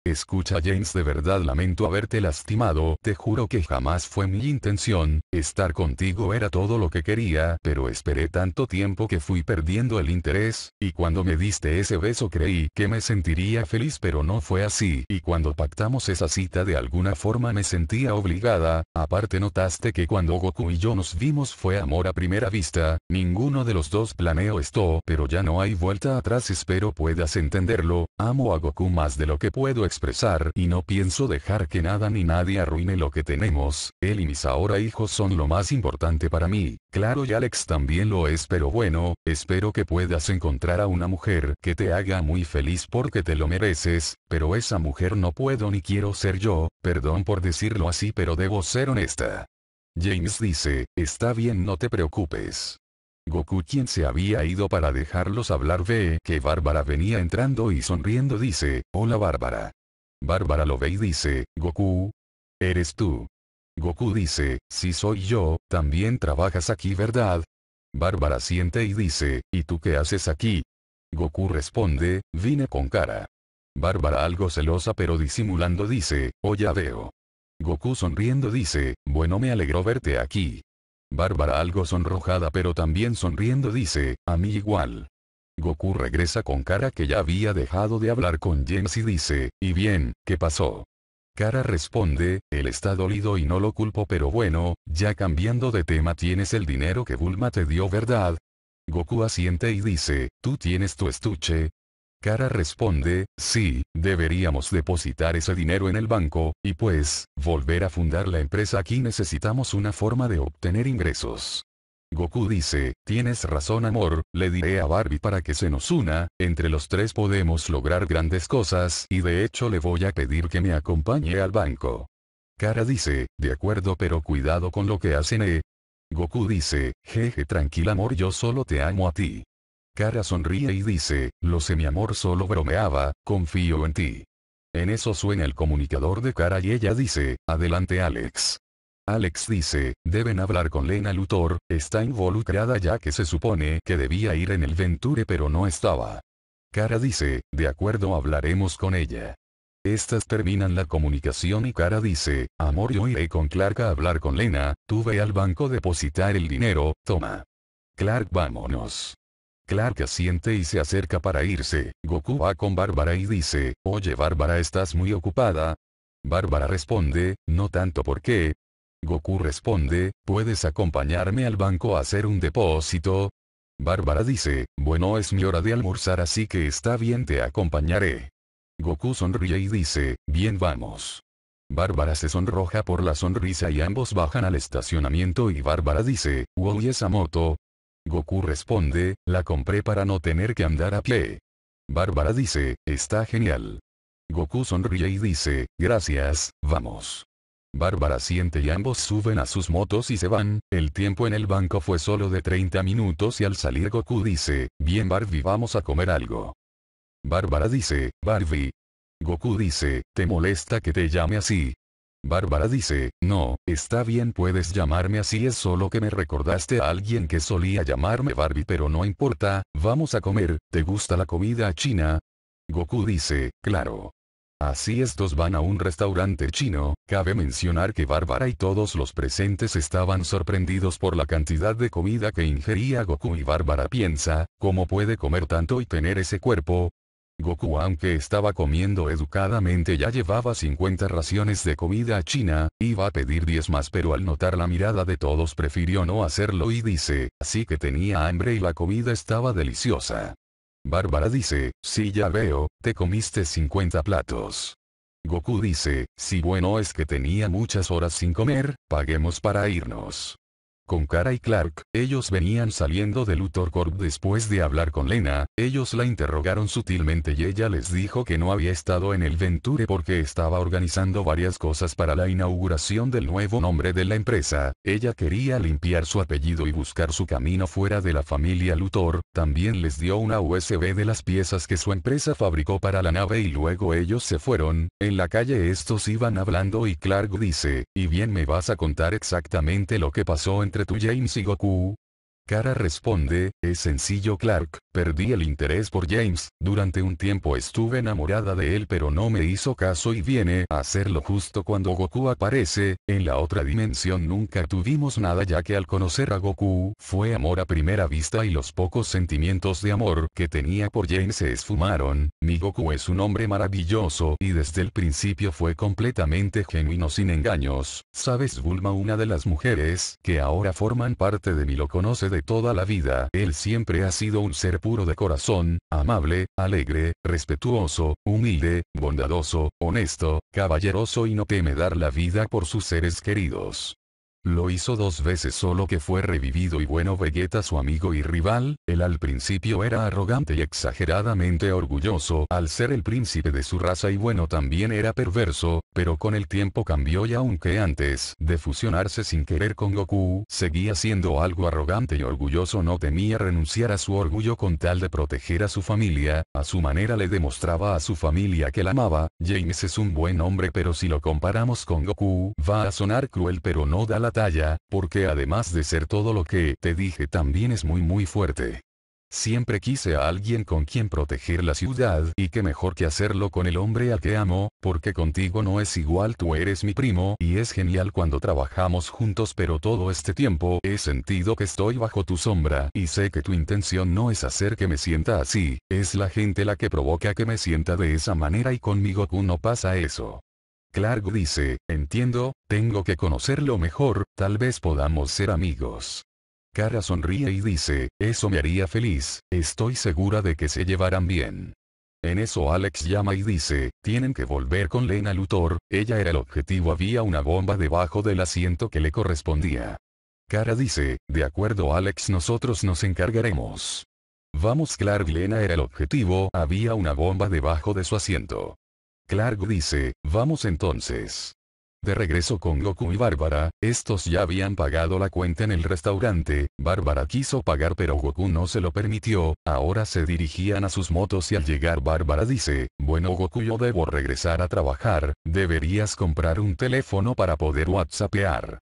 Escucha James de verdad lamento haberte lastimado, te juro que jamás fue mi intención, estar contigo era todo lo que quería, pero esperé tanto tiempo que fui perdiendo el interés, y cuando me diste ese beso creí que me sentiría feliz pero no fue así, y cuando pactamos esa cita de alguna forma me sentía obligada, aparte notaste que cuando Goku y yo nos vimos fue amor a primera vista, ninguno de los dos planeó esto, pero ya no hay vuelta atrás espero puedas entenderlo, amo a Goku más de lo que puedo explicar expresar y no pienso dejar que nada ni nadie arruine lo que tenemos, él y mis ahora hijos son lo más importante para mí, claro y Alex también lo es pero bueno, espero que puedas encontrar a una mujer que te haga muy feliz porque te lo mereces, pero esa mujer no puedo ni quiero ser yo, perdón por decirlo así pero debo ser honesta. James dice, está bien no te preocupes. Goku quien se había ido para dejarlos hablar ve que Bárbara venía entrando y sonriendo dice, hola Bárbara. Bárbara lo ve y dice, Goku. Eres tú. Goku dice, si soy yo, también trabajas aquí ¿verdad? Bárbara siente y dice, ¿y tú qué haces aquí? Goku responde, vine con cara. Bárbara algo celosa pero disimulando dice, oh ya veo. Goku sonriendo dice, bueno me alegró verte aquí. Bárbara algo sonrojada pero también sonriendo dice, a mí igual. Goku regresa con Kara que ya había dejado de hablar con James y dice, ¿y bien, qué pasó? Kara responde, él está dolido y no lo culpo pero bueno, ya cambiando de tema tienes el dinero que Bulma te dio ¿verdad? Goku asiente y dice, ¿tú tienes tu estuche? Kara responde, sí, deberíamos depositar ese dinero en el banco, y pues, volver a fundar la empresa aquí necesitamos una forma de obtener ingresos. Goku dice, tienes razón amor, le diré a Barbie para que se nos una, entre los tres podemos lograr grandes cosas y de hecho le voy a pedir que me acompañe al banco. Kara dice, de acuerdo pero cuidado con lo que hacen eh. Goku dice, jeje tranquila amor yo solo te amo a ti. Kara sonríe y dice, lo sé mi amor solo bromeaba, confío en ti. En eso suena el comunicador de Kara y ella dice, adelante Alex. Alex dice, deben hablar con Lena Luthor, está involucrada ya que se supone que debía ir en el Venture pero no estaba. Cara dice, de acuerdo hablaremos con ella. Estas terminan la comunicación y Kara dice, amor yo iré con Clark a hablar con Lena, Tuve ve al banco depositar el dinero, toma. Clark vámonos. Clark asiente y se acerca para irse, Goku va con Bárbara y dice, oye Bárbara estás muy ocupada. Bárbara responde, no tanto porque, Goku responde, ¿puedes acompañarme al banco a hacer un depósito? Bárbara dice, bueno es mi hora de almorzar así que está bien te acompañaré. Goku sonríe y dice, bien vamos. Bárbara se sonroja por la sonrisa y ambos bajan al estacionamiento y Bárbara dice, wow y esa moto. Goku responde, la compré para no tener que andar a pie. Bárbara dice, está genial. Goku sonríe y dice, gracias, vamos. Bárbara siente y ambos suben a sus motos y se van, el tiempo en el banco fue solo de 30 minutos y al salir Goku dice, bien Barbie vamos a comer algo. Bárbara dice, Barbie. Goku dice, ¿te molesta que te llame así? Bárbara dice, no, está bien puedes llamarme así es solo que me recordaste a alguien que solía llamarme Barbie pero no importa, vamos a comer, ¿te gusta la comida china? Goku dice, claro. Así estos van a un restaurante chino, cabe mencionar que Bárbara y todos los presentes estaban sorprendidos por la cantidad de comida que ingería Goku y Bárbara piensa, ¿cómo puede comer tanto y tener ese cuerpo? Goku aunque estaba comiendo educadamente ya llevaba 50 raciones de comida a china, iba a pedir 10 más pero al notar la mirada de todos prefirió no hacerlo y dice, así que tenía hambre y la comida estaba deliciosa. Bárbara dice, si ya veo, te comiste 50 platos. Goku dice, si bueno es que tenía muchas horas sin comer, paguemos para irnos. Con Cara y Clark, ellos venían saliendo de Luthor Corp después de hablar con Lena, ellos la interrogaron sutilmente y ella les dijo que no había estado en el Venture porque estaba organizando varias cosas para la inauguración del nuevo nombre de la empresa, ella quería limpiar su apellido y buscar su camino fuera de la familia Luthor, también les dio una USB de las piezas que su empresa fabricó para la nave y luego ellos se fueron, en la calle estos iban hablando y Clark dice, y bien me vas a contar exactamente lo que pasó entre Secret Ujain Sigoku, Cara responde, es sencillo Clark, perdí el interés por James, durante un tiempo estuve enamorada de él pero no me hizo caso y viene a hacerlo justo cuando Goku aparece, en la otra dimensión nunca tuvimos nada ya que al conocer a Goku, fue amor a primera vista y los pocos sentimientos de amor que tenía por James se esfumaron, mi Goku es un hombre maravilloso y desde el principio fue completamente genuino sin engaños, sabes Bulma una de las mujeres que ahora forman parte de mí lo conoce de toda la vida. Él siempre ha sido un ser puro de corazón, amable, alegre, respetuoso, humilde, bondadoso, honesto, caballeroso y no teme dar la vida por sus seres queridos. Lo hizo dos veces solo que fue revivido y bueno Vegeta su amigo y rival, él al principio era arrogante y exageradamente orgulloso al ser el príncipe de su raza y bueno también era perverso, pero con el tiempo cambió y aunque antes de fusionarse sin querer con Goku, seguía siendo algo arrogante y orgulloso no temía renunciar a su orgullo con tal de proteger a su familia, a su manera le demostraba a su familia que la amaba, James es un buen hombre pero si lo comparamos con Goku, va a sonar cruel pero no da la porque además de ser todo lo que te dije también es muy muy fuerte. Siempre quise a alguien con quien proteger la ciudad y qué mejor que hacerlo con el hombre al que amo, porque contigo no es igual tú eres mi primo y es genial cuando trabajamos juntos pero todo este tiempo he sentido que estoy bajo tu sombra y sé que tu intención no es hacer que me sienta así, es la gente la que provoca que me sienta de esa manera y conmigo tú no pasa eso. Clark dice, entiendo, tengo que conocerlo mejor, tal vez podamos ser amigos. Cara sonríe y dice, eso me haría feliz, estoy segura de que se llevarán bien. En eso Alex llama y dice, tienen que volver con Lena Luthor, ella era el objetivo había una bomba debajo del asiento que le correspondía. Cara dice, de acuerdo Alex nosotros nos encargaremos. Vamos Clark Lena era el objetivo había una bomba debajo de su asiento. Clark dice, vamos entonces. De regreso con Goku y Bárbara, estos ya habían pagado la cuenta en el restaurante, Bárbara quiso pagar pero Goku no se lo permitió, ahora se dirigían a sus motos y al llegar Bárbara dice, bueno Goku yo debo regresar a trabajar, deberías comprar un teléfono para poder whatsappear.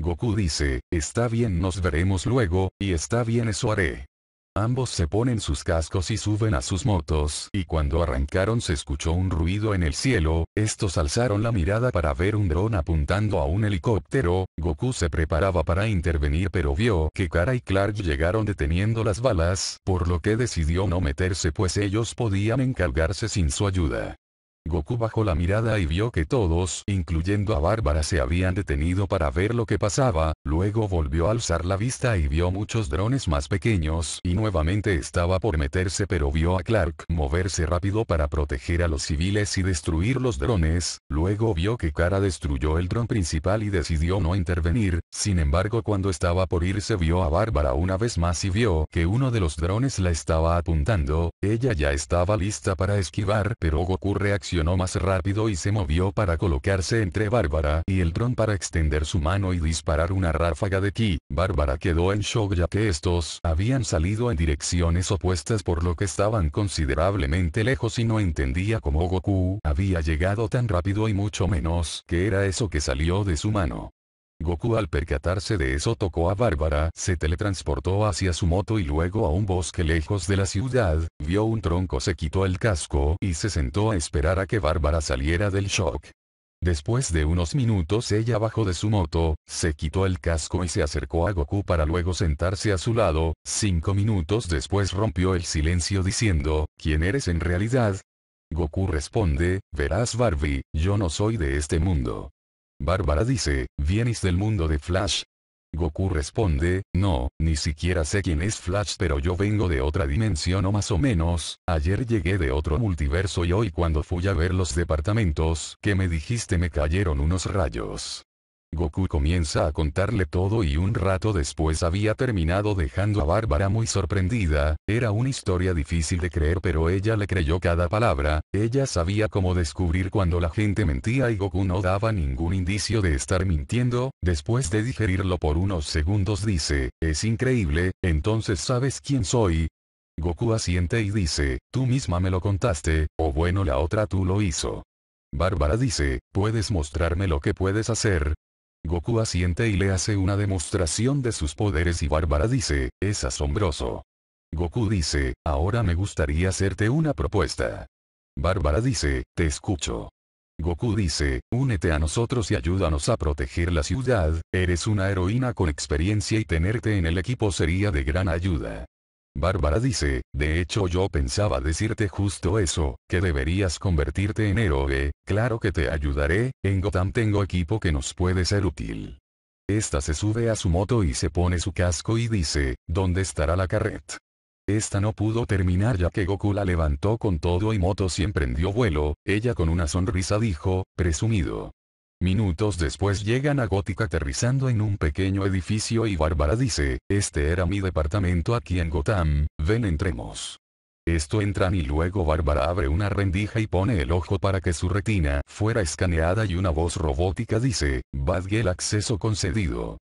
Goku dice, está bien nos veremos luego, y está bien eso haré. Ambos se ponen sus cascos y suben a sus motos, y cuando arrancaron se escuchó un ruido en el cielo, estos alzaron la mirada para ver un dron apuntando a un helicóptero, Goku se preparaba para intervenir pero vio que Kara y Clark llegaron deteniendo las balas, por lo que decidió no meterse pues ellos podían encargarse sin su ayuda. Goku bajó la mirada y vio que todos, incluyendo a Bárbara, se habían detenido para ver lo que pasaba, luego volvió a alzar la vista y vio muchos drones más pequeños y nuevamente estaba por meterse pero vio a Clark moverse rápido para proteger a los civiles y destruir los drones, luego vio que Kara destruyó el dron principal y decidió no intervenir, sin embargo cuando estaba por irse vio a Bárbara una vez más y vio que uno de los drones la estaba apuntando, ella ya estaba lista para esquivar pero Goku reaccionó más rápido y se movió para colocarse entre Bárbara y el dron para extender su mano y disparar una ráfaga de ki. Bárbara quedó en shock ya que estos habían salido en direcciones opuestas por lo que estaban considerablemente lejos y no entendía cómo Goku había llegado tan rápido y mucho menos que era eso que salió de su mano. Goku al percatarse de eso tocó a Bárbara, se teletransportó hacia su moto y luego a un bosque lejos de la ciudad, vio un tronco se quitó el casco y se sentó a esperar a que Bárbara saliera del shock. Después de unos minutos ella bajó de su moto, se quitó el casco y se acercó a Goku para luego sentarse a su lado, cinco minutos después rompió el silencio diciendo, ¿quién eres en realidad? Goku responde, verás Barbie, yo no soy de este mundo. Bárbara dice, ¿vienes del mundo de Flash? Goku responde, no, ni siquiera sé quién es Flash pero yo vengo de otra dimensión o más o menos, ayer llegué de otro multiverso y hoy cuando fui a ver los departamentos que me dijiste me cayeron unos rayos. Goku comienza a contarle todo y un rato después había terminado dejando a Bárbara muy sorprendida, era una historia difícil de creer pero ella le creyó cada palabra, ella sabía cómo descubrir cuando la gente mentía y Goku no daba ningún indicio de estar mintiendo, después de digerirlo por unos segundos dice, es increíble, entonces sabes quién soy, Goku asiente y dice, tú misma me lo contaste, o bueno la otra tú lo hizo. Bárbara dice, ¿puedes mostrarme lo que puedes hacer? Goku asiente y le hace una demostración de sus poderes y Bárbara dice, es asombroso. Goku dice, ahora me gustaría hacerte una propuesta. Bárbara dice, te escucho. Goku dice, únete a nosotros y ayúdanos a proteger la ciudad, eres una heroína con experiencia y tenerte en el equipo sería de gran ayuda. Bárbara dice, de hecho yo pensaba decirte justo eso, que deberías convertirte en héroe, claro que te ayudaré, en Gotham tengo equipo que nos puede ser útil. Esta se sube a su moto y se pone su casco y dice, ¿dónde estará la carret? Esta no pudo terminar ya que Goku la levantó con todo y moto siempre emprendió vuelo, ella con una sonrisa dijo, presumido. Minutos después llegan a Gótica aterrizando en un pequeño edificio y Bárbara dice, este era mi departamento aquí en Gotham, ven entremos. Esto entran y luego Bárbara abre una rendija y pone el ojo para que su retina fuera escaneada y una voz robótica dice, el acceso concedido.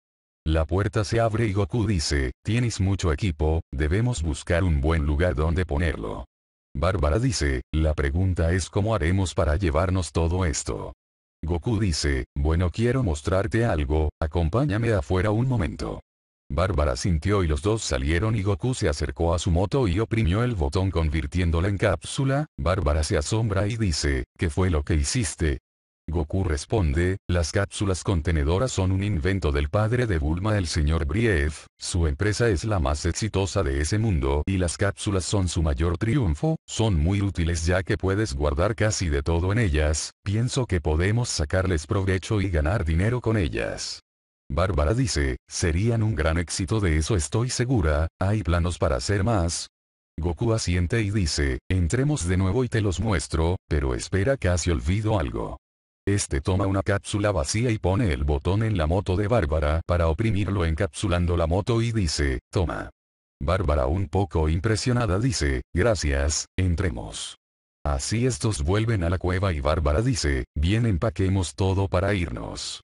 La puerta se abre y Goku dice, tienes mucho equipo, debemos buscar un buen lugar donde ponerlo. Bárbara dice, la pregunta es cómo haremos para llevarnos todo esto. Goku dice, bueno quiero mostrarte algo, acompáñame afuera un momento. Bárbara sintió y los dos salieron y Goku se acercó a su moto y oprimió el botón convirtiéndola en cápsula, Bárbara se asombra y dice, ¿qué fue lo que hiciste? Goku responde, las cápsulas contenedoras son un invento del padre de Bulma el señor Brief, su empresa es la más exitosa de ese mundo y las cápsulas son su mayor triunfo, son muy útiles ya que puedes guardar casi de todo en ellas, pienso que podemos sacarles provecho y ganar dinero con ellas. Bárbara dice, serían un gran éxito de eso estoy segura, hay planos para hacer más, Goku asiente y dice, entremos de nuevo y te los muestro, pero espera casi olvido algo. Este toma una cápsula vacía y pone el botón en la moto de Bárbara para oprimirlo encapsulando la moto y dice, toma. Bárbara un poco impresionada dice, gracias, entremos. Así estos vuelven a la cueva y Bárbara dice, bien empaquemos todo para irnos.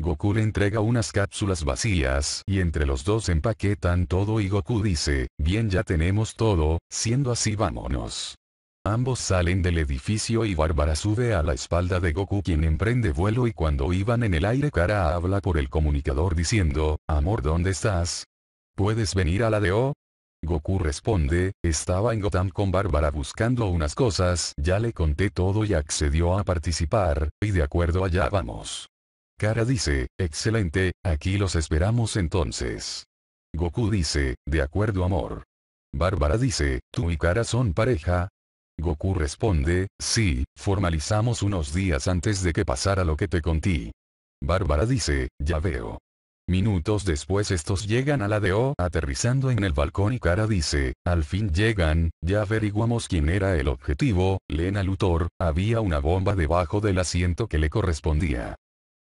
Goku le entrega unas cápsulas vacías y entre los dos empaquetan todo y Goku dice, bien ya tenemos todo, siendo así vámonos. Ambos salen del edificio y Bárbara sube a la espalda de Goku quien emprende vuelo y cuando iban en el aire Kara habla por el comunicador diciendo, Amor ¿dónde estás? ¿Puedes venir a la de O? Goku responde, estaba en Gotham con Bárbara buscando unas cosas, ya le conté todo y accedió a participar, y de acuerdo allá vamos. Kara dice, excelente, aquí los esperamos entonces. Goku dice, de acuerdo amor. Bárbara dice, tú y Kara son pareja, Goku responde, sí, formalizamos unos días antes de que pasara lo que te conté. Bárbara dice, ya veo. Minutos después estos llegan a la DO aterrizando en el balcón y Kara dice, al fin llegan, ya averiguamos quién era el objetivo, Lena Luthor, había una bomba debajo del asiento que le correspondía.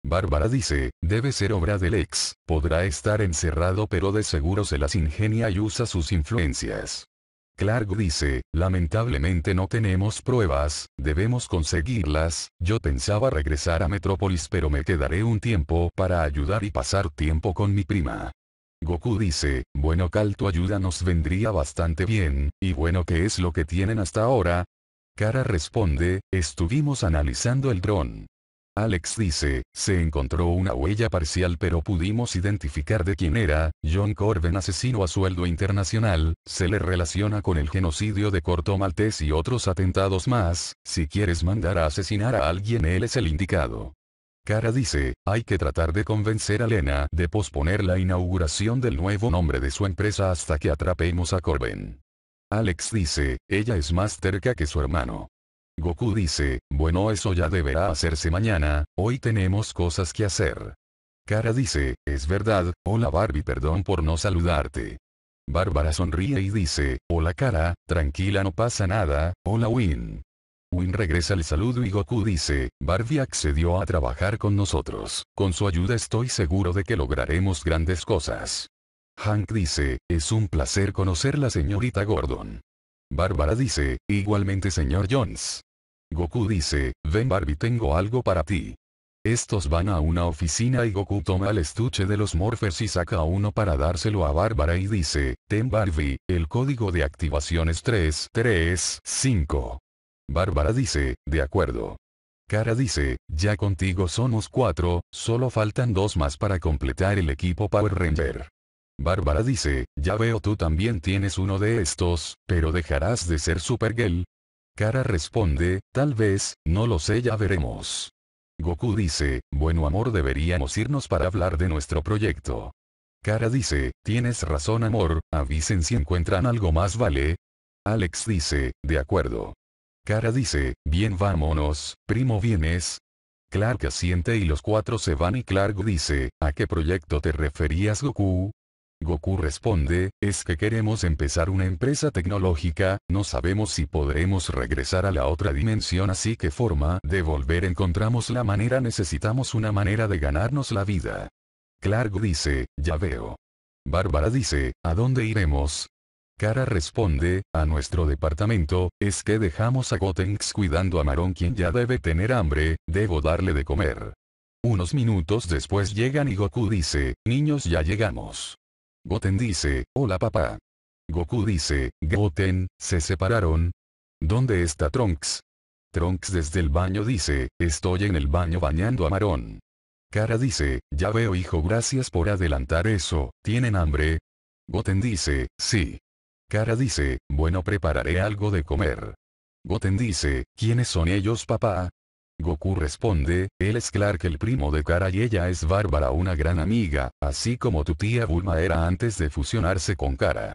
Bárbara dice, debe ser obra del ex, podrá estar encerrado pero de seguro se las ingenia y usa sus influencias. Clark dice, lamentablemente no tenemos pruebas, debemos conseguirlas, yo pensaba regresar a Metrópolis pero me quedaré un tiempo para ayudar y pasar tiempo con mi prima. Goku dice, bueno Cal tu ayuda nos vendría bastante bien, y bueno ¿qué es lo que tienen hasta ahora? Kara responde, estuvimos analizando el dron. Alex dice, se encontró una huella parcial pero pudimos identificar de quién era, John Corben asesino a sueldo internacional, se le relaciona con el genocidio de Corto Maltés y otros atentados más, si quieres mandar a asesinar a alguien él es el indicado. Cara dice, hay que tratar de convencer a Lena de posponer la inauguración del nuevo nombre de su empresa hasta que atrapemos a Corben. Alex dice, ella es más terca que su hermano. Goku dice, bueno eso ya deberá hacerse mañana, hoy tenemos cosas que hacer. Cara dice, es verdad, hola Barbie perdón por no saludarte. Bárbara sonríe y dice, hola Cara. tranquila no pasa nada, hola Win. Win regresa el saludo y Goku dice, Barbie accedió a trabajar con nosotros, con su ayuda estoy seguro de que lograremos grandes cosas. Hank dice, es un placer conocer la señorita Gordon. Bárbara dice, igualmente señor Jones. Goku dice, ven Barbie tengo algo para ti. Estos van a una oficina y Goku toma el estuche de los Morphers y saca uno para dárselo a Bárbara y dice, ten Barbie, el código de activación es 335. Bárbara dice, de acuerdo. Cara dice, ya contigo somos cuatro, solo faltan dos más para completar el equipo Power Ranger. Bárbara dice, ya veo tú también tienes uno de estos, pero dejarás de ser Supergirl. Kara responde, tal vez, no lo sé ya veremos. Goku dice, bueno amor deberíamos irnos para hablar de nuestro proyecto. Kara dice, tienes razón amor, avisen si encuentran algo más vale. Alex dice, de acuerdo. Kara dice, bien vámonos, primo vienes. Clark asiente y los cuatro se van y Clark dice, ¿a qué proyecto te referías Goku? Goku responde, es que queremos empezar una empresa tecnológica, no sabemos si podremos regresar a la otra dimensión así que forma de volver encontramos la manera necesitamos una manera de ganarnos la vida. Clark dice, ya veo. Bárbara dice, ¿a dónde iremos? Kara responde, a nuestro departamento, es que dejamos a Gotenks cuidando a Marón quien ya debe tener hambre, debo darle de comer. Unos minutos después llegan y Goku dice, niños ya llegamos. Goten dice, hola papá. Goku dice, Goten, se separaron. ¿Dónde está Trunks? Trunks desde el baño dice, estoy en el baño bañando a Marón. Kara dice, ya veo hijo gracias por adelantar eso, ¿tienen hambre? Goten dice, sí. Kara dice, bueno prepararé algo de comer. Goten dice, ¿quiénes son ellos papá? Goku responde, él es Clark el primo de Kara y ella es Bárbara una gran amiga, así como tu tía Bulma era antes de fusionarse con Kara.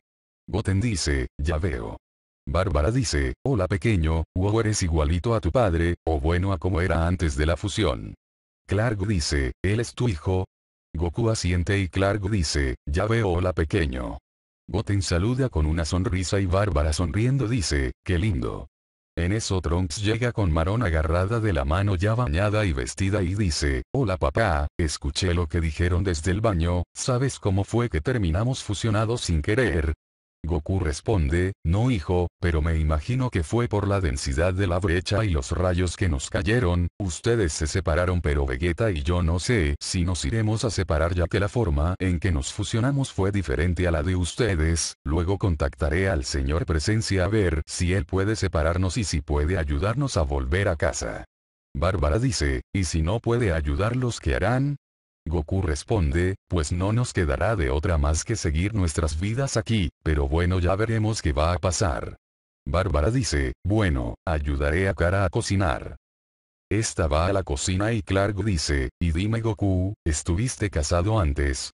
Goten dice, ya veo. Bárbara dice, hola pequeño, wow eres igualito a tu padre, o bueno a como era antes de la fusión. Clark dice, él es tu hijo. Goku asiente y Clark dice, ya veo hola pequeño. Goten saluda con una sonrisa y Bárbara sonriendo dice, qué lindo. En eso Trunks llega con Marón agarrada de la mano ya bañada y vestida y dice, hola papá, escuché lo que dijeron desde el baño, ¿sabes cómo fue que terminamos fusionados sin querer? Goku responde, no hijo, pero me imagino que fue por la densidad de la brecha y los rayos que nos cayeron, ustedes se separaron pero Vegeta y yo no sé si nos iremos a separar ya que la forma en que nos fusionamos fue diferente a la de ustedes, luego contactaré al señor presencia a ver si él puede separarnos y si puede ayudarnos a volver a casa. Bárbara dice, ¿y si no puede ayudarlos qué harán? Goku responde, pues no nos quedará de otra más que seguir nuestras vidas aquí, pero bueno ya veremos qué va a pasar. Bárbara dice, bueno, ayudaré a Kara a cocinar. Esta va a la cocina y Clark dice, y dime Goku, ¿estuviste casado antes?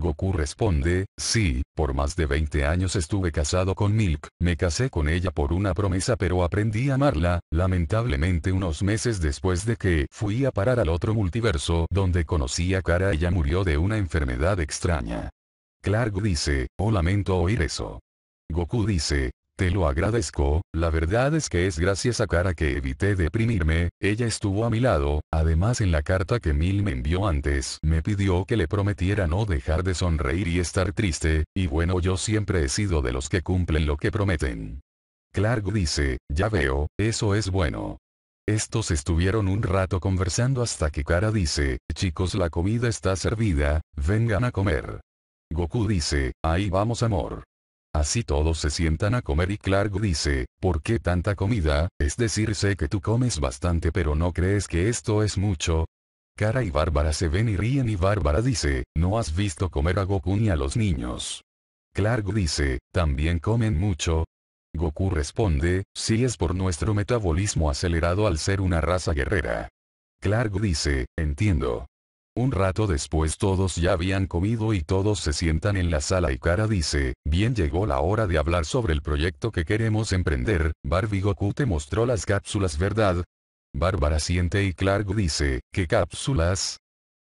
Goku responde, sí, por más de 20 años estuve casado con Milk, me casé con ella por una promesa pero aprendí a amarla, lamentablemente unos meses después de que fui a parar al otro multiverso donde conocí a Kara ella murió de una enfermedad extraña. Clark dice, oh lamento oír eso. Goku dice, te lo agradezco, la verdad es que es gracias a Cara que evité deprimirme, ella estuvo a mi lado, además en la carta que Mil me envió antes me pidió que le prometiera no dejar de sonreír y estar triste, y bueno yo siempre he sido de los que cumplen lo que prometen. Clark dice, ya veo, eso es bueno. Estos estuvieron un rato conversando hasta que Kara dice, chicos la comida está servida, vengan a comer. Goku dice, ahí vamos amor. Así todos se sientan a comer y Clark dice, ¿por qué tanta comida? Es decir, sé que tú comes bastante pero no crees que esto es mucho. Cara y Bárbara se ven y ríen y Bárbara dice, no has visto comer a Goku ni a los niños. Clark dice, también comen mucho. Goku responde, si es por nuestro metabolismo acelerado al ser una raza guerrera. Clark dice, entiendo. Un rato después todos ya habían comido y todos se sientan en la sala y Kara dice, bien llegó la hora de hablar sobre el proyecto que queremos emprender, Barbie Goku te mostró las cápsulas ¿verdad? Bárbara siente y Clark dice, ¿qué cápsulas?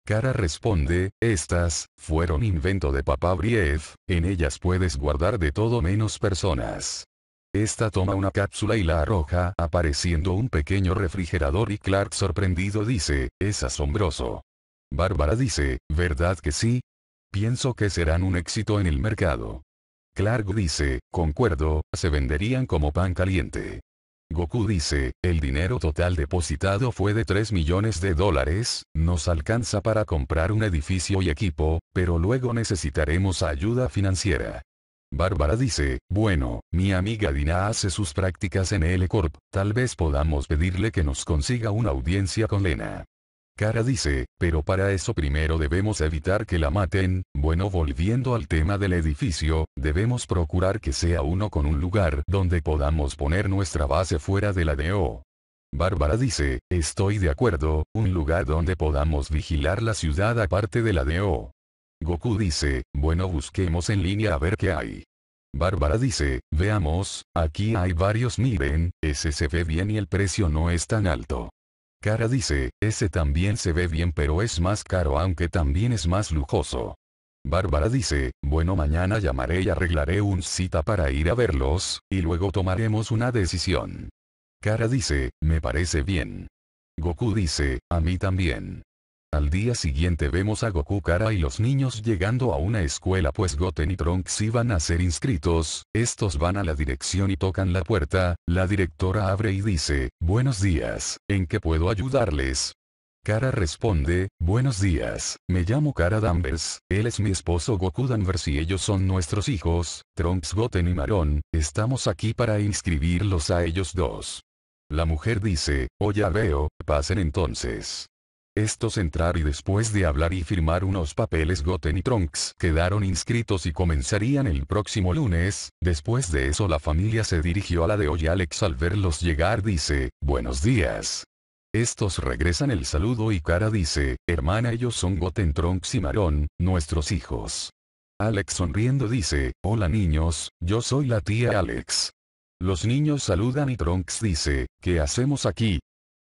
Cara responde, estas, fueron invento de papá Brief, en ellas puedes guardar de todo menos personas. Esta toma una cápsula y la arroja, apareciendo un pequeño refrigerador y Clark sorprendido dice, es asombroso. Bárbara dice, ¿verdad que sí? Pienso que serán un éxito en el mercado. Clark dice, concuerdo, se venderían como pan caliente. Goku dice, el dinero total depositado fue de 3 millones de dólares, nos alcanza para comprar un edificio y equipo, pero luego necesitaremos ayuda financiera. Bárbara dice, bueno, mi amiga Dina hace sus prácticas en L Corp, tal vez podamos pedirle que nos consiga una audiencia con Lena. Cara dice, pero para eso primero debemos evitar que la maten, bueno volviendo al tema del edificio, debemos procurar que sea uno con un lugar donde podamos poner nuestra base fuera de la DO. Bárbara dice, estoy de acuerdo, un lugar donde podamos vigilar la ciudad aparte de la DO. Goku dice, bueno busquemos en línea a ver qué hay. Bárbara dice, veamos, aquí hay varios miren, ese se ve bien y el precio no es tan alto. Cara dice, ese también se ve bien pero es más caro aunque también es más lujoso. Bárbara dice, bueno mañana llamaré y arreglaré un cita para ir a verlos, y luego tomaremos una decisión. Cara dice, me parece bien. Goku dice, a mí también. Al día siguiente vemos a Goku Kara y los niños llegando a una escuela pues Goten y Trunks iban a ser inscritos, estos van a la dirección y tocan la puerta, la directora abre y dice, buenos días, ¿en qué puedo ayudarles? Kara responde, buenos días, me llamo Kara Danvers, él es mi esposo Goku Danvers y ellos son nuestros hijos, Trunks Goten y Maron, estamos aquí para inscribirlos a ellos dos. La mujer dice, oh ya veo, pasen entonces. Estos entrar y después de hablar y firmar unos papeles Goten y Trunks quedaron inscritos y comenzarían el próximo lunes, después de eso la familia se dirigió a la de hoy Alex al verlos llegar dice, buenos días. Estos regresan el saludo y Cara dice, hermana ellos son Goten Trunks y Marón, nuestros hijos. Alex sonriendo dice, hola niños, yo soy la tía Alex. Los niños saludan y Trunks dice, ¿qué hacemos aquí?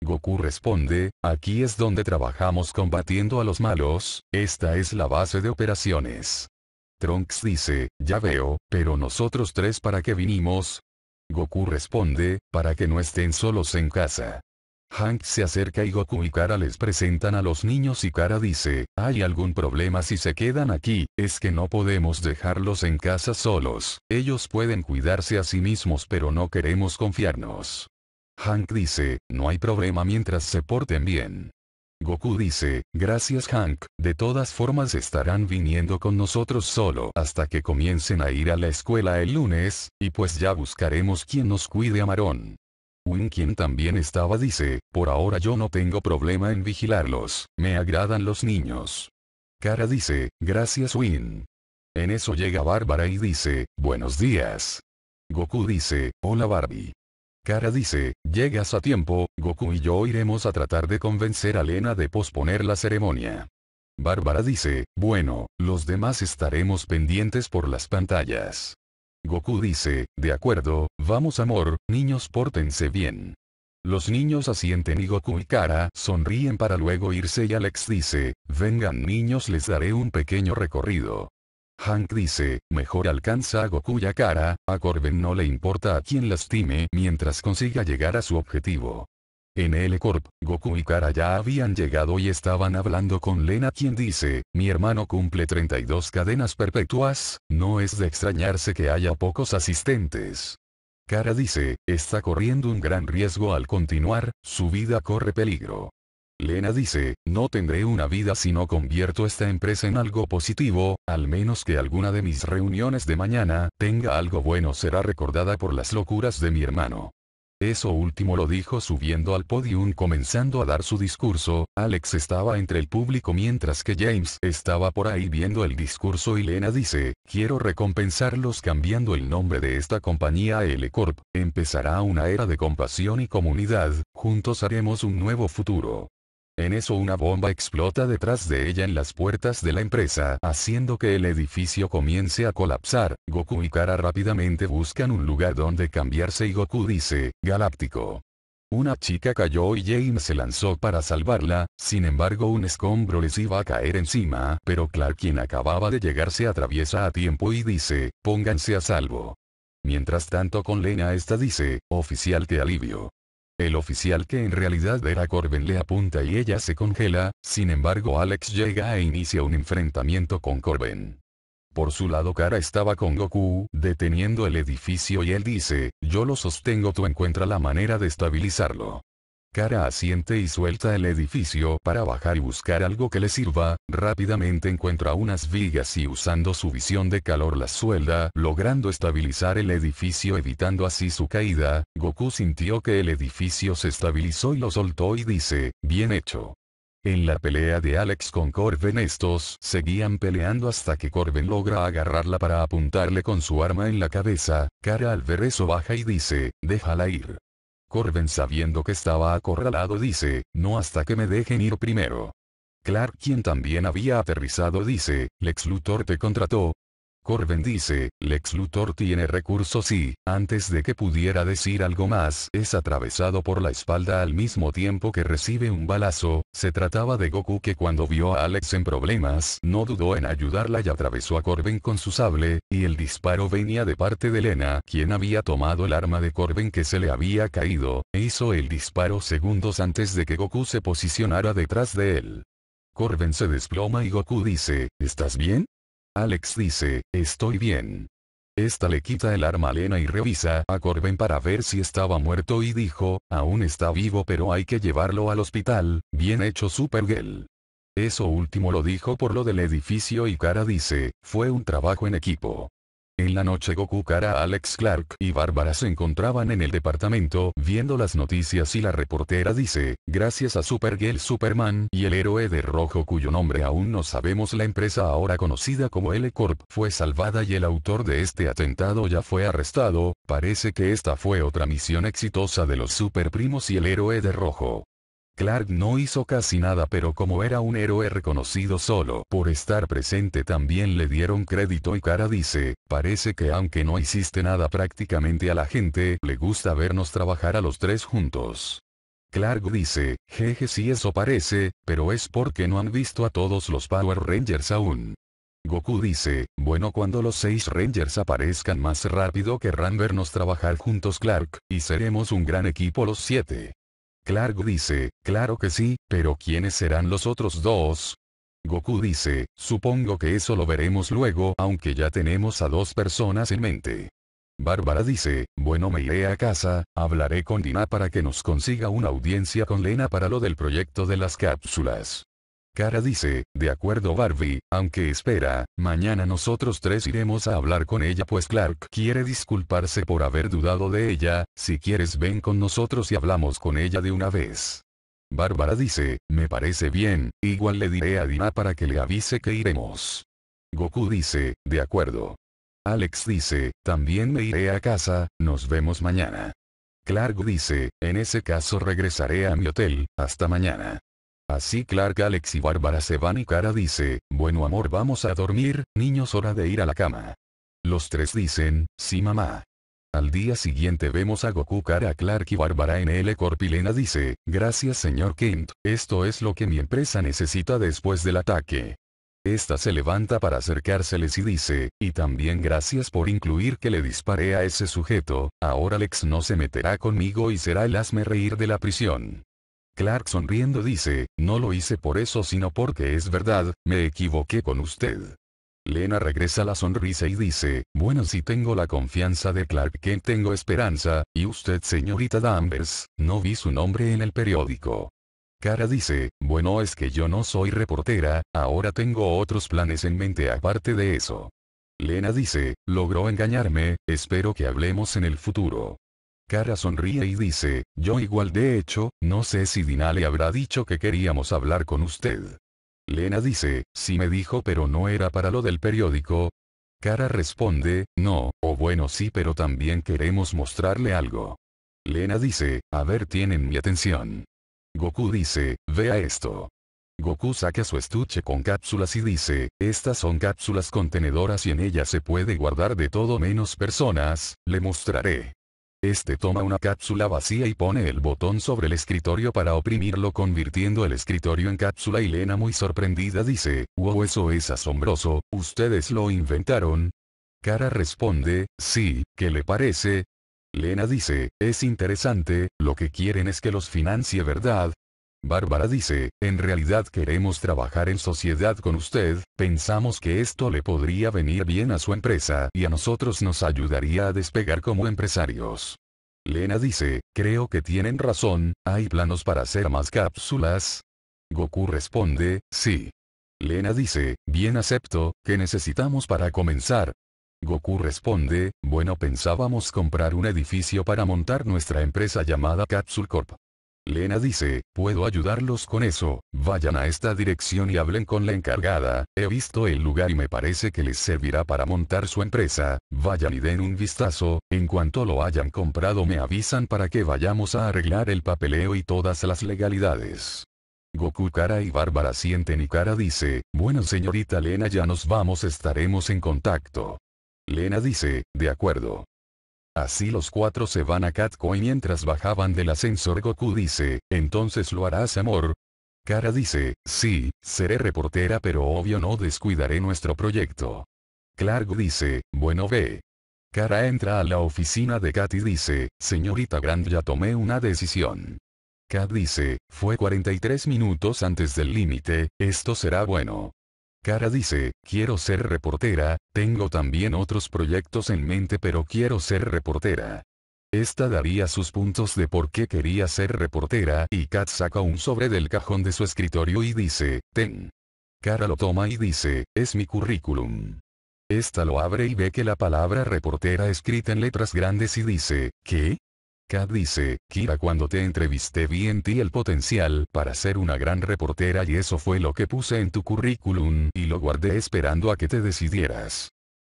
Goku responde, aquí es donde trabajamos combatiendo a los malos, esta es la base de operaciones. Trunks dice, ya veo, pero nosotros tres para qué vinimos? Goku responde, para que no estén solos en casa. Hank se acerca y Goku y Kara les presentan a los niños y Kara dice, hay algún problema si se quedan aquí, es que no podemos dejarlos en casa solos, ellos pueden cuidarse a sí mismos pero no queremos confiarnos. Hank dice, no hay problema mientras se porten bien. Goku dice, gracias Hank, de todas formas estarán viniendo con nosotros solo hasta que comiencen a ir a la escuela el lunes, y pues ya buscaremos quien nos cuide a Marón. Win quien también estaba dice, por ahora yo no tengo problema en vigilarlos, me agradan los niños. Kara dice, gracias Win. En eso llega Bárbara y dice, buenos días. Goku dice, hola Barbie. Kara dice, llegas a tiempo, Goku y yo iremos a tratar de convencer a Lena de posponer la ceremonia. Bárbara dice, bueno, los demás estaremos pendientes por las pantallas. Goku dice, de acuerdo, vamos amor, niños pórtense bien. Los niños asienten y Goku y Kara sonríen para luego irse y Alex dice, vengan niños les daré un pequeño recorrido. Hank dice, mejor alcanza a Goku y a Kara, a Corben no le importa a quien lastime mientras consiga llegar a su objetivo. En L Corp, Goku y Kara ya habían llegado y estaban hablando con Lena quien dice, mi hermano cumple 32 cadenas perpetuas, no es de extrañarse que haya pocos asistentes. Kara dice, está corriendo un gran riesgo al continuar, su vida corre peligro. Lena dice, no tendré una vida si no convierto esta empresa en algo positivo, al menos que alguna de mis reuniones de mañana tenga algo bueno será recordada por las locuras de mi hermano. Eso último lo dijo subiendo al podium comenzando a dar su discurso, Alex estaba entre el público mientras que James estaba por ahí viendo el discurso y Lena dice, quiero recompensarlos cambiando el nombre de esta compañía a L Corp, empezará una era de compasión y comunidad, juntos haremos un nuevo futuro. En eso una bomba explota detrás de ella en las puertas de la empresa, haciendo que el edificio comience a colapsar. Goku y Kara rápidamente buscan un lugar donde cambiarse y Goku dice, Galáctico. Una chica cayó y James se lanzó para salvarla, sin embargo un escombro les iba a caer encima, pero Clark quien acababa de llegar se atraviesa a tiempo y dice, pónganse a salvo. Mientras tanto con Lena esta dice, oficial que alivio. El oficial que en realidad era Corben le apunta y ella se congela, sin embargo Alex llega e inicia un enfrentamiento con Corben. Por su lado Kara estaba con Goku, deteniendo el edificio y él dice, yo lo sostengo tú encuentra la manera de estabilizarlo. Cara asiente y suelta el edificio para bajar y buscar algo que le sirva, rápidamente encuentra unas vigas y usando su visión de calor las suelda, logrando estabilizar el edificio evitando así su caída, Goku sintió que el edificio se estabilizó y lo soltó y dice, bien hecho. En la pelea de Alex con Corben estos seguían peleando hasta que Corben logra agarrarla para apuntarle con su arma en la cabeza, Cara al ver eso baja y dice, déjala ir. Corben sabiendo que estaba acorralado dice, no hasta que me dejen ir primero. Clark quien también había aterrizado dice, Lex Luthor te contrató, Corben dice, Lex Luthor tiene recursos y, antes de que pudiera decir algo más, es atravesado por la espalda al mismo tiempo que recibe un balazo, se trataba de Goku que cuando vio a Alex en problemas, no dudó en ayudarla y atravesó a Corben con su sable, y el disparo venía de parte de Lena, quien había tomado el arma de Corben que se le había caído, e hizo el disparo segundos antes de que Goku se posicionara detrás de él. Corben se desploma y Goku dice, ¿estás bien? Alex dice, estoy bien. Esta le quita el arma a Lena y revisa a Corben para ver si estaba muerto y dijo, aún está vivo pero hay que llevarlo al hospital, bien hecho Supergirl. Eso último lo dijo por lo del edificio y Cara dice, fue un trabajo en equipo. En la noche Goku cara Alex Clark y Bárbara se encontraban en el departamento viendo las noticias y la reportera dice, gracias a Supergirl Superman y el héroe de rojo cuyo nombre aún no sabemos la empresa ahora conocida como L Corp fue salvada y el autor de este atentado ya fue arrestado, parece que esta fue otra misión exitosa de los superprimos y el héroe de rojo. Clark no hizo casi nada pero como era un héroe reconocido solo por estar presente también le dieron crédito y cara dice, parece que aunque no hiciste nada prácticamente a la gente le gusta vernos trabajar a los tres juntos. Clark dice, jeje si sí eso parece, pero es porque no han visto a todos los Power Rangers aún. Goku dice, bueno cuando los seis Rangers aparezcan más rápido querrán vernos trabajar juntos Clark, y seremos un gran equipo los siete. Clark dice, claro que sí, pero ¿quiénes serán los otros dos? Goku dice, supongo que eso lo veremos luego aunque ya tenemos a dos personas en mente. Bárbara dice, bueno me iré a casa, hablaré con Dina para que nos consiga una audiencia con Lena para lo del proyecto de las cápsulas. Cara dice, de acuerdo Barbie, aunque espera, mañana nosotros tres iremos a hablar con ella pues Clark quiere disculparse por haber dudado de ella, si quieres ven con nosotros y hablamos con ella de una vez. Bárbara dice, me parece bien, igual le diré a Dina para que le avise que iremos. Goku dice, de acuerdo. Alex dice, también me iré a casa, nos vemos mañana. Clark dice, en ese caso regresaré a mi hotel, hasta mañana. Así Clark, Alex y Bárbara se van y Cara dice, bueno amor vamos a dormir, niños hora de ir a la cama. Los tres dicen, sí mamá. Al día siguiente vemos a Goku cara Clark y Bárbara el Corpilena dice, gracias señor Kent, esto es lo que mi empresa necesita después del ataque. Esta se levanta para acercárseles y dice, y también gracias por incluir que le disparé a ese sujeto, ahora Lex no se meterá conmigo y será el hazme reír de la prisión. Clark sonriendo dice, no lo hice por eso sino porque es verdad, me equivoqué con usted. Lena regresa la sonrisa y dice, bueno si tengo la confianza de Clark que tengo esperanza, y usted señorita Danvers, no vi su nombre en el periódico. Cara dice, bueno es que yo no soy reportera, ahora tengo otros planes en mente aparte de eso. Lena dice, logró engañarme, espero que hablemos en el futuro. Cara sonríe y dice, yo igual de hecho, no sé si Dina le habrá dicho que queríamos hablar con usted. Lena dice, sí me dijo pero no era para lo del periódico. Cara responde, no, o bueno sí pero también queremos mostrarle algo. Lena dice, a ver tienen mi atención. Goku dice, vea esto. Goku saca su estuche con cápsulas y dice, estas son cápsulas contenedoras y en ellas se puede guardar de todo menos personas, le mostraré. Este toma una cápsula vacía y pone el botón sobre el escritorio para oprimirlo convirtiendo el escritorio en cápsula y Lena muy sorprendida dice, wow eso es asombroso, ustedes lo inventaron. Cara responde, sí, ¿qué le parece? Lena dice, es interesante, lo que quieren es que los financie verdad, Bárbara dice, en realidad queremos trabajar en sociedad con usted, pensamos que esto le podría venir bien a su empresa y a nosotros nos ayudaría a despegar como empresarios. Lena dice, creo que tienen razón, hay planos para hacer más cápsulas. Goku responde, sí. Lena dice, bien acepto, ¿qué necesitamos para comenzar? Goku responde, bueno pensábamos comprar un edificio para montar nuestra empresa llamada Capsule Corp. Lena dice, puedo ayudarlos con eso, vayan a esta dirección y hablen con la encargada, he visto el lugar y me parece que les servirá para montar su empresa, vayan y den un vistazo, en cuanto lo hayan comprado me avisan para que vayamos a arreglar el papeleo y todas las legalidades. Goku Kara y Bárbara sienten y cara dice, bueno señorita Lena ya nos vamos estaremos en contacto. Lena dice, de acuerdo. Así los cuatro se van a Catco y mientras bajaban del ascensor Goku dice, entonces lo harás amor. Kara dice, sí, seré reportera pero obvio no descuidaré nuestro proyecto. Clark dice, bueno ve. Kara entra a la oficina de Kat y dice, señorita Grand ya tomé una decisión. Kat dice, fue 43 minutos antes del límite, esto será bueno. Cara dice, quiero ser reportera, tengo también otros proyectos en mente pero quiero ser reportera. Esta daría sus puntos de por qué quería ser reportera y Kat saca un sobre del cajón de su escritorio y dice, ten. Cara lo toma y dice, es mi currículum. Esta lo abre y ve que la palabra reportera escrita en letras grandes y dice, ¿qué? Kat dice, Kira cuando te entrevisté vi en ti el potencial para ser una gran reportera y eso fue lo que puse en tu currículum y lo guardé esperando a que te decidieras.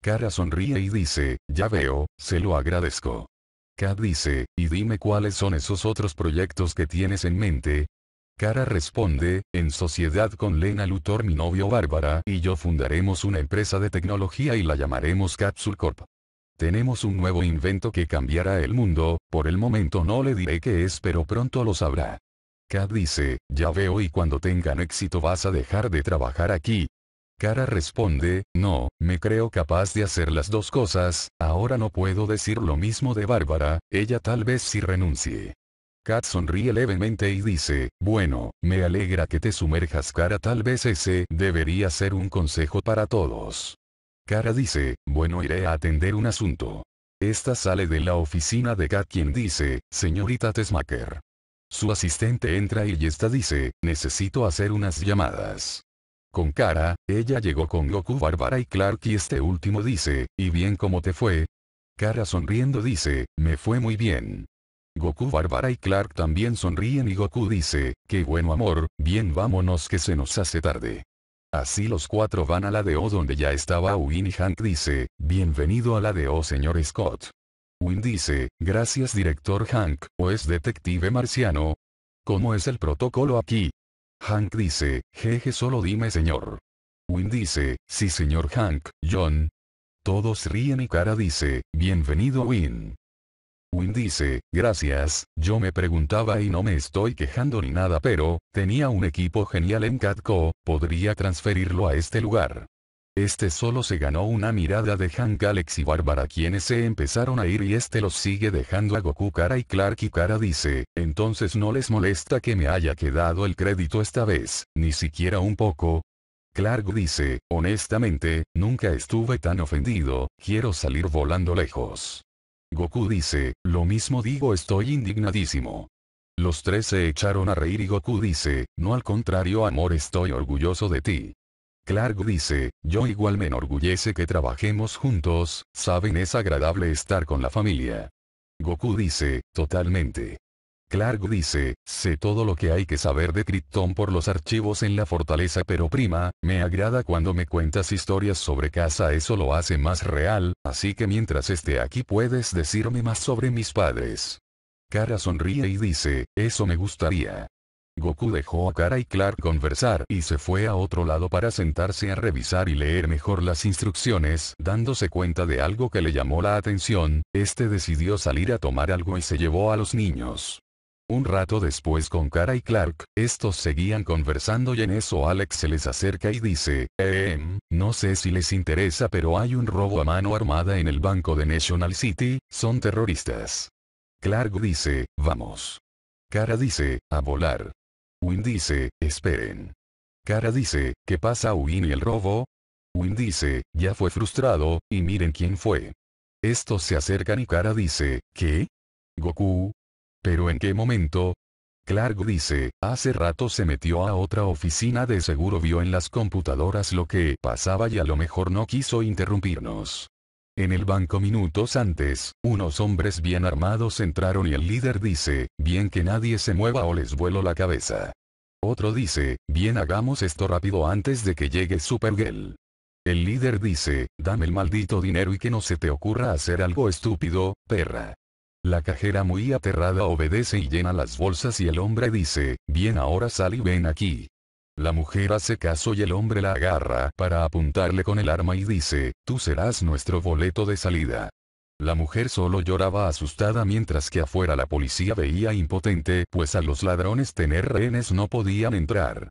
Kara sonríe y dice, ya veo, se lo agradezco. Kat dice, y dime cuáles son esos otros proyectos que tienes en mente, Kara responde, en sociedad con Lena Luthor mi novio Bárbara y yo fundaremos una empresa de tecnología y la llamaremos Capsule Corp. Tenemos un nuevo invento que cambiará el mundo, por el momento no le diré qué es pero pronto lo sabrá. Kat dice, ya veo y cuando tengan éxito vas a dejar de trabajar aquí. Cara responde, no, me creo capaz de hacer las dos cosas, ahora no puedo decir lo mismo de Bárbara, ella tal vez sí renuncie. Kat sonríe levemente y dice, bueno, me alegra que te sumerjas cara tal vez ese debería ser un consejo para todos. Kara dice, bueno iré a atender un asunto. Esta sale de la oficina de Kat quien dice, señorita Tesmacher. Su asistente entra y esta dice, necesito hacer unas llamadas. Con Kara, ella llegó con Goku, Bárbara y Clark y este último dice, ¿y bien cómo te fue? Kara sonriendo dice, me fue muy bien. Goku, Barbara y Clark también sonríen y Goku dice, qué bueno amor, bien vámonos que se nos hace tarde. Así los cuatro van a la o donde ya estaba Win y Hank dice, bienvenido a la o señor Scott. Win dice, gracias director Hank, o es detective marciano. ¿Cómo es el protocolo aquí? Hank dice, jeje solo dime señor. Win dice, sí señor Hank, John. Todos ríen y Cara dice, bienvenido Win. Win dice, gracias, yo me preguntaba y no me estoy quejando ni nada pero, tenía un equipo genial en Catco, podría transferirlo a este lugar. Este solo se ganó una mirada de Hank Alex y Bárbara quienes se empezaron a ir y este los sigue dejando a Goku Cara y Clark y Cara dice, entonces no les molesta que me haya quedado el crédito esta vez, ni siquiera un poco, Clark dice, honestamente, nunca estuve tan ofendido, quiero salir volando lejos. Goku dice, lo mismo digo estoy indignadísimo. Los tres se echaron a reír y Goku dice, no al contrario amor estoy orgulloso de ti. Clark dice, yo igual me enorgullece que trabajemos juntos, saben es agradable estar con la familia. Goku dice, totalmente. Clark dice, sé todo lo que hay que saber de Krypton por los archivos en la fortaleza pero prima, me agrada cuando me cuentas historias sobre casa eso lo hace más real, así que mientras esté aquí puedes decirme más sobre mis padres. Kara sonríe y dice, eso me gustaría. Goku dejó a Kara y Clark conversar y se fue a otro lado para sentarse a revisar y leer mejor las instrucciones, dándose cuenta de algo que le llamó la atención, este decidió salir a tomar algo y se llevó a los niños. Un rato después con Kara y Clark, estos seguían conversando y en eso Alex se les acerca y dice, ehm, no sé si les interesa pero hay un robo a mano armada en el banco de National City, son terroristas. Clark dice, vamos. Cara dice, a volar. Win dice, esperen. Cara dice, ¿qué pasa Win y el robo? Win dice, ya fue frustrado, y miren quién fue. Estos se acercan y Kara dice, ¿qué? Goku, ¿Pero en qué momento? Clark dice, hace rato se metió a otra oficina de seguro vio en las computadoras lo que pasaba y a lo mejor no quiso interrumpirnos. En el banco minutos antes, unos hombres bien armados entraron y el líder dice, bien que nadie se mueva o les vuelo la cabeza. Otro dice, bien hagamos esto rápido antes de que llegue Supergirl. El líder dice, dame el maldito dinero y que no se te ocurra hacer algo estúpido, perra. La cajera muy aterrada obedece y llena las bolsas y el hombre dice, bien ahora sal y ven aquí. La mujer hace caso y el hombre la agarra para apuntarle con el arma y dice, tú serás nuestro boleto de salida. La mujer solo lloraba asustada mientras que afuera la policía veía impotente, pues a los ladrones tener rehenes no podían entrar.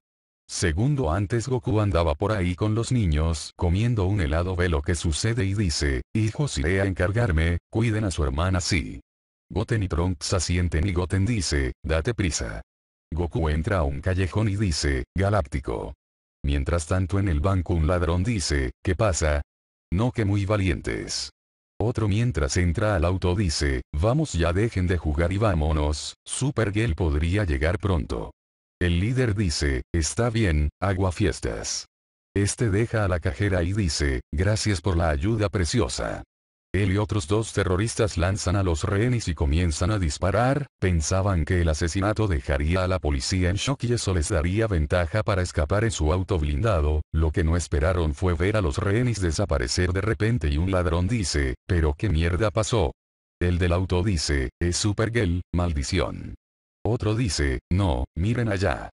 Segundo antes Goku andaba por ahí con los niños, comiendo un helado ve lo que sucede y dice, hijos iré a encargarme, cuiden a su hermana sí. Goten y Trunks asienten y Goten dice, date prisa. Goku entra a un callejón y dice, galáctico. Mientras tanto en el banco un ladrón dice, ¿qué pasa? No que muy valientes. Otro mientras entra al auto dice, vamos ya dejen de jugar y vámonos, Super Supergirl podría llegar pronto. El líder dice, está bien, agua fiestas. Este deja a la cajera y dice, gracias por la ayuda preciosa. Él y otros dos terroristas lanzan a los rehenes y comienzan a disparar, pensaban que el asesinato dejaría a la policía en shock y eso les daría ventaja para escapar en su auto blindado, lo que no esperaron fue ver a los rehenes desaparecer de repente y un ladrón dice, pero qué mierda pasó. El del auto dice, es Supergirl, maldición. Otro dice, no, miren allá.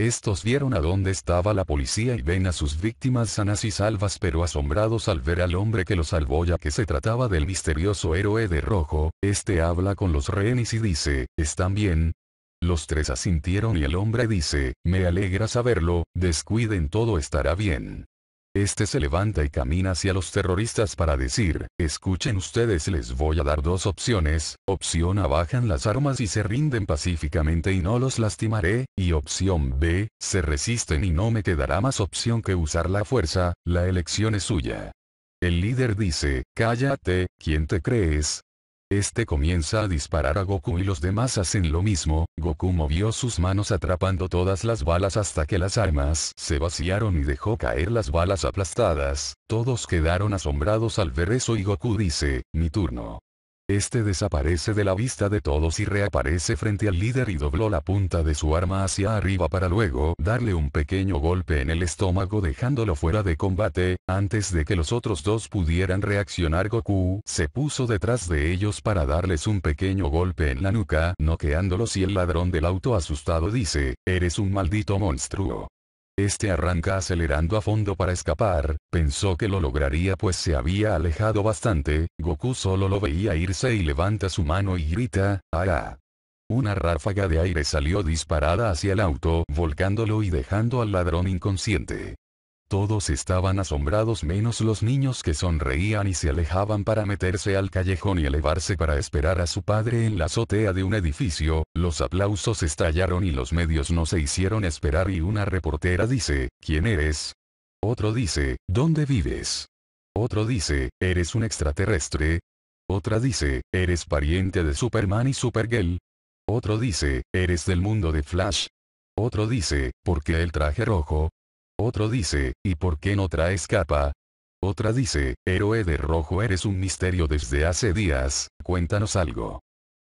Estos vieron a dónde estaba la policía y ven a sus víctimas sanas y salvas pero asombrados al ver al hombre que los salvó ya que se trataba del misterioso héroe de rojo, este habla con los rehenes y dice, ¿están bien? Los tres asintieron y el hombre dice, me alegra saberlo, descuiden todo estará bien. Este se levanta y camina hacia los terroristas para decir, escuchen ustedes les voy a dar dos opciones, opción A bajan las armas y se rinden pacíficamente y no los lastimaré, y opción B, se resisten y no me quedará más opción que usar la fuerza, la elección es suya. El líder dice, cállate, ¿quién te crees? Este comienza a disparar a Goku y los demás hacen lo mismo, Goku movió sus manos atrapando todas las balas hasta que las armas se vaciaron y dejó caer las balas aplastadas, todos quedaron asombrados al ver eso y Goku dice, mi turno. Este desaparece de la vista de todos y reaparece frente al líder y dobló la punta de su arma hacia arriba para luego darle un pequeño golpe en el estómago dejándolo fuera de combate, antes de que los otros dos pudieran reaccionar Goku se puso detrás de ellos para darles un pequeño golpe en la nuca noqueándolos y el ladrón del auto asustado dice, eres un maldito monstruo. Este arranca acelerando a fondo para escapar, pensó que lo lograría pues se había alejado bastante, Goku solo lo veía irse y levanta su mano y grita, ¡Ah! Una ráfaga de aire salió disparada hacia el auto, volcándolo y dejando al ladrón inconsciente. Todos estaban asombrados menos los niños que sonreían y se alejaban para meterse al callejón y elevarse para esperar a su padre en la azotea de un edificio, los aplausos estallaron y los medios no se hicieron esperar y una reportera dice, ¿quién eres? Otro dice, ¿dónde vives? Otro dice, ¿eres un extraterrestre? Otra dice, ¿eres pariente de Superman y Supergirl? Otro dice, ¿eres del mundo de Flash? Otro dice, ¿por qué el traje rojo? Otro dice, ¿y por qué no traes capa? Otra dice, héroe de rojo eres un misterio desde hace días, cuéntanos algo.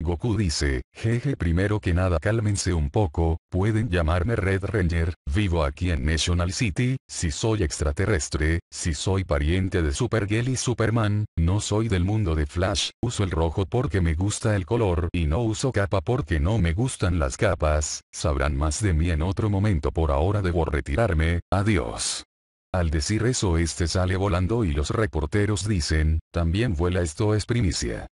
Goku dice, jeje primero que nada cálmense un poco, pueden llamarme Red Ranger, vivo aquí en National City, si soy extraterrestre, si soy pariente de Supergirl y Superman, no soy del mundo de Flash, uso el rojo porque me gusta el color y no uso capa porque no me gustan las capas, sabrán más de mí en otro momento por ahora debo retirarme, adiós. Al decir eso este sale volando y los reporteros dicen, también vuela esto es primicia.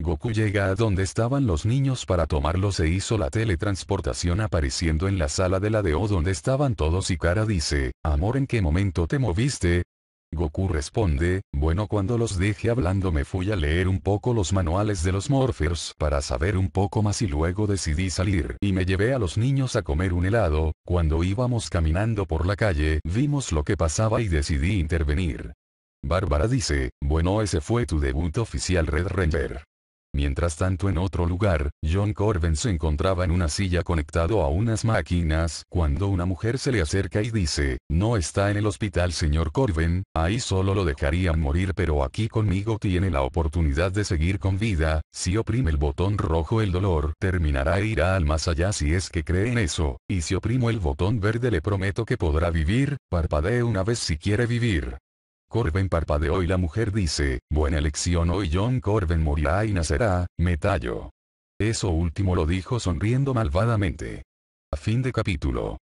Goku llega a donde estaban los niños para tomarlos e hizo la teletransportación apareciendo en la sala de la DO donde estaban todos y Kara dice, amor en qué momento te moviste, Goku responde, bueno cuando los dejé hablando me fui a leer un poco los manuales de los Morphers para saber un poco más y luego decidí salir y me llevé a los niños a comer un helado, cuando íbamos caminando por la calle vimos lo que pasaba y decidí intervenir. Bárbara dice, bueno ese fue tu debut oficial Red Ranger. Mientras tanto en otro lugar, John Corbin se encontraba en una silla conectado a unas máquinas, cuando una mujer se le acerca y dice, no está en el hospital señor Corben, ahí solo lo dejarían morir pero aquí conmigo tiene la oportunidad de seguir con vida, si oprime el botón rojo el dolor terminará e irá al más allá si es que cree en eso, y si oprimo el botón verde le prometo que podrá vivir, parpadee una vez si quiere vivir. Corben parpadeó y la mujer dice, buena elección hoy John Corben morirá y nacerá, me tallo. Eso último lo dijo sonriendo malvadamente. A fin de capítulo.